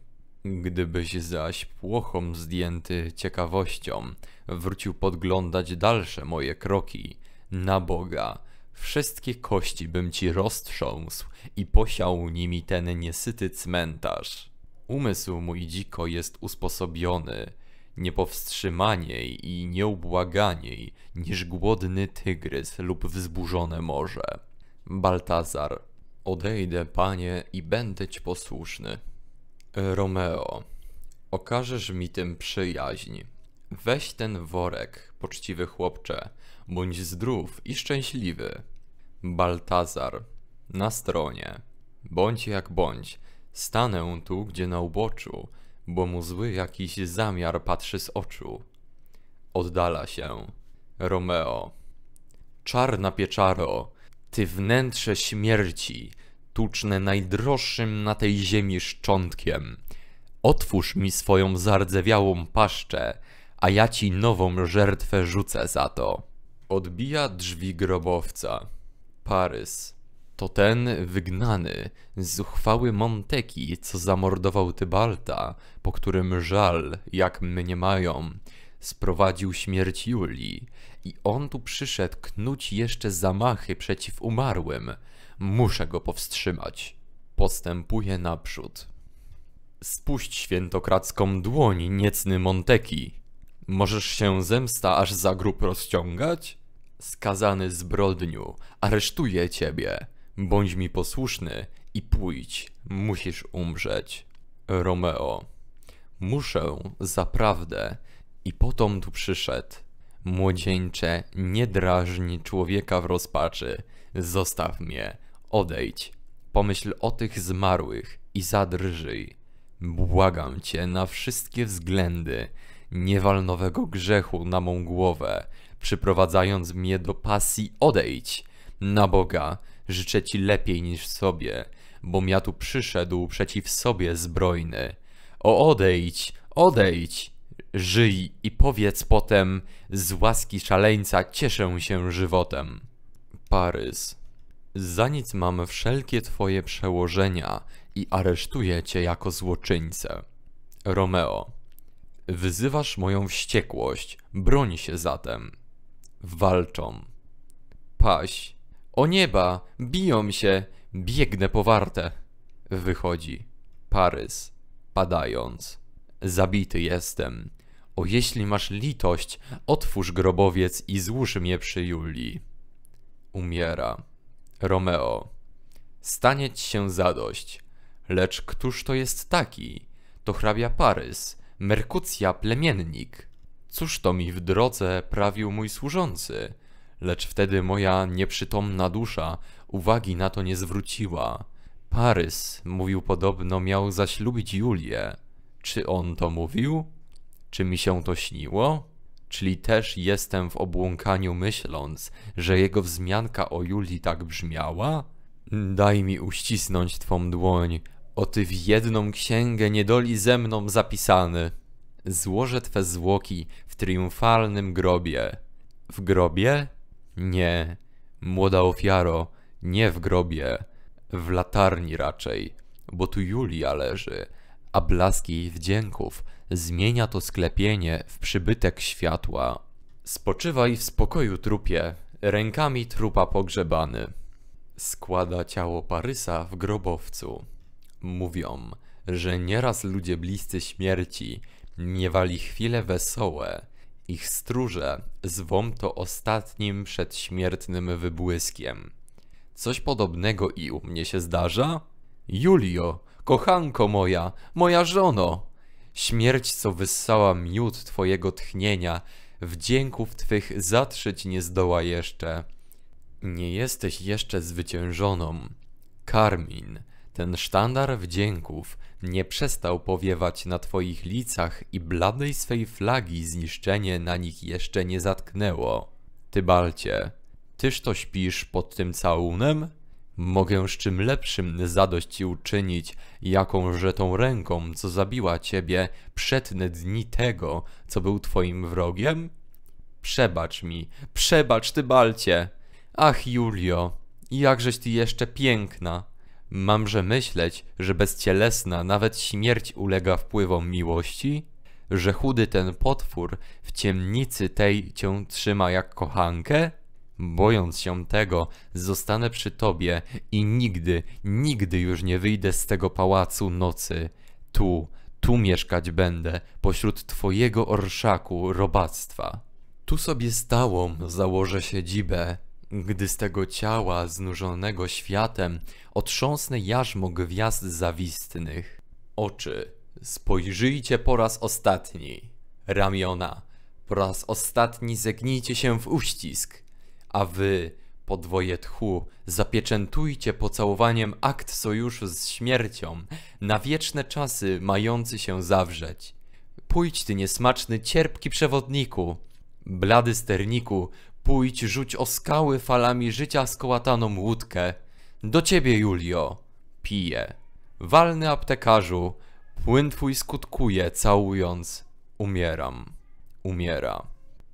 Gdybyś zaś płochom zdjęty ciekawością wrócił podglądać dalsze moje kroki, na Boga, wszystkie kości bym ci roztrząsł i posiał nimi ten niesyty cmentarz. Umysł mój dziko jest usposobiony, niepowstrzymaniej i nieubłaganiej niż głodny tygrys lub wzburzone morze. Baltazar, odejdę, panie, i będę ci posłuszny. Romeo, okażesz mi tym przyjaźń. Weź ten worek, poczciwy chłopcze, bądź zdrów i szczęśliwy. Baltazar, na stronie, bądź jak bądź, stanę tu, gdzie na uboczu, bo mu zły jakiś zamiar patrzy z oczu. Oddala się. Romeo. Czarna pieczaro, ty wnętrze śmierci, najdroższym na tej ziemi szczątkiem. Otwórz mi swoją zardzewiałą paszczę, a ja ci nową żertwę rzucę za to. Odbija drzwi grobowca. Parys. To ten wygnany, zuchwały Monteki, co zamordował Tybalta, po którym żal, jak mnie mają, sprowadził śmierć Julii. I on tu przyszedł knuć jeszcze zamachy przeciw umarłym. Muszę go powstrzymać. Postępuję naprzód. Spuść świętokradzką dłoń, niecny Monteki. Możesz się zemsta aż za grób rozciągać? Skazany zbrodniu, aresztuję ciebie. Bądź mi posłuszny i pójdź. Musisz umrzeć. Romeo. Muszę, zaprawdę. I potom tu przyszedł. Młodzieńcze, nie drażni człowieka w rozpaczy. Zostaw mnie. Odejdź, pomyśl o tych zmarłych i zadrżyj. Błagam cię na wszystkie względy, nie wal nowego grzechu na mą głowę, przyprowadzając mnie do pasji, odejdź. Na Boga, życzę ci lepiej niż sobie, bom ja tu przyszedł przeciw sobie zbrojny. O odejdź, odejdź! Żyj i powiedz potem, z łaski szaleńca cieszę się żywotem. Parys za nic mam wszelkie twoje przełożenia i aresztuję cię jako złoczyńcę. Romeo. Wyzywasz moją wściekłość, broń się zatem. Walczą. Paś. O nieba, biją się, biegnę powarte. Wychodzi. Parys. Padając. Zabity jestem. O jeśli masz litość, otwórz grobowiec i złóż mnie przy Julii. Umiera. Romeo. stanieć się zadość. Lecz któż to jest taki? To hrabia Parys, Merkucja plemiennik. Cóż to mi w drodze prawił mój służący? Lecz wtedy moja nieprzytomna dusza uwagi na to nie zwróciła. Parys, mówił podobno, miał zaślubić Julię. Czy on to mówił? Czy mi się to śniło? czyli też jestem w obłąkaniu myśląc, że jego wzmianka o Julii tak brzmiała? Daj mi uścisnąć twą dłoń, o ty w jedną księgę niedoli ze mną zapisany. Złożę twe zwłoki w triumfalnym grobie. W grobie? Nie, młoda ofiaro, nie w grobie. W latarni raczej, bo tu Julia leży, a blaski jej wdzięków – zmienia to sklepienie w przybytek światła. Spoczywaj w spokoju trupie, rękami trupa pogrzebany. Składa ciało Parysa w grobowcu. Mówią, że nieraz ludzie bliscy śmierci miewali chwile wesołe. Ich stróże zwą to ostatnim przedśmiertnym wybłyskiem. Coś podobnego i u mnie się zdarza? Julio, kochanko moja, moja żono, Śmierć, co wyssała miód twojego tchnienia, wdzięków twych zatrzeć nie zdoła jeszcze. Nie jesteś jeszcze zwyciężoną. Karmin, ten sztandar wdzięków, nie przestał powiewać na twoich licach i bladej swej flagi zniszczenie na nich jeszcze nie zatknęło. Tybalcie, tyż to śpisz pod tym całunem? Mogę z czym lepszym zadość ci uczynić, jakąże tą ręką, co zabiła ciebie, przedne dni tego, co był twoim wrogiem? Przebacz mi, przebacz ty balcie! Ach, Julio, jakżeś ty jeszcze piękna! Mamże myśleć, że bezcielesna nawet śmierć ulega wpływom miłości? Że chudy ten potwór w ciemnicy tej cię trzyma jak kochankę? Bojąc się tego, zostanę przy tobie i nigdy, nigdy już nie wyjdę z tego pałacu nocy. Tu, tu mieszkać będę, pośród twojego orszaku robactwa. Tu sobie stałą założę siedzibę, gdy z tego ciała znużonego światem otrząsnę jarzmo gwiazd zawistnych. Oczy, spojrzyjcie po raz ostatni. Ramiona, po raz ostatni zegnijcie się w uścisk a wy, podwoje tchu, zapieczętujcie pocałowaniem akt sojuszu z śmiercią, na wieczne czasy mający się zawrzeć. Pójdź ty niesmaczny cierpki przewodniku, blady sterniku, pójdź rzuć o skały falami życia skołataną łódkę. Do ciebie, Julio, pije. Walny aptekarzu, płyn twój skutkuje, całując. Umieram. Umiera.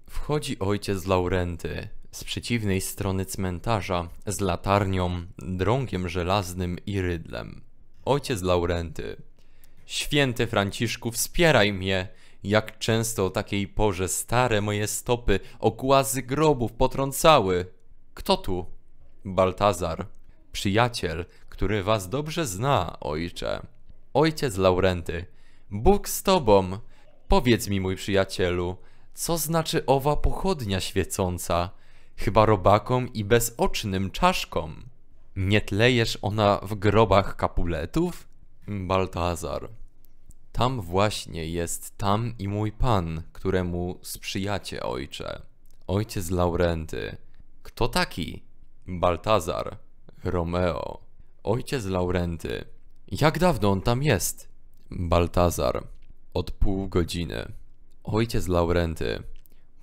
Wchodzi ojciec Laurenty. Z przeciwnej strony cmentarza, z latarnią, drągiem żelaznym i rydlem. Ojciec Laurenty. Święty Franciszku, wspieraj mnie! Jak często o takiej porze stare moje stopy okłazy grobów potrącały. Kto tu? Baltazar. Przyjaciel, który was dobrze zna, ojcze. Ojciec Laurenty. Bóg z tobą! Powiedz mi, mój przyjacielu, co znaczy owa pochodnia świecąca? chyba robakom i bezocznym czaszkom. Nie tlejesz ona w grobach kapuletów? Baltazar. Tam właśnie jest tam i mój pan, któremu sprzyjacie, ojcze. Ojciec Laurenty. Kto taki? Baltazar. Romeo. Ojciec Laurenty. Jak dawno on tam jest? Baltazar. Od pół godziny. Ojciec Laurenty.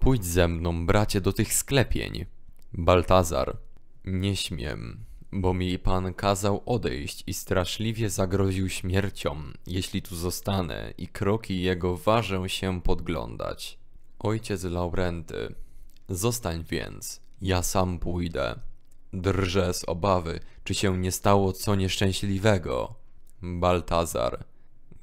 Pójdź ze mną, bracie, do tych sklepień. Baltazar. Nie śmiem, bo mi pan kazał odejść i straszliwie zagroził śmiercią, jeśli tu zostanę i kroki jego ważę się podglądać. Ojciec Laurenty. Zostań więc, ja sam pójdę. Drżę z obawy, czy się nie stało co nieszczęśliwego. Baltazar.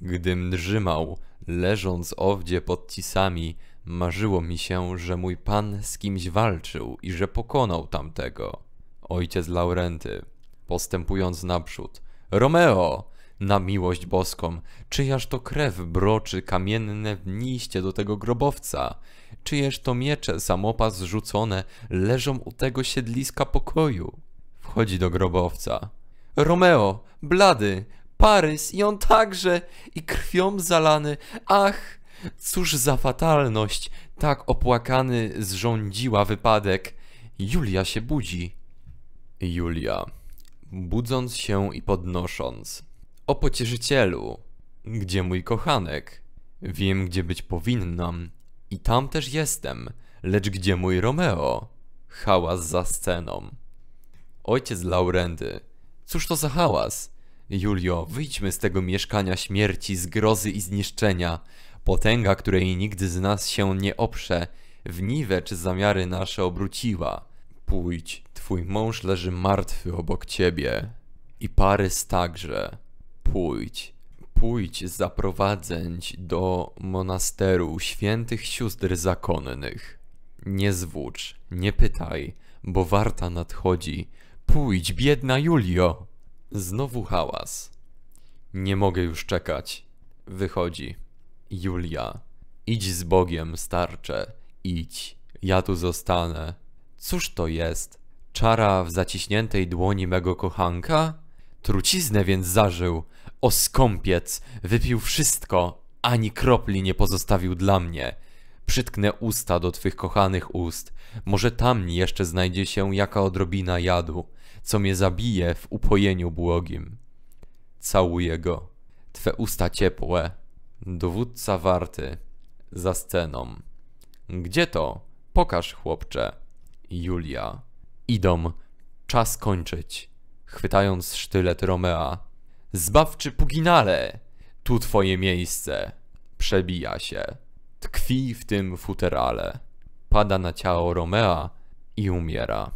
Gdym drzymał, leżąc owdzie pod cisami, Marzyło mi się, że mój pan z kimś walczył i że pokonał tamtego. Ojciec Laurenty, postępując naprzód. Romeo! Na miłość boską, czyjaż to krew broczy kamienne w niście do tego grobowca? Czyjeż to miecze samopas rzucone leżą u tego siedliska pokoju? Wchodzi do grobowca. Romeo, blady, Parys i on także, i krwią zalany, ach! Cóż za fatalność, tak opłakany zrządziła wypadek. Julia się budzi. Julia, budząc się i podnosząc. O pocieszycielu, gdzie mój kochanek? Wiem, gdzie być powinnam. I tam też jestem, lecz gdzie mój Romeo? Hałas za sceną. Ojciec Laurendy, cóż to za hałas? Julio, wyjdźmy z tego mieszkania śmierci, zgrozy i zniszczenia. Potęga, której nigdy z nas się nie oprze, w niwecz zamiary nasze obróciła. Pójdź, twój mąż leży martwy obok ciebie. I Parys także. Pójdź, pójdź zaprowadzęć do monasteru świętych sióstr zakonnych. Nie zwłócz, nie pytaj, bo warta nadchodzi. Pójdź, biedna Julio! Znowu hałas. Nie mogę już czekać. Wychodzi. Julia, idź z Bogiem, starcze, idź, ja tu zostanę. Cóż to jest? Czara w zaciśniętej dłoni mego kochanka? Truciznę więc zażył. O skąpiec, wypił wszystko, ani kropli nie pozostawił dla mnie. Przytknę usta do twych kochanych ust. Może tam jeszcze znajdzie się jaka odrobina jadu, co mnie zabije w upojeniu błogim. Całuję go. Twe usta ciepłe, Dowódca warty. Za sceną. Gdzie to? Pokaż, chłopcze. Julia. Idą. Czas kończyć. Chwytając sztylet Romea. Zbawczy puginale! Tu twoje miejsce. Przebija się. Tkwi w tym futerale. Pada na ciało Romea i umiera.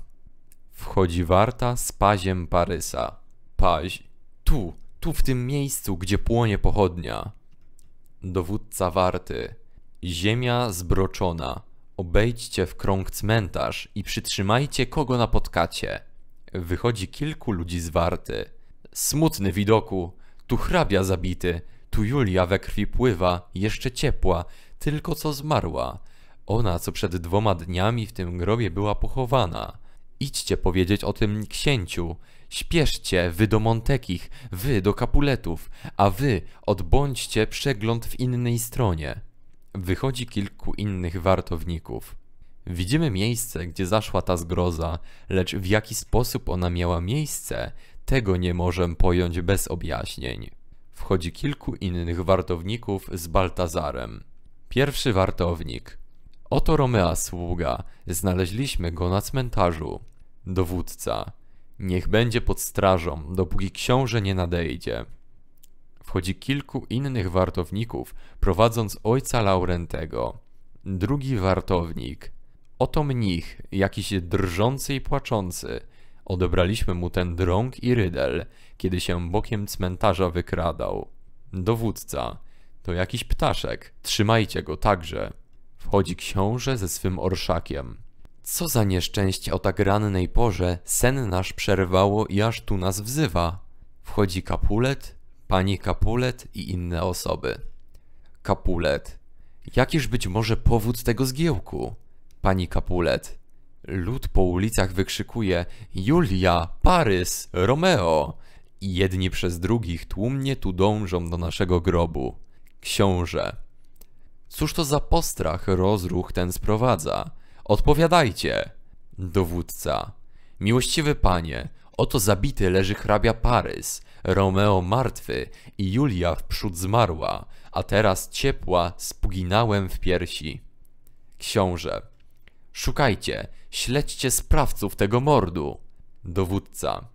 Wchodzi warta z paziem Parysa. Paź. Tu, tu w tym miejscu, gdzie płonie pochodnia dowódca warty. Ziemia zbroczona. Obejdźcie w krąg cmentarz i przytrzymajcie kogo napotkacie. Wychodzi kilku ludzi z warty. Smutny widoku. Tu hrabia zabity, tu Julia we krwi pływa, jeszcze ciepła, tylko co zmarła. Ona, co przed dwoma dniami w tym grobie była pochowana. Idźcie powiedzieć o tym księciu Śpieszcie wy do Montekich, wy do Kapuletów, a wy odbądźcie przegląd w innej stronie. Wychodzi kilku innych wartowników. Widzimy miejsce, gdzie zaszła ta zgroza, lecz w jaki sposób ona miała miejsce, tego nie możemy pojąć bez objaśnień. Wchodzi kilku innych wartowników z Baltazarem. Pierwszy wartownik. Oto Romea sługa, znaleźliśmy go na cmentarzu. Dowódca. Niech będzie pod strażą, dopóki książę nie nadejdzie. Wchodzi kilku innych wartowników, prowadząc ojca Laurentego. Drugi wartownik. Oto mnich, jakiś drżący i płaczący. Odebraliśmy mu ten drąg i rydel, kiedy się bokiem cmentarza wykradał. Dowódca. To jakiś ptaszek. Trzymajcie go także. Wchodzi książę ze swym orszakiem. Co za nieszczęście o tak rannej porze sen nasz przerwało i aż tu nas wzywa. Wchodzi Kapulet, pani Kapulet i inne osoby. Kapulet. Jakiż być może powód tego zgiełku? Pani Kapulet. Lud po ulicach wykrzykuje Julia, Parys, Romeo i jedni przez drugich tłumnie tu dążą do naszego grobu. Książę. Cóż to za postrach rozruch ten sprowadza? Odpowiadajcie! Dowódca. Miłościwy panie, oto zabity leży hrabia Parys, Romeo martwy i Julia wprzód zmarła, a teraz ciepła z puginałem w piersi. Książę. Szukajcie, śledźcie sprawców tego mordu. Dowódca.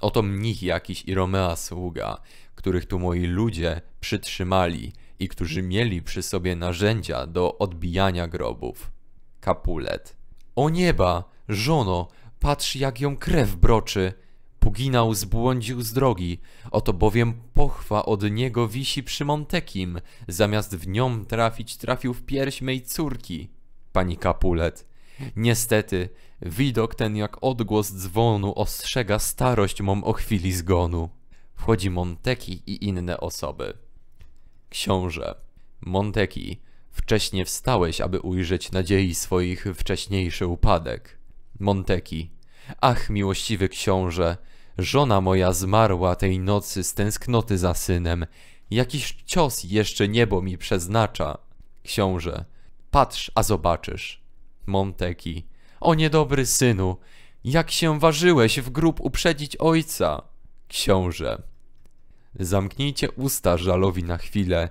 Oto mnich jakiś i Romea sługa, których tu moi ludzie przytrzymali i którzy mieli przy sobie narzędzia do odbijania grobów. Capulet. O nieba, żono, patrz jak ją krew broczy. Puginał zbłądził z drogi, oto bowiem pochwa od niego wisi przy Montekim, zamiast w nią trafić trafił w pierś mej córki. Pani Capulet. Niestety, widok ten jak odgłos dzwonu ostrzega starość mą o chwili zgonu. Wchodzi Monteki i inne osoby. Książę. Monteki, Wcześnie wstałeś, aby ujrzeć nadziei swoich wcześniejszy upadek. Monteki. Ach, miłościwy książę, żona moja zmarła tej nocy z tęsknoty za synem. Jakiś cios jeszcze niebo mi przeznacza. Książę. Patrz, a zobaczysz. Monteki. O niedobry synu, jak się ważyłeś w grób uprzedzić ojca? Książę. Zamknijcie usta żalowi na chwilę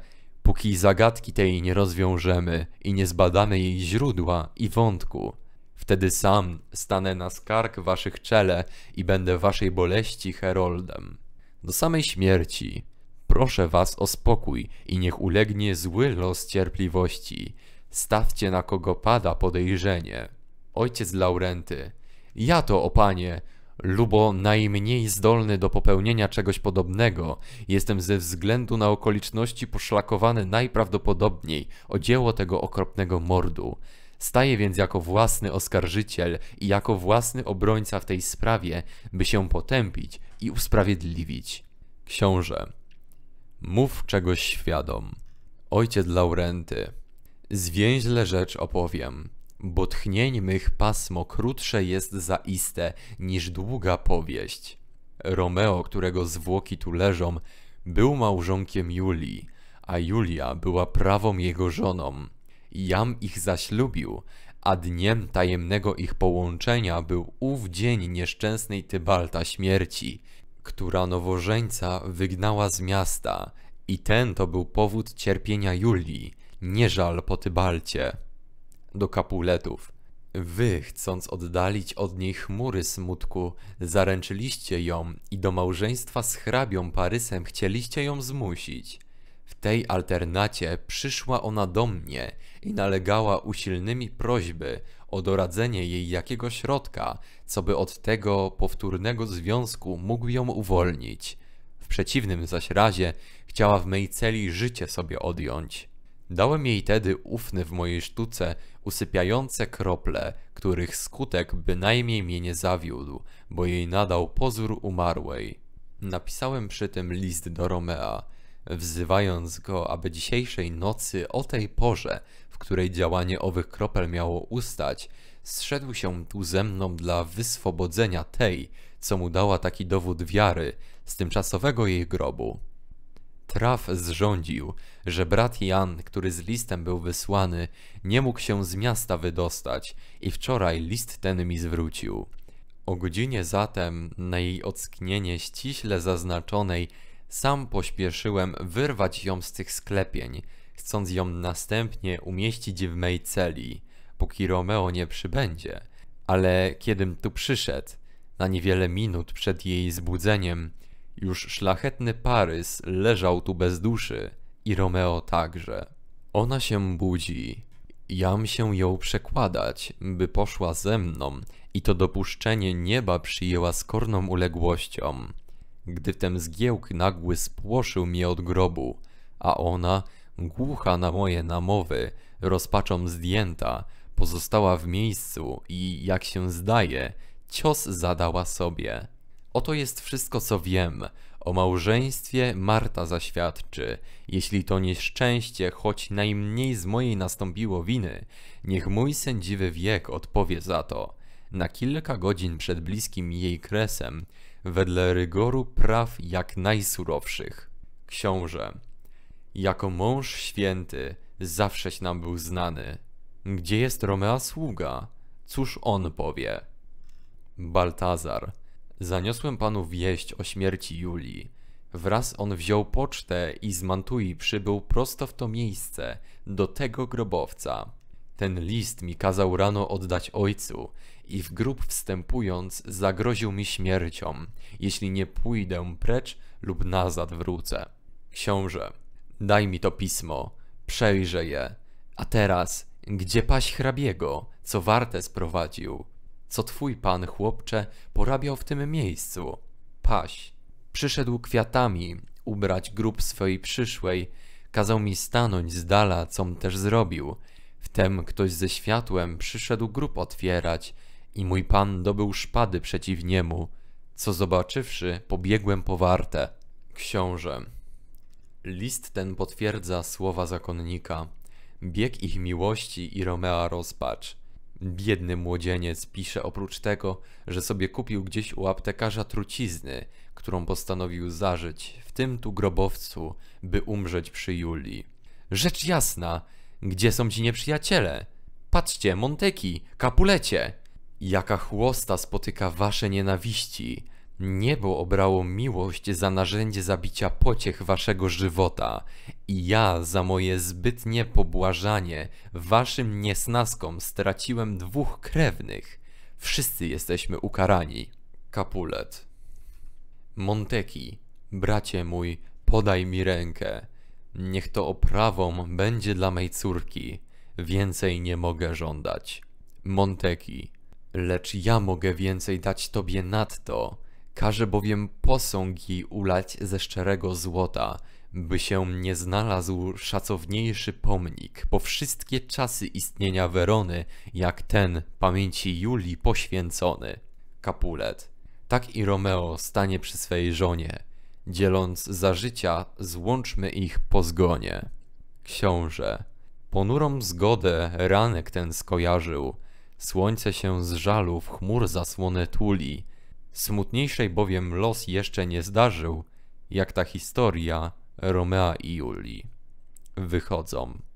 dopóki zagadki tej nie rozwiążemy i nie zbadamy jej źródła i wątku, wtedy sam stanę na skarg waszych czele i będę waszej boleści heroldem. Do samej śmierci proszę was o spokój i niech ulegnie zły los cierpliwości. Stawcie na kogo pada podejrzenie. Ojciec Laurenty. Ja to, o panie, Lubo najmniej zdolny do popełnienia czegoś podobnego, jestem ze względu na okoliczności poszlakowany najprawdopodobniej o dzieło tego okropnego mordu. Staję więc jako własny oskarżyciel i jako własny obrońca w tej sprawie, by się potępić i usprawiedliwić. Książę. Mów czegoś świadom. Ojciec Laurenty. Zwięźle rzecz opowiem bo tchnień mych pasmo krótsze jest zaiste niż długa powieść. Romeo, którego zwłoki tu leżą, był małżonkiem Julii, a Julia była prawą jego żoną. Jam ich zaślubił, a dniem tajemnego ich połączenia był ów dzień nieszczęsnej Tybalta śmierci, która nowożeńca wygnała z miasta i ten to był powód cierpienia Julii, nie żal po Tybalcie do kapuletów. Wy, chcąc oddalić od niej chmury smutku, zaręczyliście ją i do małżeństwa z hrabią Parysem chcieliście ją zmusić. W tej alternacie przyszła ona do mnie i nalegała usilnymi prośby o doradzenie jej jakiego środka, co by od tego powtórnego związku mógł ją uwolnić. W przeciwnym zaś razie chciała w mej celi życie sobie odjąć. Dałem jej tedy ufny w mojej sztuce usypiające krople, których skutek bynajmniej mnie nie zawiódł, bo jej nadał pozór umarłej. Napisałem przy tym list do Romea, wzywając go, aby dzisiejszej nocy o tej porze, w której działanie owych kropel miało ustać, zszedł się tu ze mną dla wyswobodzenia tej, co mu dała taki dowód wiary, z tymczasowego jej grobu. Traf zrządził, że brat Jan, który z listem był wysłany, nie mógł się z miasta wydostać i wczoraj list ten mi zwrócił. O godzinie zatem, na jej ocknienie ściśle zaznaczonej, sam pośpieszyłem wyrwać ją z tych sklepień, chcąc ją następnie umieścić w mej celi, póki Romeo nie przybędzie. Ale kiedym tu przyszedł, na niewiele minut przed jej zbudzeniem, już szlachetny Parys leżał tu bez duszy i Romeo także. Ona się budzi. Jam się ją przekładać, by poszła ze mną i to dopuszczenie nieba przyjęła z korną uległością. Gdy wtem zgiełk nagły spłoszył mnie od grobu, a ona, głucha na moje namowy, rozpaczą zdjęta, pozostała w miejscu i, jak się zdaje, cios zadała sobie. Oto jest wszystko, co wiem. O małżeństwie Marta zaświadczy. Jeśli to nieszczęście, choć najmniej z mojej nastąpiło winy, niech mój sędziwy wiek odpowie za to. Na kilka godzin przed bliskim jej kresem, wedle rygoru praw jak najsurowszych. Książę. Jako mąż święty, zawsześ nam był znany. Gdzie jest Romea sługa? Cóż on powie? Baltazar. Zaniosłem panu wieść o śmierci Julii. Wraz on wziął pocztę i z Mantui przybył prosto w to miejsce, do tego grobowca. Ten list mi kazał rano oddać ojcu i w grób wstępując zagroził mi śmiercią, jeśli nie pójdę precz lub nazad wrócę. Książę, daj mi to pismo, przejrzę je. A teraz, gdzie paś hrabiego, co warte sprowadził? co twój pan, chłopcze, porabiał w tym miejscu. Paś. Przyszedł kwiatami ubrać grób swojej przyszłej, kazał mi stanąć z dala, com też zrobił. Wtem ktoś ze światłem przyszedł grób otwierać i mój pan dobył szpady przeciw niemu. Co zobaczywszy, pobiegłem po wartę. Książę. List ten potwierdza słowa zakonnika. Bieg ich miłości i Romea rozpacz. Biedny młodzieniec pisze oprócz tego, że sobie kupił gdzieś u aptekarza trucizny, którą postanowił zażyć w tym tu grobowcu, by umrzeć przy Julii. Rzecz jasna, gdzie są ci nieprzyjaciele? Patrzcie, Monteki, Kapulecie! Jaka chłosta spotyka wasze nienawiści! Niebo obrało miłość za narzędzie zabicia pociech waszego żywota i ja za moje zbytnie pobłażanie waszym niesnaskom straciłem dwóch krewnych. Wszyscy jesteśmy ukarani. Capulet. Monteki, bracie mój, podaj mi rękę. Niech to oprawą będzie dla mej córki. Więcej nie mogę żądać. Monteki. Lecz ja mogę więcej dać tobie nadto. Każę bowiem posąg jej ulać ze szczerego złota, by się nie znalazł szacowniejszy pomnik po wszystkie czasy istnienia Werony, jak ten pamięci Julii poświęcony. Capulet. Tak i Romeo stanie przy swej żonie. Dzieląc za życia, złączmy ich po zgonie. Książę. Ponurą zgodę ranek ten skojarzył. Słońce się z żalu w chmur zasłonę tuli. Smutniejszej bowiem los jeszcze nie zdarzył, jak ta historia Romea i Julii wychodzą.